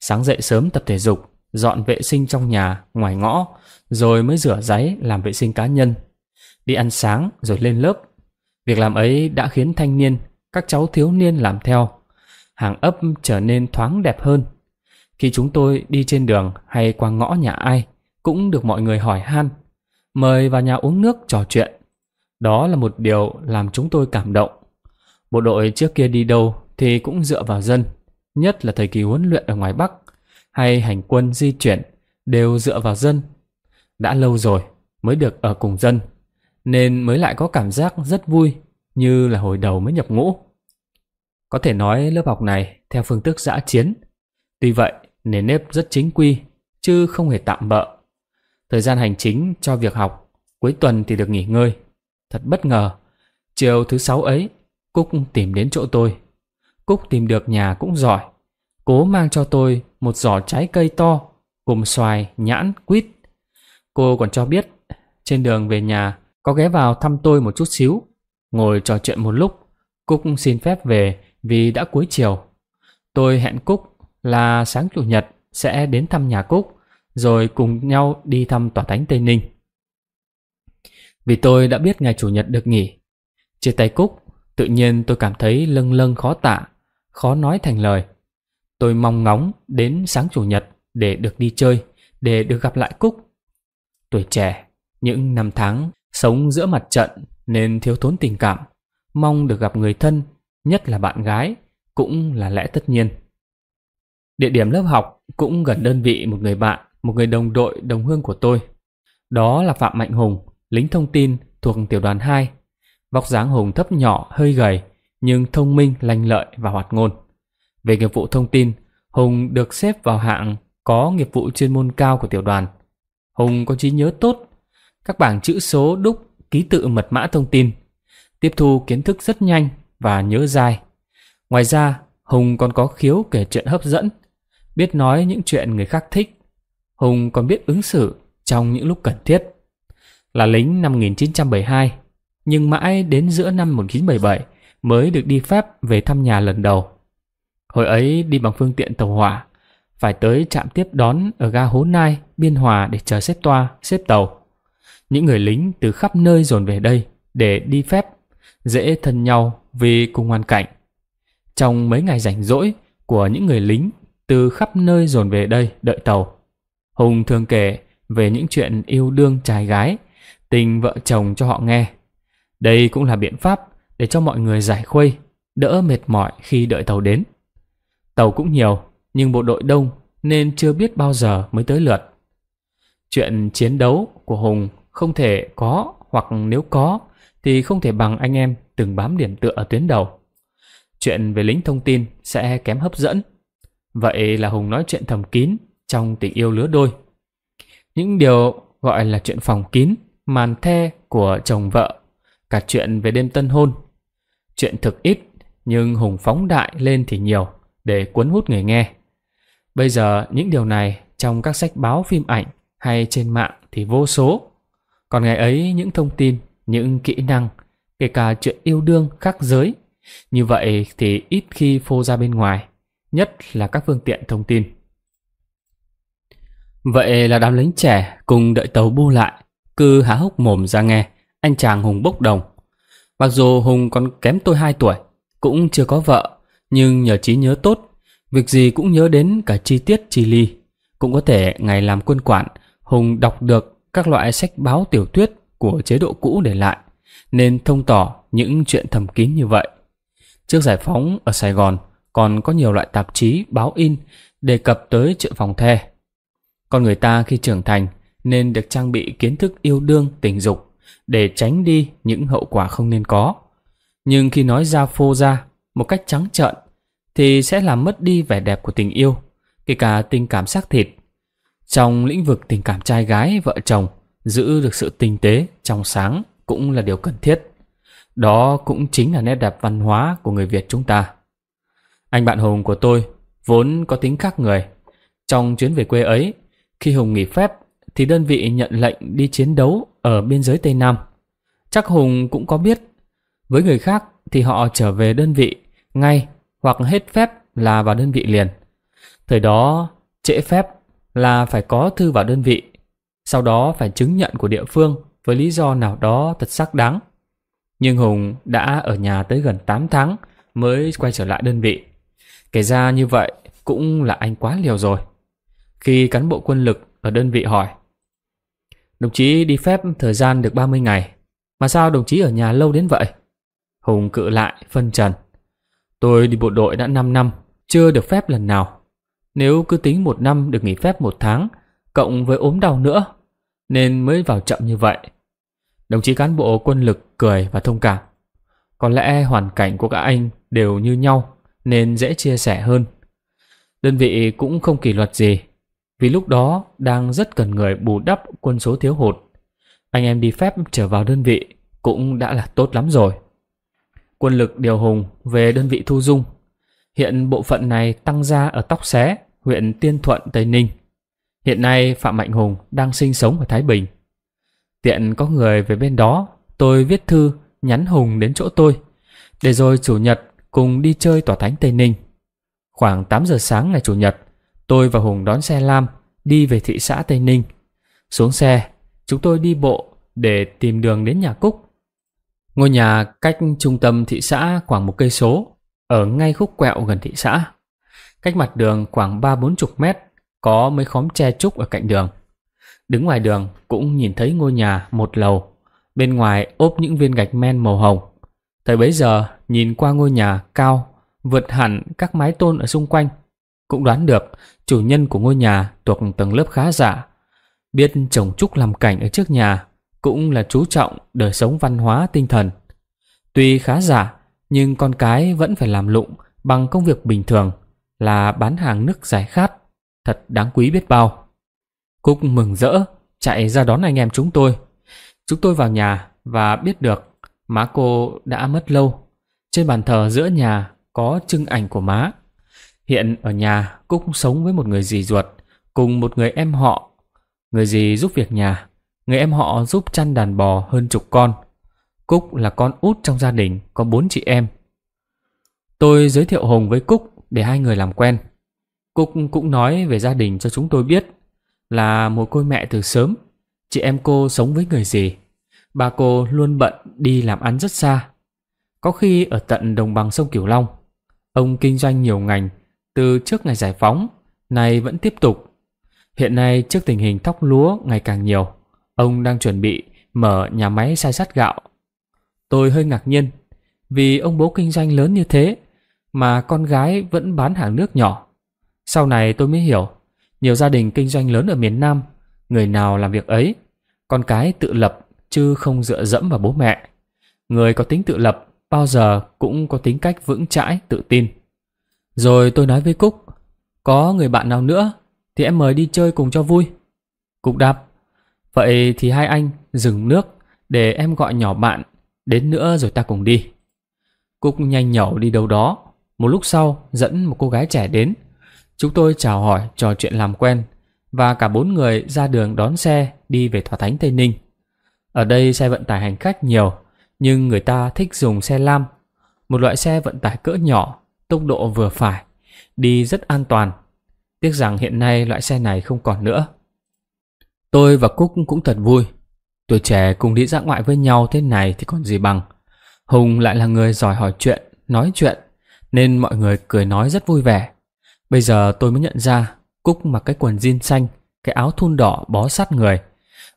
Sáng dậy sớm tập thể dục, dọn vệ sinh trong nhà, ngoài ngõ, rồi mới rửa giấy làm vệ sinh cá nhân. Đi ăn sáng rồi lên lớp. Việc làm ấy đã khiến thanh niên, các cháu thiếu niên làm theo hàng ấp trở nên thoáng đẹp hơn. Khi chúng tôi đi trên đường hay qua ngõ nhà ai, cũng được mọi người hỏi han, mời vào nhà uống nước trò chuyện. Đó là một điều làm chúng tôi cảm động. Bộ đội trước kia đi đâu thì cũng dựa vào dân, nhất là thời kỳ huấn luyện ở ngoài Bắc hay hành quân di chuyển đều dựa vào dân. Đã lâu rồi mới được ở cùng dân, nên mới lại có cảm giác rất vui như là hồi đầu mới nhập ngũ. Có thể nói lớp học này theo phương thức giã chiến. Tuy vậy, nền nếp rất chính quy, chứ không hề tạm bỡ. Thời gian hành chính cho việc học, cuối tuần thì được nghỉ ngơi. Thật bất ngờ, chiều thứ sáu ấy, Cúc tìm đến chỗ tôi. Cúc tìm được nhà cũng giỏi. Cố mang cho tôi một giỏ trái cây to, gồm xoài, nhãn, quýt. Cô còn cho biết, trên đường về nhà có ghé vào thăm tôi một chút xíu. Ngồi trò chuyện một lúc, Cúc xin phép về vì đã cuối chiều. Tôi hẹn Cúc là sáng chủ nhật sẽ đến thăm nhà Cúc, rồi cùng nhau đi thăm tòa thánh Tây Ninh. Vì tôi đã biết ngày chủ nhật được nghỉ. Chia tay Cúc, tự nhiên tôi cảm thấy lâng lâng khó tả, khó nói thành lời. Tôi mong ngóng đến sáng chủ nhật để được đi chơi, để được gặp lại Cúc. Tuổi trẻ, những năm tháng sống giữa mặt trận nên thiếu thốn tình cảm, mong được gặp người thân nhất là bạn gái, cũng là lẽ tất nhiên. Địa điểm lớp học cũng gần đơn vị một người bạn, một người đồng đội đồng hương của tôi. Đó là Phạm Mạnh Hùng, lính thông tin thuộc tiểu đoàn 2. Vóc dáng Hùng thấp nhỏ, hơi gầy, nhưng thông minh, lanh lợi và hoạt ngôn. Về nghiệp vụ thông tin, Hùng được xếp vào hạng có nghiệp vụ chuyên môn cao của tiểu đoàn. Hùng có trí nhớ tốt, các bảng chữ số đúc, ký tự mật mã thông tin, tiếp thu kiến thức rất nhanh và nhớ dai. Ngoài ra, Hùng còn có khiếu kể chuyện hấp dẫn, biết nói những chuyện người khác thích. Hùng còn biết ứng xử trong những lúc cần thiết. Là lính năm 1972, nhưng mãi đến giữa năm 1977 mới được đi phép về thăm nhà lần đầu. Hồi ấy đi bằng phương tiện tàu hỏa, phải tới trạm tiếp đón ở ga Hố Nai, Biên Hòa để chờ xếp toa, xếp tàu. Những người lính từ khắp nơi dồn về đây để đi phép dễ thân nhau vì cùng hoàn cảnh. Trong mấy ngày rảnh rỗi của những người lính từ khắp nơi dồn về đây đợi tàu, Hùng thường kể về những chuyện yêu đương trai gái, tình vợ chồng cho họ nghe. Đây cũng là biện pháp để cho mọi người giải khuây, đỡ mệt mỏi khi đợi tàu đến. Tàu cũng nhiều, nhưng bộ đội đông nên chưa biết bao giờ mới tới lượt. Chuyện chiến đấu của Hùng không thể có hoặc nếu có thì không thể bằng anh em từng bám điểm tựa ở tuyến đầu. Chuyện về lính thông tin sẽ kém hấp dẫn. Vậy là Hùng nói chuyện thầm kín trong tình yêu lứa đôi. Những điều gọi là chuyện phòng kín, màn the của chồng vợ, cả chuyện về đêm tân hôn. Chuyện thực ít nhưng Hùng phóng đại lên thì nhiều để cuốn hút người nghe. Bây giờ những điều này trong các sách báo phim ảnh hay trên mạng thì vô số. Còn ngày ấy những thông tin những kỹ năng, kể cả chuyện yêu đương khác giới. Như vậy thì ít khi phô ra bên ngoài, nhất là các phương tiện thông tin. Vậy là đám lính trẻ cùng đợi tàu bu lại, cứ há hốc mồm ra nghe, anh chàng Hùng bốc đồng. Mặc dù Hùng còn kém tôi hai tuổi, cũng chưa có vợ, nhưng nhờ trí nhớ tốt, việc gì cũng nhớ đến cả chi tiết chi ly. Cũng có thể ngày làm quân quản, Hùng đọc được các loại sách báo tiểu thuyết của chế độ cũ để lại, nên thông tỏ những chuyện thầm kín như vậy. Trước giải phóng ở Sài Gòn còn có nhiều loại tạp chí, báo in đề cập tới chuyện phòng the. Con người ta khi trưởng thành nên được trang bị kiến thức yêu đương, tình dục để tránh đi những hậu quả không nên có. Nhưng khi nói ra phô ra một cách trắng trợn thì sẽ làm mất đi vẻ đẹp của tình yêu, kể cả tình cảm xác thịt. Trong lĩnh vực tình cảm trai gái, vợ chồng giữ được sự tinh tế, trong sáng cũng là điều cần thiết. Đó cũng chính là nét đẹp văn hóa của người Việt chúng ta. Anh bạn Hùng của tôi vốn có tính khác người. Trong chuyến về quê ấy, khi Hùng nghỉ phép thì đơn vị nhận lệnh đi chiến đấu ở biên giới Tây Nam. Chắc Hùng cũng có biết, với người khác thì họ trở về đơn vị ngay hoặc hết phép là vào đơn vị liền. Thời đó, trễ phép là phải có thư vào đơn vị sau đó phải chứng nhận của địa phương với lý do nào đó thật xác đáng. Nhưng Hùng đã ở nhà tới gần 8 tháng mới quay trở lại đơn vị. Kể ra như vậy cũng là anh quá liều rồi. Khi cán bộ quân lực ở đơn vị hỏi Đồng chí đi phép thời gian được 30 ngày Mà sao đồng chí ở nhà lâu đến vậy? Hùng cự lại phân trần Tôi đi bộ đội đã 5 năm Chưa được phép lần nào Nếu cứ tính một năm được nghỉ phép một tháng Cộng với ốm đau nữa nên mới vào chậm như vậy. Đồng chí cán bộ quân lực cười và thông cảm. Có lẽ hoàn cảnh của các anh đều như nhau nên dễ chia sẻ hơn. Đơn vị cũng không kỷ luật gì vì lúc đó đang rất cần người bù đắp quân số thiếu hụt. Anh em đi phép trở vào đơn vị cũng đã là tốt lắm rồi. Quân lực điều hùng về đơn vị thu dung. Hiện bộ phận này tăng ra ở Tóc Xé, huyện Tiên Thuận, Tây Ninh – Hiện nay Phạm Mạnh Hùng đang sinh sống ở Thái Bình. Tiện có người về bên đó, tôi viết thư nhắn Hùng đến chỗ tôi, để rồi chủ nhật cùng đi chơi tòa thánh Tây Ninh. Khoảng 8 giờ sáng ngày chủ nhật, tôi và Hùng đón xe lam đi về thị xã Tây Ninh. Xuống xe, chúng tôi đi bộ để tìm đường đến nhà Cúc. Ngôi nhà cách trung tâm thị xã khoảng một cây số, ở ngay khúc quẹo gần thị xã. Cách mặt đường khoảng ba bốn chục mét có mấy khóm tre trúc ở cạnh đường. Đứng ngoài đường cũng nhìn thấy ngôi nhà một lầu, bên ngoài ốp những viên gạch men màu hồng. Thời bấy giờ nhìn qua ngôi nhà cao, vượt hẳn các mái tôn ở xung quanh. Cũng đoán được chủ nhân của ngôi nhà thuộc tầng lớp khá giả. Biết trồng trúc làm cảnh ở trước nhà cũng là chú trọng đời sống văn hóa tinh thần. Tuy khá giả nhưng con cái vẫn phải làm lụng bằng công việc bình thường là bán hàng nước giải khát thật đáng quý biết bao. Cúc mừng rỡ, chạy ra đón anh em chúng tôi. Chúng tôi vào nhà và biết được má cô đã mất lâu. Trên bàn thờ giữa nhà có trưng ảnh của má. Hiện ở nhà, Cúc sống với một người dì ruột, cùng một người em họ. Người dì giúp việc nhà, người em họ giúp chăn đàn bò hơn chục con. Cúc là con út trong gia đình, có bốn chị em. Tôi giới thiệu Hùng với Cúc để hai người làm quen. Cúc cũng nói về gia đình cho chúng tôi biết là một cô mẹ từ sớm, chị em cô sống với người gì. Ba cô luôn bận đi làm ăn rất xa, có khi ở tận đồng bằng sông Cửu Long. Ông kinh doanh nhiều ngành từ trước ngày giải phóng, nay vẫn tiếp tục. Hiện nay trước tình hình thóc lúa ngày càng nhiều, ông đang chuẩn bị mở nhà máy xay sắt gạo. Tôi hơi ngạc nhiên vì ông bố kinh doanh lớn như thế mà con gái vẫn bán hàng nước nhỏ. Sau này tôi mới hiểu, nhiều gia đình kinh doanh lớn ở miền Nam, người nào làm việc ấy, con cái tự lập chứ không dựa dẫm vào bố mẹ. Người có tính tự lập bao giờ cũng có tính cách vững chãi, tự tin. Rồi tôi nói với Cúc, có người bạn nào nữa thì em mời đi chơi cùng cho vui. Cúc đáp, vậy thì hai anh dừng nước để em gọi nhỏ bạn, đến nữa rồi ta cùng đi. Cúc nhanh nhẩu đi đâu đó, một lúc sau dẫn một cô gái trẻ đến, Chúng tôi chào hỏi, trò chuyện làm quen và cả bốn người ra đường đón xe đi về Tòa Thánh Tây Ninh. Ở đây xe vận tải hành khách nhiều, nhưng người ta thích dùng xe lam, một loại xe vận tải cỡ nhỏ, tốc độ vừa phải, đi rất an toàn. Tiếc rằng hiện nay loại xe này không còn nữa. Tôi và Cúc cũng thật vui. Tuổi trẻ cùng đi ra ngoại với nhau thế này thì còn gì bằng. Hùng lại là người giỏi hỏi chuyện, nói chuyện, nên mọi người cười nói rất vui vẻ. Bây giờ tôi mới nhận ra Cúc mặc cái quần jean xanh, cái áo thun đỏ bó sát người.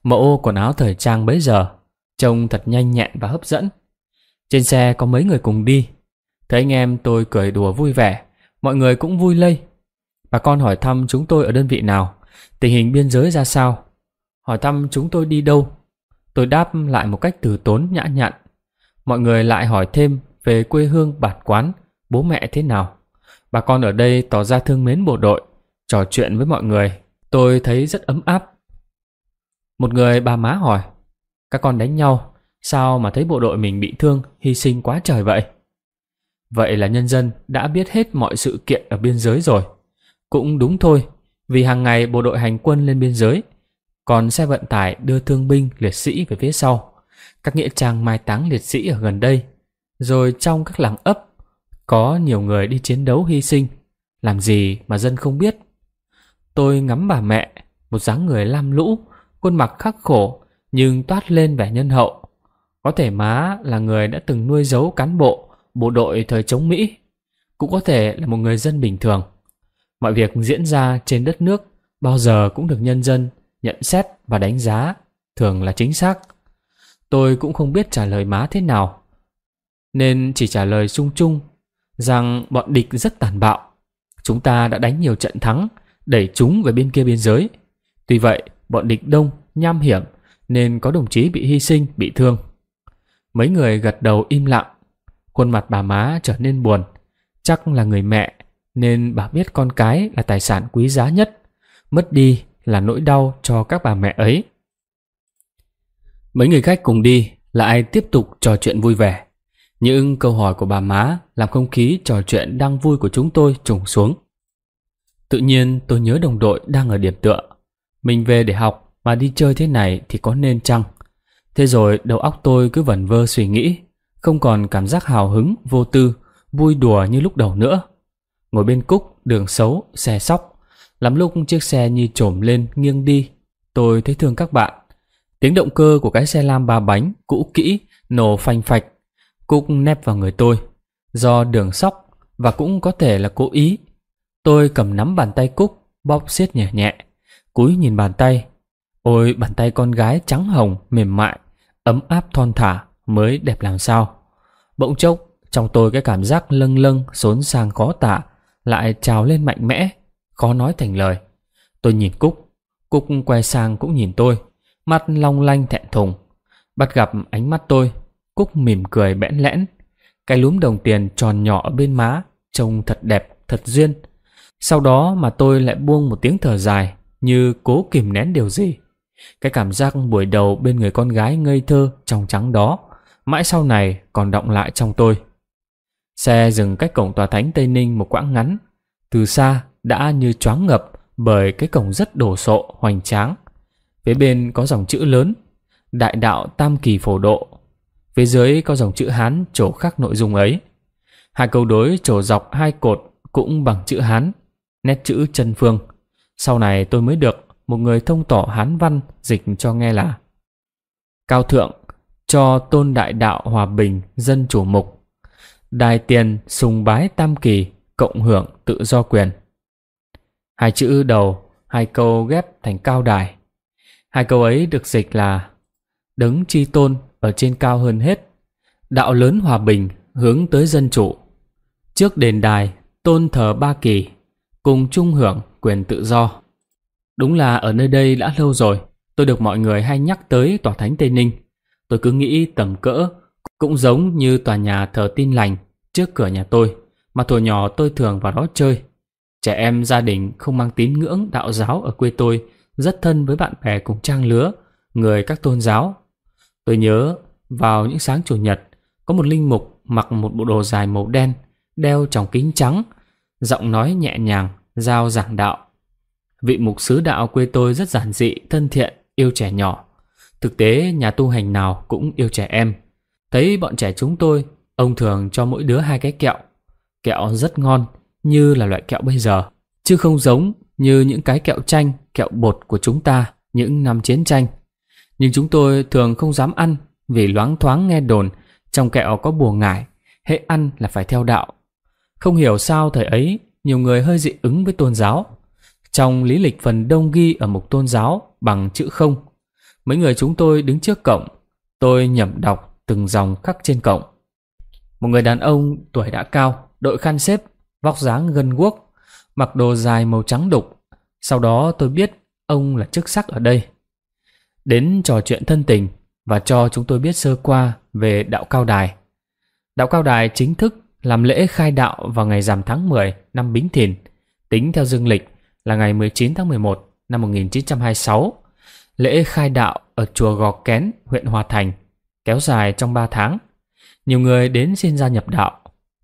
Mẫu quần áo thời trang bấy giờ, trông thật nhanh nhẹn và hấp dẫn. Trên xe có mấy người cùng đi. Thấy anh em tôi cười đùa vui vẻ, mọi người cũng vui lây. Bà con hỏi thăm chúng tôi ở đơn vị nào, tình hình biên giới ra sao. Hỏi thăm chúng tôi đi đâu. Tôi đáp lại một cách từ tốn nhã nhặn. Mọi người lại hỏi thêm về quê hương bản quán, bố mẹ thế nào. Bà con ở đây tỏ ra thương mến bộ đội, trò chuyện với mọi người. Tôi thấy rất ấm áp. Một người bà má hỏi, các con đánh nhau, sao mà thấy bộ đội mình bị thương, hy sinh quá trời vậy? Vậy là nhân dân đã biết hết mọi sự kiện ở biên giới rồi. Cũng đúng thôi, vì hàng ngày bộ đội hành quân lên biên giới, còn xe vận tải đưa thương binh liệt sĩ về phía sau. Các nghĩa trang mai táng liệt sĩ ở gần đây, rồi trong các làng ấp có nhiều người đi chiến đấu hy sinh, làm gì mà dân không biết. Tôi ngắm bà mẹ, một dáng người lam lũ, khuôn mặt khắc khổ nhưng toát lên vẻ nhân hậu. Có thể má là người đã từng nuôi giấu cán bộ, bộ đội thời chống Mỹ. Cũng có thể là một người dân bình thường. Mọi việc diễn ra trên đất nước bao giờ cũng được nhân dân nhận xét và đánh giá, thường là chính xác. Tôi cũng không biết trả lời má thế nào, nên chỉ trả lời sung chung rằng bọn địch rất tàn bạo. Chúng ta đã đánh nhiều trận thắng, đẩy chúng về bên kia biên giới. Tuy vậy, bọn địch đông, nham hiểm, nên có đồng chí bị hy sinh, bị thương. Mấy người gật đầu im lặng. Khuôn mặt bà má trở nên buồn. Chắc là người mẹ, nên bà biết con cái là tài sản quý giá nhất. Mất đi là nỗi đau cho các bà mẹ ấy. Mấy người khách cùng đi là ai tiếp tục trò chuyện vui vẻ. Những câu hỏi của bà má làm không khí trò chuyện đang vui của chúng tôi trùng xuống. Tự nhiên tôi nhớ đồng đội đang ở điểm tựa. Mình về để học mà đi chơi thế này thì có nên chăng? Thế rồi đầu óc tôi cứ vẩn vơ suy nghĩ, không còn cảm giác hào hứng, vô tư, vui đùa như lúc đầu nữa. Ngồi bên cúc, đường xấu, xe sóc, lắm lúc chiếc xe như trổm lên nghiêng đi. Tôi thấy thương các bạn. Tiếng động cơ của cái xe lam ba bánh cũ kỹ nổ phanh phạch cũng nép vào người tôi do đường sóc và cũng có thể là cố ý tôi cầm nắm bàn tay cúc bóp siết nhẹ nhẹ cúi nhìn bàn tay ôi bàn tay con gái trắng hồng mềm mại ấm áp thon thả mới đẹp làm sao bỗng chốc trong tôi cái cảm giác lâng lâng xốn sang khó tả lại trào lên mạnh mẽ khó nói thành lời tôi nhìn cúc cúc quay sang cũng nhìn tôi mắt long lanh thẹn thùng bắt gặp ánh mắt tôi Cúc mỉm cười bẽn lẽn. Cái lúm đồng tiền tròn nhỏ ở bên má, trông thật đẹp, thật duyên. Sau đó mà tôi lại buông một tiếng thở dài, như cố kìm nén điều gì. Cái cảm giác buổi đầu bên người con gái ngây thơ trong trắng đó, mãi sau này còn động lại trong tôi. Xe dừng cách cổng tòa thánh Tây Ninh một quãng ngắn. Từ xa đã như choáng ngập bởi cái cổng rất đổ sộ, hoành tráng. Phía bên có dòng chữ lớn, Đại đạo Tam Kỳ Phổ Độ Phía dưới có dòng chữ Hán trổ khắc nội dung ấy. Hai câu đối trổ dọc hai cột cũng bằng chữ Hán, nét chữ chân phương. Sau này tôi mới được một người thông tỏ Hán văn dịch cho nghe là Cao thượng, cho tôn đại đạo hòa bình dân chủ mục. Đài tiền sùng bái tam kỳ, cộng hưởng tự do quyền. Hai chữ đầu, hai câu ghép thành cao đài. Hai câu ấy được dịch là Đấng chi tôn ở trên cao hơn hết. Đạo lớn hòa bình hướng tới dân chủ. Trước đền đài tôn thờ Ba Kỳ cùng chung hưởng quyền tự do. Đúng là ở nơi đây đã lâu rồi, tôi được mọi người hay nhắc tới tòa thánh Tây Ninh. Tôi cứ nghĩ tầm cỡ cũng giống như tòa nhà thờ tin lành trước cửa nhà tôi mà thuở nhỏ tôi thường vào đó chơi. Trẻ em gia đình không mang tín ngưỡng đạo giáo ở quê tôi rất thân với bạn bè cùng trang lứa, người các tôn giáo Tôi nhớ vào những sáng chủ nhật có một linh mục mặc một bộ đồ dài màu đen, đeo tròng kính trắng, giọng nói nhẹ nhàng, giao giảng đạo. Vị mục sứ đạo quê tôi rất giản dị, thân thiện, yêu trẻ nhỏ. Thực tế nhà tu hành nào cũng yêu trẻ em. Thấy bọn trẻ chúng tôi, ông thường cho mỗi đứa hai cái kẹo. Kẹo rất ngon, như là loại kẹo bây giờ, chứ không giống như những cái kẹo chanh, kẹo bột của chúng ta những năm chiến tranh. Nhưng chúng tôi thường không dám ăn vì loáng thoáng nghe đồn trong kẹo có bùa ngải, hễ ăn là phải theo đạo. Không hiểu sao thời ấy, nhiều người hơi dị ứng với tôn giáo. Trong lý lịch phần đông ghi ở mục tôn giáo bằng chữ không. Mấy người chúng tôi đứng trước cổng, tôi nhẩm đọc từng dòng khắc trên cổng. Một người đàn ông tuổi đã cao, đội khăn xếp, vóc dáng gân guốc, mặc đồ dài màu trắng đục. Sau đó tôi biết ông là chức sắc ở đây đến trò chuyện thân tình và cho chúng tôi biết sơ qua về đạo Cao Đài. Đạo Cao Đài chính thức làm lễ khai đạo vào ngày rằm tháng 10 năm Bính Thìn, tính theo dương lịch là ngày 19 tháng 11 năm 1926. Lễ khai đạo ở chùa Gò Kén, huyện Hòa Thành, kéo dài trong 3 tháng. Nhiều người đến xin gia nhập đạo.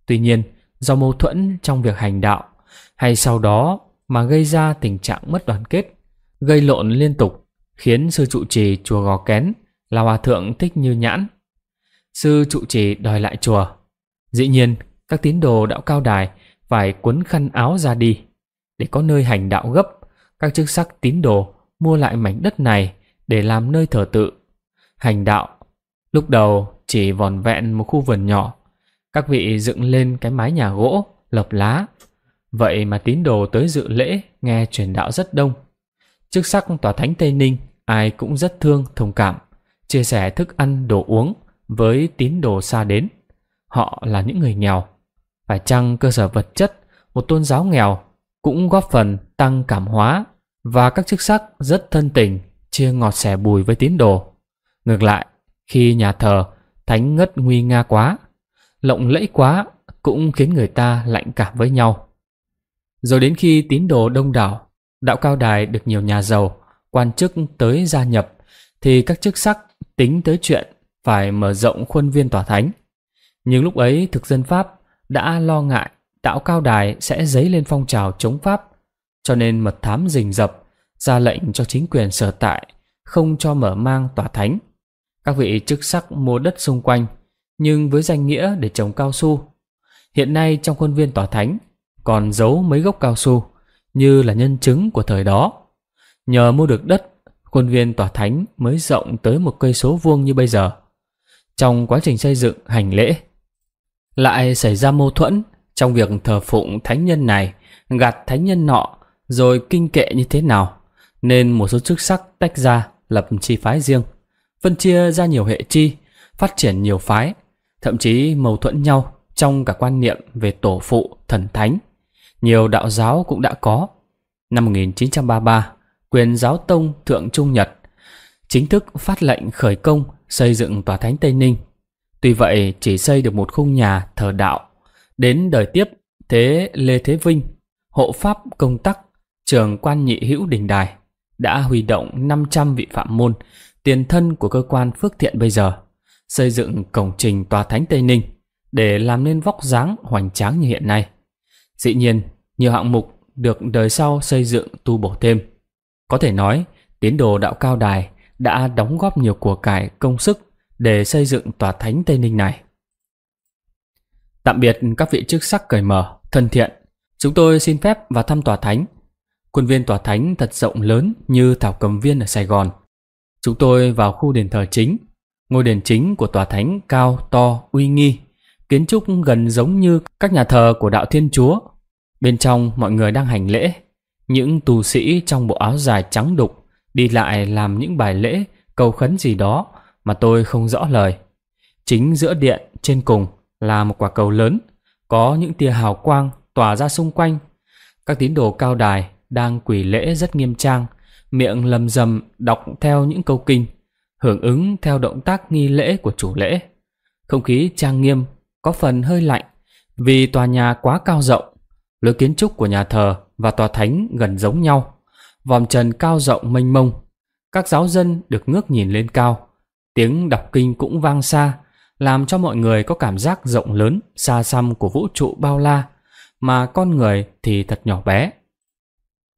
Tuy nhiên, do mâu thuẫn trong việc hành đạo hay sau đó mà gây ra tình trạng mất đoàn kết, gây lộn liên tục khiến sư trụ trì chùa Gò Kén là hòa thượng thích như nhãn. Sư trụ trì đòi lại chùa. Dĩ nhiên, các tín đồ đạo cao đài phải cuốn khăn áo ra đi. Để có nơi hành đạo gấp, các chức sắc tín đồ mua lại mảnh đất này để làm nơi thờ tự. Hành đạo, lúc đầu chỉ vòn vẹn một khu vườn nhỏ. Các vị dựng lên cái mái nhà gỗ, lợp lá. Vậy mà tín đồ tới dự lễ nghe truyền đạo rất đông. Chức sắc tòa thánh Tây Ninh ai cũng rất thương thông cảm, chia sẻ thức ăn đồ uống với tín đồ xa đến. Họ là những người nghèo. Phải chăng cơ sở vật chất, một tôn giáo nghèo cũng góp phần tăng cảm hóa và các chức sắc rất thân tình chia ngọt sẻ bùi với tín đồ. Ngược lại, khi nhà thờ thánh ngất nguy nga quá, lộng lẫy quá cũng khiến người ta lạnh cảm với nhau. Rồi đến khi tín đồ đông đảo, đạo cao đài được nhiều nhà giàu, quan chức tới gia nhập thì các chức sắc tính tới chuyện phải mở rộng khuôn viên tòa thánh. Nhưng lúc ấy thực dân Pháp đã lo ngại tạo cao đài sẽ dấy lên phong trào chống Pháp, cho nên mật thám rình rập ra lệnh cho chính quyền sở tại không cho mở mang tòa thánh. Các vị chức sắc mua đất xung quanh nhưng với danh nghĩa để trồng cao su. Hiện nay trong khuôn viên tòa thánh còn giấu mấy gốc cao su như là nhân chứng của thời đó. Nhờ mua được đất, khuôn viên tòa thánh mới rộng tới một cây số vuông như bây giờ. Trong quá trình xây dựng hành lễ, lại xảy ra mâu thuẫn trong việc thờ phụng thánh nhân này, gạt thánh nhân nọ, rồi kinh kệ như thế nào, nên một số chức sắc tách ra lập chi phái riêng, phân chia ra nhiều hệ chi, phát triển nhiều phái, thậm chí mâu thuẫn nhau trong cả quan niệm về tổ phụ, thần thánh. Nhiều đạo giáo cũng đã có. Năm 1933, Quyền giáo tông Thượng Trung Nhật, chính thức phát lệnh khởi công xây dựng tòa thánh Tây Ninh. Tuy vậy chỉ xây được một khung nhà thờ đạo. Đến đời tiếp, thế Lê Thế Vinh, hộ pháp công tắc, trường quan nhị hữu đình đài, đã huy động 500 vị phạm môn, tiền thân của cơ quan phước thiện bây giờ, xây dựng cổng trình tòa thánh Tây Ninh để làm nên vóc dáng hoành tráng như hiện nay. Dĩ nhiên, nhiều hạng mục được đời sau xây dựng tu bổ thêm. Có thể nói, tiến đồ đạo cao đài đã đóng góp nhiều của cải công sức để xây dựng tòa thánh Tây Ninh này. Tạm biệt các vị chức sắc cởi mở, thân thiện. Chúng tôi xin phép vào thăm tòa thánh. Khuôn viên tòa thánh thật rộng lớn như thảo cầm viên ở Sài Gòn. Chúng tôi vào khu đền thờ chính. Ngôi đền chính của tòa thánh cao, to, uy nghi. Kiến trúc gần giống như các nhà thờ của đạo Thiên Chúa. Bên trong mọi người đang hành lễ, những tù sĩ trong bộ áo dài trắng đục đi lại làm những bài lễ, cầu khấn gì đó mà tôi không rõ lời. Chính giữa điện trên cùng là một quả cầu lớn, có những tia hào quang tỏa ra xung quanh. Các tín đồ cao đài đang quỳ lễ rất nghiêm trang, miệng lầm rầm đọc theo những câu kinh, hưởng ứng theo động tác nghi lễ của chủ lễ. Không khí trang nghiêm, có phần hơi lạnh vì tòa nhà quá cao rộng, lối kiến trúc của nhà thờ và tòa thánh gần giống nhau, vòm trần cao rộng mênh mông. Các giáo dân được ngước nhìn lên cao, tiếng đọc kinh cũng vang xa, làm cho mọi người có cảm giác rộng lớn, xa xăm của vũ trụ bao la, mà con người thì thật nhỏ bé.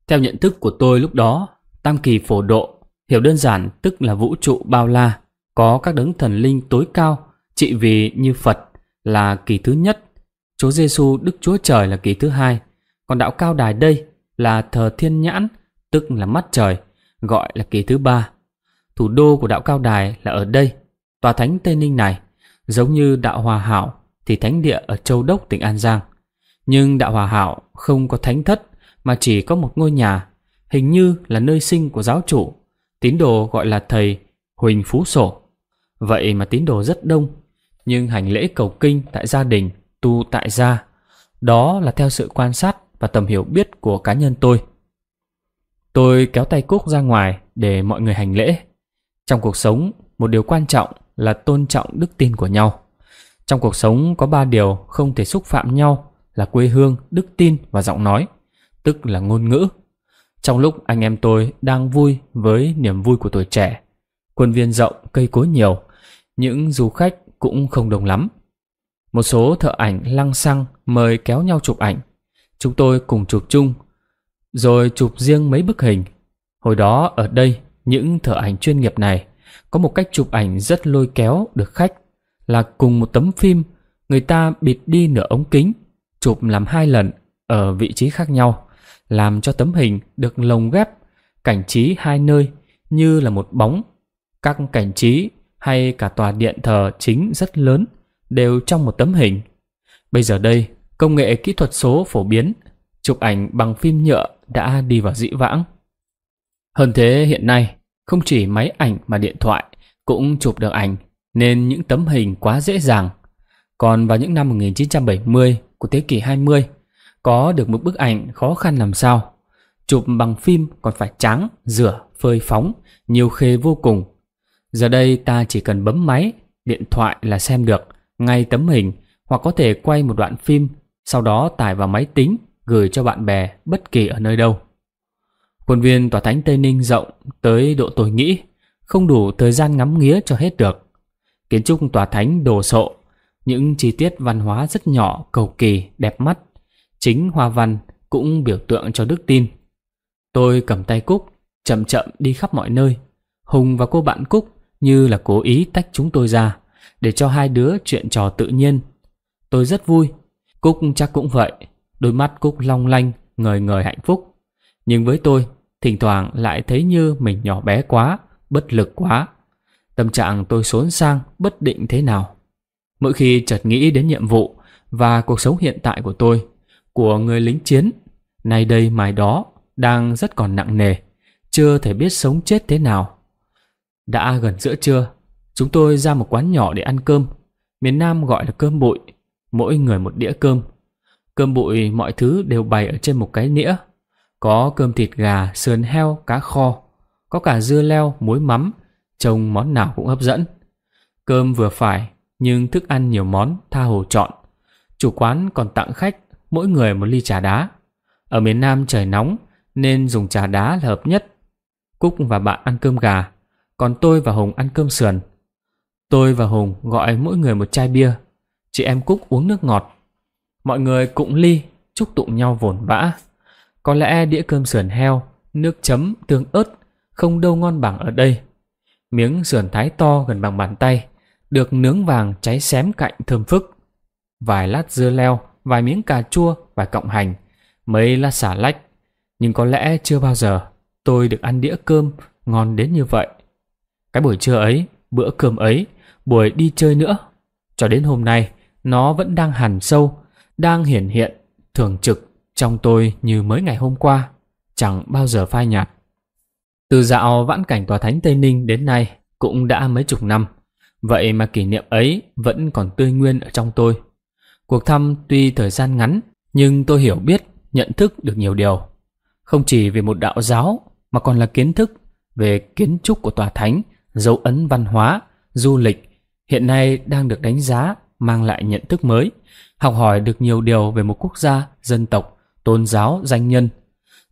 Theo nhận thức của tôi lúc đó, tam kỳ phổ độ, hiểu đơn giản tức là vũ trụ bao la, có các đấng thần linh tối cao, trị vì như Phật là kỳ thứ nhất, Chúa Giêsu Đức Chúa Trời là kỳ thứ hai, còn đạo cao đài đây là thờ thiên nhãn, tức là mắt trời, gọi là kỳ thứ ba. Thủ đô của đạo cao đài là ở đây, tòa thánh Tây Ninh này, giống như đạo hòa hảo thì thánh địa ở châu đốc tỉnh An Giang. Nhưng đạo hòa hảo không có thánh thất mà chỉ có một ngôi nhà, hình như là nơi sinh của giáo chủ, tín đồ gọi là thầy Huỳnh Phú Sổ. Vậy mà tín đồ rất đông, nhưng hành lễ cầu kinh tại gia đình, tu tại gia, đó là theo sự quan sát và tầm hiểu biết của cá nhân tôi. Tôi kéo tay Cúc ra ngoài để mọi người hành lễ. Trong cuộc sống, một điều quan trọng là tôn trọng đức tin của nhau. Trong cuộc sống có ba điều không thể xúc phạm nhau là quê hương, đức tin và giọng nói, tức là ngôn ngữ. Trong lúc anh em tôi đang vui với niềm vui của tuổi trẻ, quân viên rộng, cây cối nhiều, những du khách cũng không đông lắm. Một số thợ ảnh lăng xăng mời kéo nhau chụp ảnh Chúng tôi cùng chụp chung, rồi chụp riêng mấy bức hình. Hồi đó ở đây, những thợ ảnh chuyên nghiệp này có một cách chụp ảnh rất lôi kéo được khách là cùng một tấm phim người ta bịt đi nửa ống kính, chụp làm hai lần ở vị trí khác nhau, làm cho tấm hình được lồng ghép cảnh trí hai nơi như là một bóng. Các cảnh trí hay cả tòa điện thờ chính rất lớn đều trong một tấm hình. Bây giờ đây, công nghệ kỹ thuật số phổ biến, chụp ảnh bằng phim nhựa đã đi vào dĩ vãng. Hơn thế hiện nay, không chỉ máy ảnh mà điện thoại cũng chụp được ảnh nên những tấm hình quá dễ dàng. Còn vào những năm 1970 của thế kỷ 20, có được một bức ảnh khó khăn làm sao. Chụp bằng phim còn phải trắng rửa, phơi phóng, nhiều khê vô cùng. Giờ đây ta chỉ cần bấm máy, điện thoại là xem được, ngay tấm hình hoặc có thể quay một đoạn phim sau đó tải vào máy tính, gửi cho bạn bè bất kỳ ở nơi đâu. Khuôn viên Tòa Thánh Tây Ninh rộng tới độ tôi nghĩ, không đủ thời gian ngắm nghía cho hết được. Kiến trúc Tòa Thánh đồ sộ, những chi tiết văn hóa rất nhỏ, cầu kỳ, đẹp mắt. Chính hoa văn cũng biểu tượng cho đức tin. Tôi cầm tay Cúc, chậm chậm đi khắp mọi nơi. Hùng và cô bạn Cúc như là cố ý tách chúng tôi ra, để cho hai đứa chuyện trò tự nhiên. Tôi rất vui Cúc chắc cũng vậy, đôi mắt Cúc long lanh, người người hạnh phúc. Nhưng với tôi, thỉnh thoảng lại thấy như mình nhỏ bé quá, bất lực quá. Tâm trạng tôi xốn sang, bất định thế nào. Mỗi khi chợt nghĩ đến nhiệm vụ và cuộc sống hiện tại của tôi, của người lính chiến, nay đây mai đó, đang rất còn nặng nề, chưa thể biết sống chết thế nào. Đã gần giữa trưa, chúng tôi ra một quán nhỏ để ăn cơm, miền Nam gọi là cơm bụi, mỗi người một đĩa cơm. Cơm bụi mọi thứ đều bày ở trên một cái nĩa. Có cơm thịt gà, sườn heo, cá kho, có cả dưa leo, muối mắm, trông món nào cũng hấp dẫn. Cơm vừa phải, nhưng thức ăn nhiều món tha hồ chọn. Chủ quán còn tặng khách mỗi người một ly trà đá. Ở miền Nam trời nóng nên dùng trà đá là hợp nhất. Cúc và bạn ăn cơm gà, còn tôi và Hùng ăn cơm sườn. Tôi và Hùng gọi mỗi người một chai bia Chị em Cúc uống nước ngọt. Mọi người cũng ly, chúc tụng nhau vồn vã. Có lẽ đĩa cơm sườn heo, nước chấm, tương ớt, không đâu ngon bằng ở đây. Miếng sườn thái to gần bằng bàn tay, được nướng vàng cháy xém cạnh thơm phức. Vài lát dưa leo, vài miếng cà chua, vài cọng hành, mấy lát xả lách. Nhưng có lẽ chưa bao giờ tôi được ăn đĩa cơm ngon đến như vậy. Cái buổi trưa ấy, bữa cơm ấy, buổi đi chơi nữa. Cho đến hôm nay, nó vẫn đang hằn sâu, đang hiển hiện, thường trực trong tôi như mới ngày hôm qua, chẳng bao giờ phai nhạt. Từ dạo vãn cảnh tòa thánh Tây Ninh đến nay cũng đã mấy chục năm, vậy mà kỷ niệm ấy vẫn còn tươi nguyên ở trong tôi. Cuộc thăm tuy thời gian ngắn, nhưng tôi hiểu biết, nhận thức được nhiều điều. Không chỉ về một đạo giáo, mà còn là kiến thức về kiến trúc của tòa thánh, dấu ấn văn hóa, du lịch, hiện nay đang được đánh giá mang lại nhận thức mới, học hỏi được nhiều điều về một quốc gia, dân tộc, tôn giáo, danh nhân.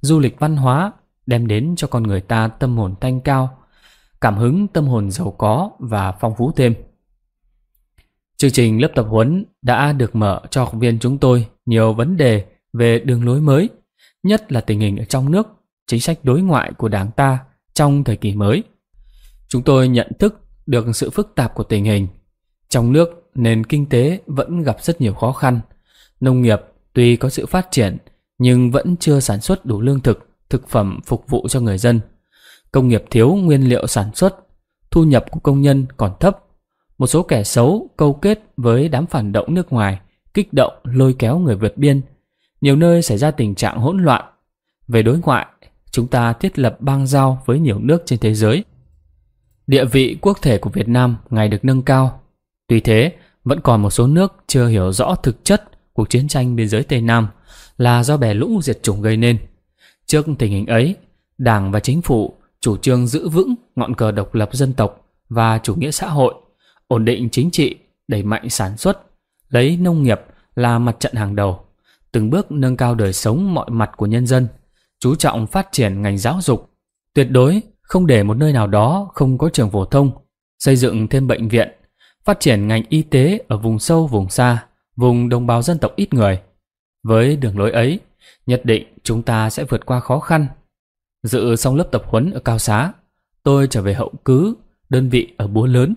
Du lịch văn hóa đem đến cho con người ta tâm hồn thanh cao, cảm hứng tâm hồn giàu có và phong phú thêm. Chương trình lớp tập huấn đã được mở cho học viên chúng tôi nhiều vấn đề về đường lối mới, nhất là tình hình ở trong nước, chính sách đối ngoại của Đảng ta trong thời kỳ mới. Chúng tôi nhận thức được sự phức tạp của tình hình trong nước nền kinh tế vẫn gặp rất nhiều khó khăn. Nông nghiệp tuy có sự phát triển nhưng vẫn chưa sản xuất đủ lương thực, thực phẩm phục vụ cho người dân. Công nghiệp thiếu nguyên liệu sản xuất, thu nhập của công nhân còn thấp. Một số kẻ xấu câu kết với đám phản động nước ngoài, kích động lôi kéo người vượt biên. Nhiều nơi xảy ra tình trạng hỗn loạn. Về đối ngoại, chúng ta thiết lập bang giao với nhiều nước trên thế giới. Địa vị quốc thể của Việt Nam ngày được nâng cao. Tuy thế, vẫn còn một số nước chưa hiểu rõ thực chất cuộc chiến tranh biên giới Tây Nam là do bè lũ diệt chủng gây nên. Trước tình hình ấy, Đảng và Chính phủ chủ trương giữ vững ngọn cờ độc lập dân tộc và chủ nghĩa xã hội, ổn định chính trị, đẩy mạnh sản xuất, lấy nông nghiệp là mặt trận hàng đầu, từng bước nâng cao đời sống mọi mặt của nhân dân, chú trọng phát triển ngành giáo dục, tuyệt đối không để một nơi nào đó không có trường phổ thông, xây dựng thêm bệnh viện, phát triển ngành y tế ở vùng sâu vùng xa, vùng đồng bào dân tộc ít người. Với đường lối ấy, nhất định chúng ta sẽ vượt qua khó khăn. Dự xong lớp tập huấn ở Cao Xá, tôi trở về hậu cứ, đơn vị ở Búa Lớn.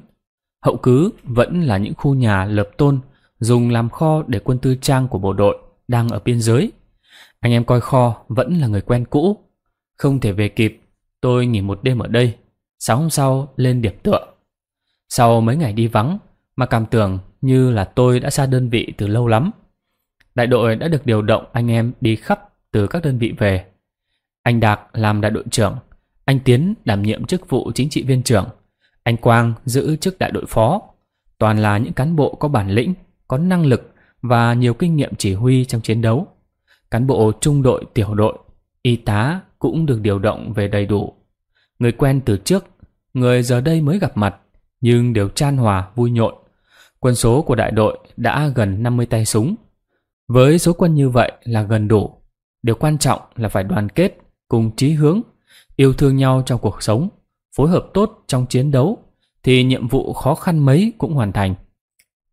Hậu cứ vẫn là những khu nhà lợp tôn dùng làm kho để quân tư trang của bộ đội đang ở biên giới. Anh em coi kho vẫn là người quen cũ. Không thể về kịp, tôi nghỉ một đêm ở đây. Sáng hôm sau lên điểm tựa. Sau mấy ngày đi vắng mà cảm tưởng như là tôi đã xa đơn vị từ lâu lắm. Đại đội đã được điều động anh em đi khắp từ các đơn vị về. Anh đạt làm đại đội trưởng, anh Tiến đảm nhiệm chức vụ chính trị viên trưởng, anh Quang giữ chức đại đội phó. Toàn là những cán bộ có bản lĩnh, có năng lực và nhiều kinh nghiệm chỉ huy trong chiến đấu. Cán bộ trung đội, tiểu đội, y tá cũng được điều động về đầy đủ. Người quen từ trước, người giờ đây mới gặp mặt nhưng đều chan hòa vui nhộn. Quân số của đại đội đã gần 50 tay súng. Với số quân như vậy là gần đủ. Điều quan trọng là phải đoàn kết, cùng chí hướng, yêu thương nhau trong cuộc sống, phối hợp tốt trong chiến đấu, thì nhiệm vụ khó khăn mấy cũng hoàn thành.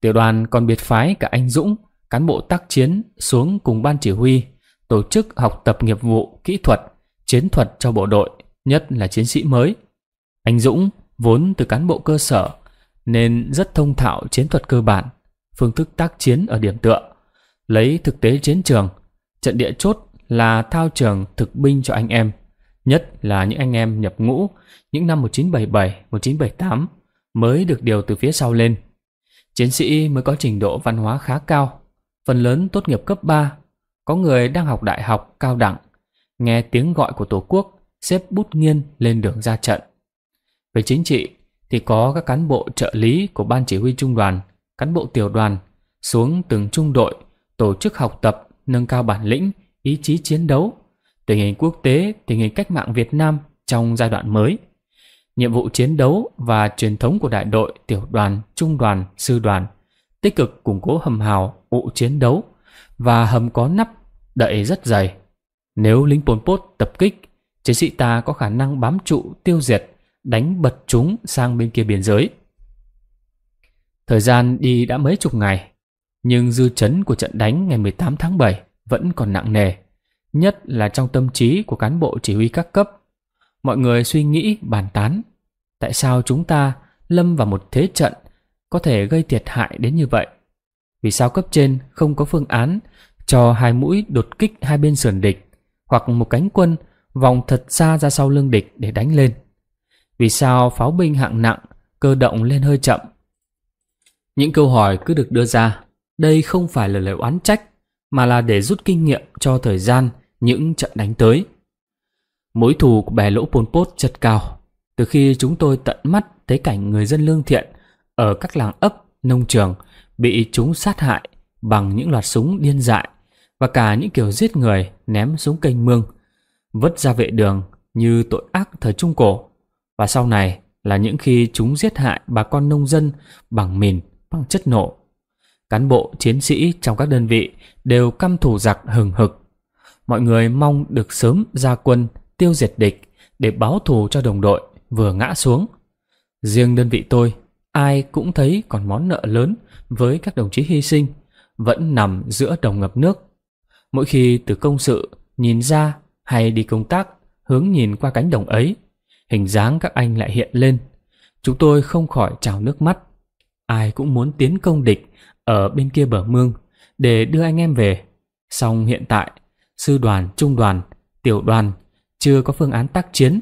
Tiểu đoàn còn biệt phái cả anh Dũng, cán bộ tác chiến xuống cùng ban chỉ huy, tổ chức học tập nghiệp vụ, kỹ thuật, chiến thuật cho bộ đội, nhất là chiến sĩ mới. Anh Dũng vốn từ cán bộ cơ sở nên rất thông thạo chiến thuật cơ bản, phương thức tác chiến ở điểm tựa. Lấy thực tế chiến trường, trận địa chốt là thao trường thực binh cho anh em, nhất là những anh em nhập ngũ những năm 1977, 1978 mới được điều từ phía sau lên. Chiến sĩ mới có trình độ văn hóa khá cao, phần lớn tốt nghiệp cấp 3, có người đang học đại học cao đẳng, nghe tiếng gọi của Tổ quốc, xếp bút nghiên lên đường ra trận. Về chính trị thì có các cán bộ trợ lý của ban chỉ huy trung đoàn, cán bộ tiểu đoàn xuống từng trung đội tổ chức học tập, nâng cao bản lĩnh, ý chí chiến đấu, tình hình quốc tế, tình hình cách mạng Việt Nam trong giai đoạn mới, nhiệm vụ chiến đấu và truyền thống của đại đội, tiểu đoàn, trung đoàn, sư đoàn, tích cực củng cố hầm hào, ụ chiến đấu và hầm có nắp đậy rất dày. Nếu lính Pol Pot tập kích, chiến sĩ ta có khả năng bám trụ tiêu diệt đánh bật chúng sang bên kia biên giới. Thời gian đi đã mấy chục ngày, nhưng dư chấn của trận đánh ngày 18 tháng 7 vẫn còn nặng nề, nhất là trong tâm trí của cán bộ chỉ huy các cấp. Mọi người suy nghĩ, bàn tán, tại sao chúng ta lâm vào một thế trận có thể gây thiệt hại đến như vậy? Vì sao cấp trên không có phương án cho hai mũi đột kích hai bên sườn địch hoặc một cánh quân vòng thật xa ra sau lưng địch để đánh lên? vì sao pháo binh hạng nặng cơ động lên hơi chậm. Những câu hỏi cứ được đưa ra, đây không phải là lời oán trách, mà là để rút kinh nghiệm cho thời gian những trận đánh tới. Mối thù của bè lỗ Pol Pot chật cao. Từ khi chúng tôi tận mắt thấy cảnh người dân lương thiện ở các làng ấp, nông trường bị chúng sát hại bằng những loạt súng điên dại và cả những kiểu giết người ném xuống kênh mương, vứt ra vệ đường như tội ác thời Trung Cổ và sau này là những khi chúng giết hại bà con nông dân bằng mìn, bằng chất nổ. Cán bộ, chiến sĩ trong các đơn vị đều căm thù giặc hừng hực. Mọi người mong được sớm ra quân tiêu diệt địch để báo thù cho đồng đội vừa ngã xuống. Riêng đơn vị tôi, ai cũng thấy còn món nợ lớn với các đồng chí hy sinh vẫn nằm giữa đồng ngập nước. Mỗi khi từ công sự nhìn ra hay đi công tác hướng nhìn qua cánh đồng ấy hình dáng các anh lại hiện lên. Chúng tôi không khỏi trào nước mắt. Ai cũng muốn tiến công địch ở bên kia bờ mương để đưa anh em về. Song hiện tại, sư đoàn, trung đoàn, tiểu đoàn chưa có phương án tác chiến.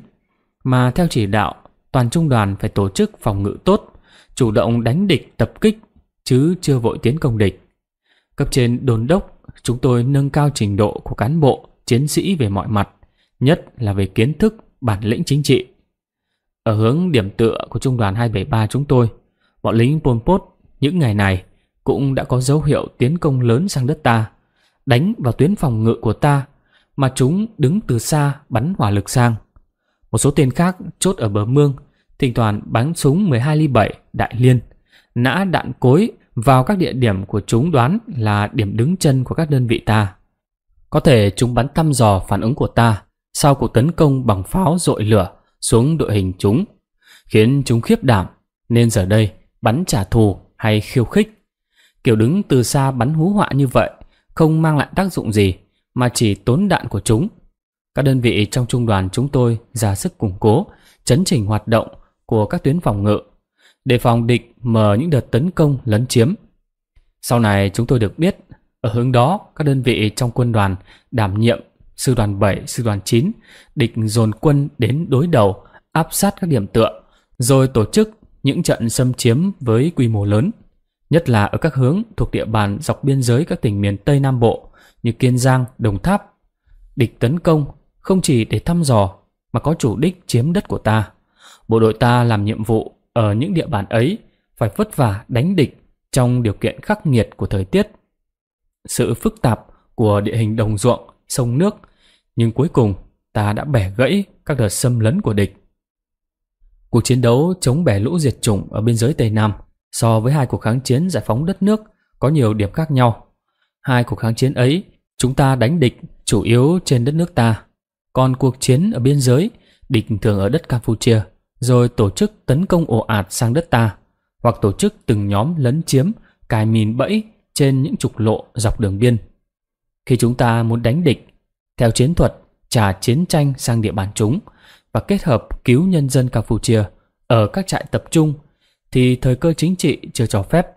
Mà theo chỉ đạo, toàn trung đoàn phải tổ chức phòng ngự tốt, chủ động đánh địch tập kích, chứ chưa vội tiến công địch. Cấp trên đồn đốc, chúng tôi nâng cao trình độ của cán bộ, chiến sĩ về mọi mặt, nhất là về kiến thức, bản lĩnh chính trị. Ở hướng điểm tựa của trung đoàn 273 chúng tôi, bọn lính Pol Pot những ngày này cũng đã có dấu hiệu tiến công lớn sang đất ta, đánh vào tuyến phòng ngự của ta mà chúng đứng từ xa bắn hỏa lực sang. Một số tên khác chốt ở bờ mương, thỉnh thoảng bắn súng 12 ly 7 đại liên, nã đạn cối vào các địa điểm của chúng đoán là điểm đứng chân của các đơn vị ta. Có thể chúng bắn thăm dò phản ứng của ta sau cuộc tấn công bằng pháo dội lửa xuống đội hình chúng, khiến chúng khiếp đảm, nên giờ đây bắn trả thù hay khiêu khích. Kiểu đứng từ xa bắn hú họa như vậy không mang lại tác dụng gì mà chỉ tốn đạn của chúng. Các đơn vị trong trung đoàn chúng tôi ra sức củng cố, chấn chỉnh hoạt động của các tuyến phòng ngự, để phòng địch mở những đợt tấn công lấn chiếm. Sau này chúng tôi được biết, ở hướng đó các đơn vị trong quân đoàn đảm nhiệm sư đoàn 7, sư đoàn 9 địch dồn quân đến đối đầu, áp sát các điểm tựa, rồi tổ chức những trận xâm chiếm với quy mô lớn, nhất là ở các hướng thuộc địa bàn dọc biên giới các tỉnh miền Tây Nam Bộ như Kiên Giang, Đồng Tháp. Địch tấn công không chỉ để thăm dò mà có chủ đích chiếm đất của ta. Bộ đội ta làm nhiệm vụ ở những địa bàn ấy phải vất vả đánh địch trong điều kiện khắc nghiệt của thời tiết. Sự phức tạp của địa hình đồng ruộng, sông nước nhưng cuối cùng ta đã bẻ gãy các đợt xâm lấn của địch. Cuộc chiến đấu chống bẻ lũ diệt chủng ở biên giới Tây Nam so với hai cuộc kháng chiến giải phóng đất nước có nhiều điểm khác nhau. Hai cuộc kháng chiến ấy, chúng ta đánh địch chủ yếu trên đất nước ta. Còn cuộc chiến ở biên giới, địch thường ở đất Campuchia, rồi tổ chức tấn công ồ ạt sang đất ta, hoặc tổ chức từng nhóm lấn chiếm, cài mìn bẫy trên những trục lộ dọc đường biên. Khi chúng ta muốn đánh địch, theo chiến thuật trả chiến tranh sang địa bàn chúng và kết hợp cứu nhân dân Campuchia ở các trại tập trung thì thời cơ chính trị chưa cho phép.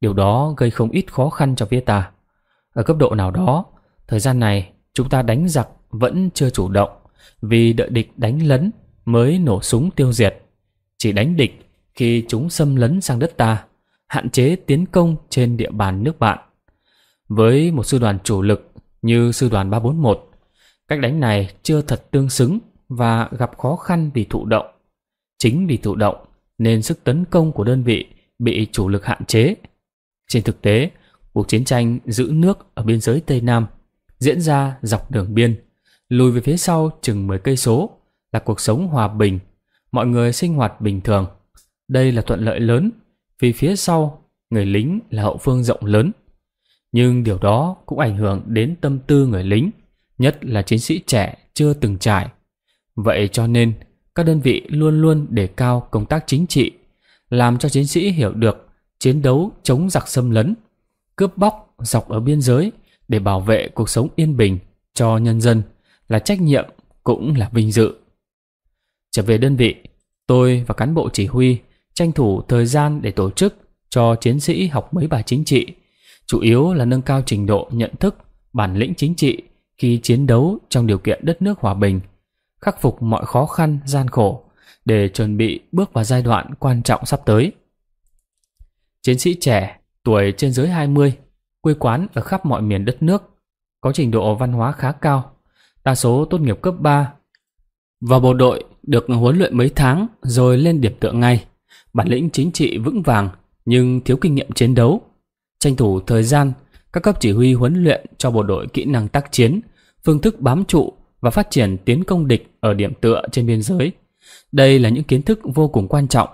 Điều đó gây không ít khó khăn cho Việt ta. Ở cấp độ nào đó, thời gian này chúng ta đánh giặc vẫn chưa chủ động vì đợi địch đánh lấn mới nổ súng tiêu diệt. Chỉ đánh địch khi chúng xâm lấn sang đất ta, hạn chế tiến công trên địa bàn nước bạn. Với một sư đoàn chủ lực như sư đoàn 341, Cách đánh này chưa thật tương xứng và gặp khó khăn vì thụ động. Chính vì thụ động nên sức tấn công của đơn vị bị chủ lực hạn chế. Trên thực tế, cuộc chiến tranh giữ nước ở biên giới Tây Nam diễn ra dọc đường biên, lùi về phía sau chừng 10 cây số là cuộc sống hòa bình, mọi người sinh hoạt bình thường. Đây là thuận lợi lớn vì phía sau người lính là hậu phương rộng lớn. Nhưng điều đó cũng ảnh hưởng đến tâm tư người lính nhất là chiến sĩ trẻ chưa từng trải. Vậy cho nên, các đơn vị luôn luôn đề cao công tác chính trị, làm cho chiến sĩ hiểu được chiến đấu chống giặc xâm lấn, cướp bóc dọc ở biên giới để bảo vệ cuộc sống yên bình cho nhân dân là trách nhiệm cũng là vinh dự. Trở về đơn vị, tôi và cán bộ chỉ huy tranh thủ thời gian để tổ chức cho chiến sĩ học mấy bài chính trị, chủ yếu là nâng cao trình độ nhận thức, bản lĩnh chính trị khi chiến đấu trong điều kiện đất nước hòa bình, khắc phục mọi khó khăn, gian khổ để chuẩn bị bước vào giai đoạn quan trọng sắp tới. Chiến sĩ trẻ, tuổi trên dưới 20, quê quán ở khắp mọi miền đất nước, có trình độ văn hóa khá cao, đa số tốt nghiệp cấp 3. Vào bộ đội được huấn luyện mấy tháng rồi lên điểm tượng ngay, bản lĩnh chính trị vững vàng nhưng thiếu kinh nghiệm chiến đấu, tranh thủ thời gian các cấp chỉ huy huấn luyện cho bộ đội kỹ năng tác chiến, phương thức bám trụ và phát triển tiến công địch ở điểm tựa trên biên giới. Đây là những kiến thức vô cùng quan trọng.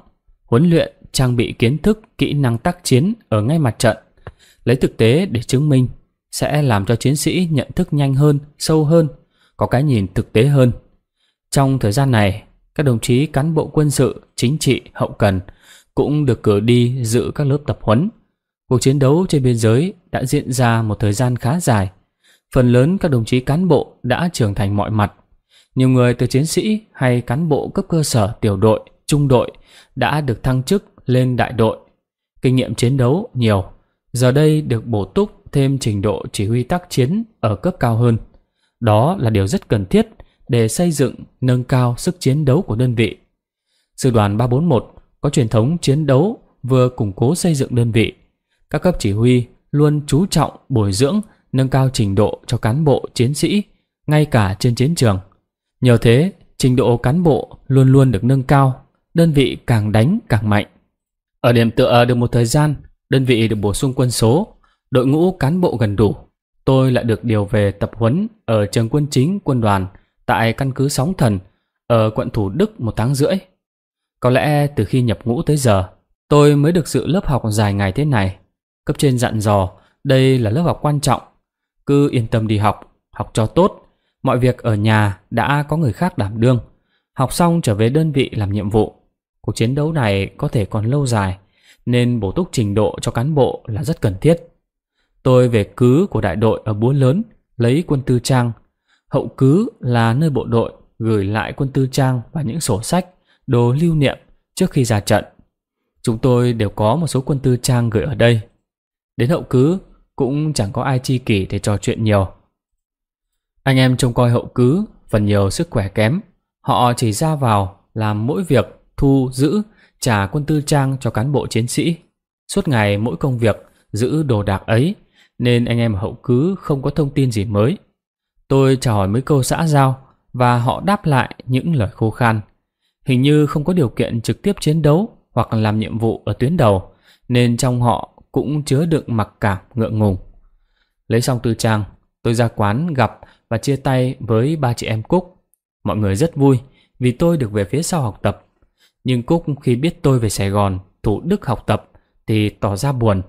Huấn luyện trang bị kiến thức kỹ năng tác chiến ở ngay mặt trận, lấy thực tế để chứng minh sẽ làm cho chiến sĩ nhận thức nhanh hơn, sâu hơn, có cái nhìn thực tế hơn. Trong thời gian này, các đồng chí cán bộ quân sự, chính trị, hậu cần cũng được cử đi dự các lớp tập huấn Cuộc chiến đấu trên biên giới đã diễn ra một thời gian khá dài. Phần lớn các đồng chí cán bộ đã trưởng thành mọi mặt. Nhiều người từ chiến sĩ hay cán bộ cấp cơ sở tiểu đội, trung đội đã được thăng chức lên đại đội. Kinh nghiệm chiến đấu nhiều, giờ đây được bổ túc thêm trình độ chỉ huy tác chiến ở cấp cao hơn. Đó là điều rất cần thiết để xây dựng, nâng cao sức chiến đấu của đơn vị. Sư đoàn 341 có truyền thống chiến đấu vừa củng cố xây dựng đơn vị, các cấp chỉ huy luôn chú trọng bồi dưỡng, nâng cao trình độ cho cán bộ chiến sĩ, ngay cả trên chiến trường. Nhờ thế, trình độ cán bộ luôn luôn được nâng cao, đơn vị càng đánh càng mạnh. Ở điểm tựa được một thời gian, đơn vị được bổ sung quân số, đội ngũ cán bộ gần đủ. Tôi lại được điều về tập huấn ở trường quân chính quân đoàn tại căn cứ Sóng Thần ở quận Thủ Đức một tháng rưỡi. Có lẽ từ khi nhập ngũ tới giờ, tôi mới được dự lớp học dài ngày thế này. Cấp trên dặn dò, đây là lớp học quan trọng, cứ yên tâm đi học, học cho tốt, mọi việc ở nhà đã có người khác đảm đương. Học xong trở về đơn vị làm nhiệm vụ. Cuộc chiến đấu này có thể còn lâu dài, nên bổ túc trình độ cho cán bộ là rất cần thiết. Tôi về cứ của đại đội ở Búa Lớn, lấy quân tư trang. Hậu cứ là nơi bộ đội gửi lại quân tư trang và những sổ sách, đồ lưu niệm trước khi ra trận. Chúng tôi đều có một số quân tư trang gửi ở đây. Đến hậu cứ cũng chẳng có ai chi kỷ để trò chuyện nhiều. Anh em trông coi hậu cứ phần nhiều sức khỏe kém. Họ chỉ ra vào làm mỗi việc thu giữ trả quân tư trang cho cán bộ chiến sĩ. Suốt ngày mỗi công việc giữ đồ đạc ấy nên anh em hậu cứ không có thông tin gì mới. Tôi chào hỏi mấy câu xã giao và họ đáp lại những lời khô khan. Hình như không có điều kiện trực tiếp chiến đấu hoặc làm nhiệm vụ ở tuyến đầu nên trong họ cũng chứa đựng mặc cảm ngượng ngùng. Lấy xong tư trang, tôi ra quán gặp và chia tay với ba chị em Cúc. Mọi người rất vui vì tôi được về phía sau học tập. Nhưng Cúc khi biết tôi về Sài Gòn, Thủ Đức học tập thì tỏ ra buồn.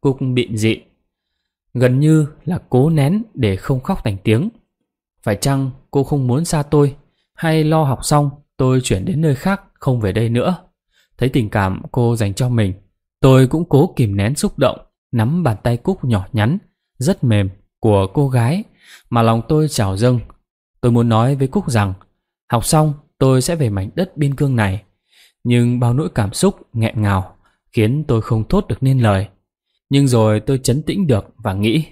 Cúc bịn dị, gần như là cố nén để không khóc thành tiếng. Phải chăng cô không muốn xa tôi hay lo học xong tôi chuyển đến nơi khác không về đây nữa? Thấy tình cảm cô dành cho mình Tôi cũng cố kìm nén xúc động, nắm bàn tay Cúc nhỏ nhắn, rất mềm của cô gái mà lòng tôi trào dâng. Tôi muốn nói với Cúc rằng học xong tôi sẽ về mảnh đất biên cương này. Nhưng bao nỗi cảm xúc nghẹn ngào khiến tôi không thốt được nên lời. Nhưng rồi tôi chấn tĩnh được và nghĩ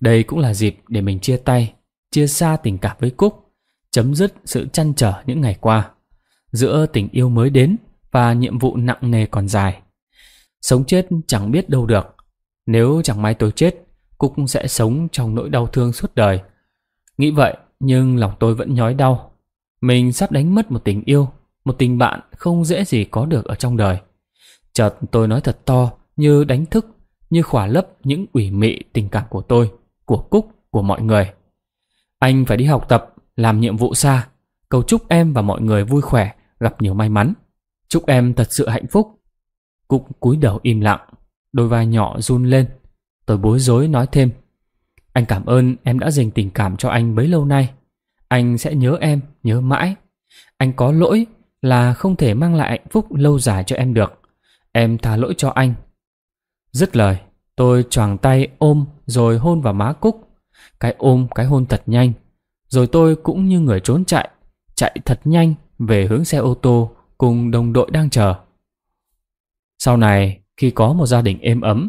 đây cũng là dịp để mình chia tay, chia xa tình cảm với Cúc, chấm dứt sự chăn trở những ngày qua. Giữa tình yêu mới đến và nhiệm vụ nặng nề còn dài, Sống chết chẳng biết đâu được Nếu chẳng may tôi chết Cúc sẽ sống trong nỗi đau thương suốt đời Nghĩ vậy nhưng lòng tôi vẫn nhói đau Mình sắp đánh mất một tình yêu Một tình bạn không dễ gì có được ở trong đời Chợt tôi nói thật to Như đánh thức Như khỏa lấp những ủy mị tình cảm của tôi Của Cúc, của mọi người Anh phải đi học tập Làm nhiệm vụ xa Cầu chúc em và mọi người vui khỏe Gặp nhiều may mắn Chúc em thật sự hạnh phúc cũng cúi đầu im lặng, đôi vai nhỏ run lên. Tôi bối rối nói thêm. Anh cảm ơn em đã dành tình cảm cho anh bấy lâu nay. Anh sẽ nhớ em, nhớ mãi. Anh có lỗi là không thể mang lại hạnh phúc lâu dài cho em được. Em tha lỗi cho anh. Dứt lời, tôi choàng tay ôm rồi hôn vào má Cúc. Cái ôm, cái hôn thật nhanh. Rồi tôi cũng như người trốn chạy, chạy thật nhanh về hướng xe ô tô cùng đồng đội đang chờ. Sau này, khi có một gia đình êm ấm,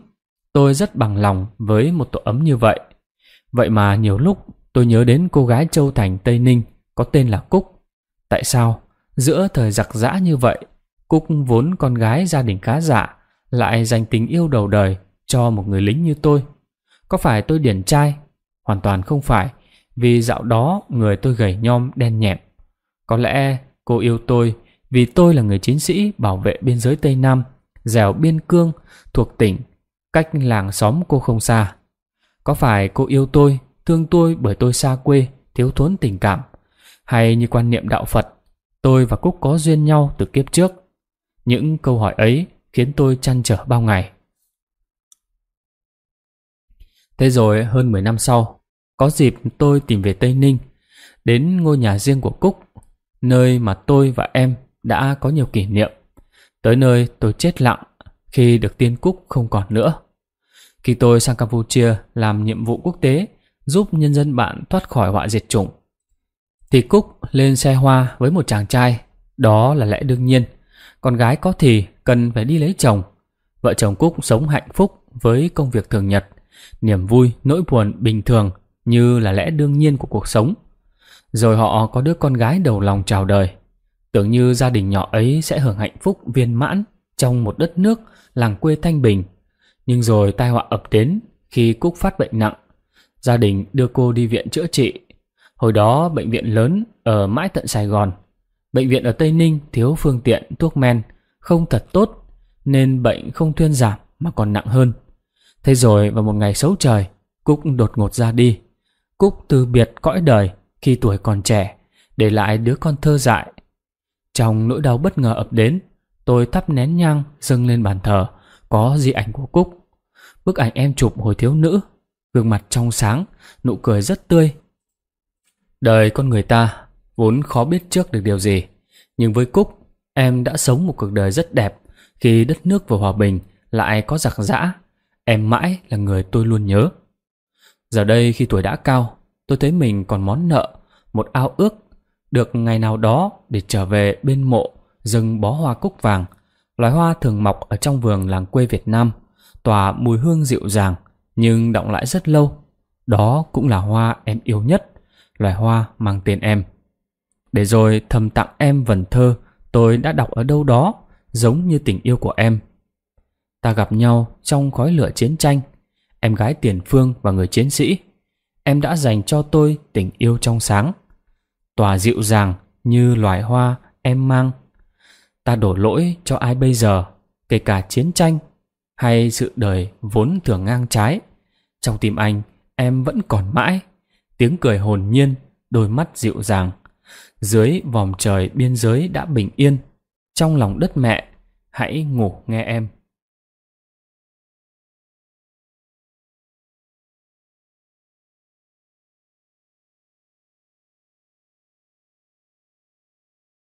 tôi rất bằng lòng với một tổ ấm như vậy. Vậy mà nhiều lúc tôi nhớ đến cô gái Châu Thành Tây Ninh có tên là Cúc. Tại sao, giữa thời giặc giã như vậy, Cúc vốn con gái gia đình khá giả, lại dành tình yêu đầu đời cho một người lính như tôi. Có phải tôi điển trai? Hoàn toàn không phải, vì dạo đó người tôi gầy nhom đen nhẹm. Có lẽ cô yêu tôi vì tôi là người chiến sĩ bảo vệ biên giới Tây Nam dẻo biên cương thuộc tỉnh, cách làng xóm cô không xa. Có phải cô yêu tôi, thương tôi bởi tôi xa quê, thiếu thốn tình cảm, hay như quan niệm đạo Phật, tôi và Cúc có duyên nhau từ kiếp trước? Những câu hỏi ấy khiến tôi chăn trở bao ngày. Thế rồi hơn 10 năm sau, có dịp tôi tìm về Tây Ninh, đến ngôi nhà riêng của Cúc, nơi mà tôi và em đã có nhiều kỷ niệm. Tới nơi tôi chết lặng khi được tiên cúc không còn nữa. Khi tôi sang Campuchia làm nhiệm vụ quốc tế giúp nhân dân bạn thoát khỏi họa diệt chủng, thì Cúc lên xe hoa với một chàng trai, đó là lẽ đương nhiên. Con gái có thì cần phải đi lấy chồng. Vợ chồng Cúc sống hạnh phúc với công việc thường nhật, niềm vui, nỗi buồn bình thường như là lẽ đương nhiên của cuộc sống. Rồi họ có đứa con gái đầu lòng chào đời. Tưởng như gia đình nhỏ ấy sẽ hưởng hạnh phúc viên mãn trong một đất nước làng quê thanh bình. Nhưng rồi tai họa ập đến khi Cúc phát bệnh nặng. Gia đình đưa cô đi viện chữa trị. Hồi đó bệnh viện lớn ở mãi tận Sài Gòn. Bệnh viện ở Tây Ninh thiếu phương tiện thuốc men, không thật tốt nên bệnh không thuyên giảm mà còn nặng hơn. Thế rồi vào một ngày xấu trời, Cúc đột ngột ra đi. Cúc từ biệt cõi đời khi tuổi còn trẻ, để lại đứa con thơ dại trong nỗi đau bất ngờ ập đến, tôi thắp nén nhang dâng lên bàn thờ, có di ảnh của Cúc. Bức ảnh em chụp hồi thiếu nữ, gương mặt trong sáng, nụ cười rất tươi. Đời con người ta vốn khó biết trước được điều gì, nhưng với Cúc, em đã sống một cuộc đời rất đẹp khi đất nước vừa hòa bình lại có giặc giã. Em mãi là người tôi luôn nhớ. Giờ đây khi tuổi đã cao, tôi thấy mình còn món nợ, một ao ước được ngày nào đó để trở về bên mộ rừng bó hoa cúc vàng, loài hoa thường mọc ở trong vườn làng quê Việt Nam, tỏa mùi hương dịu dàng nhưng động lại rất lâu. Đó cũng là hoa em yêu nhất, loài hoa mang tên em. Để rồi thầm tặng em vần thơ tôi đã đọc ở đâu đó, giống như tình yêu của em. Ta gặp nhau trong khói lửa chiến tranh, em gái tiền phương và người chiến sĩ. Em đã dành cho tôi tình yêu trong sáng tòa dịu dàng như loài hoa em mang. Ta đổ lỗi cho ai bây giờ, kể cả chiến tranh hay sự đời vốn thường ngang trái. Trong tim anh, em vẫn còn mãi, tiếng cười hồn nhiên, đôi mắt dịu dàng. Dưới vòng trời biên giới đã bình yên, trong lòng đất mẹ, hãy ngủ nghe em.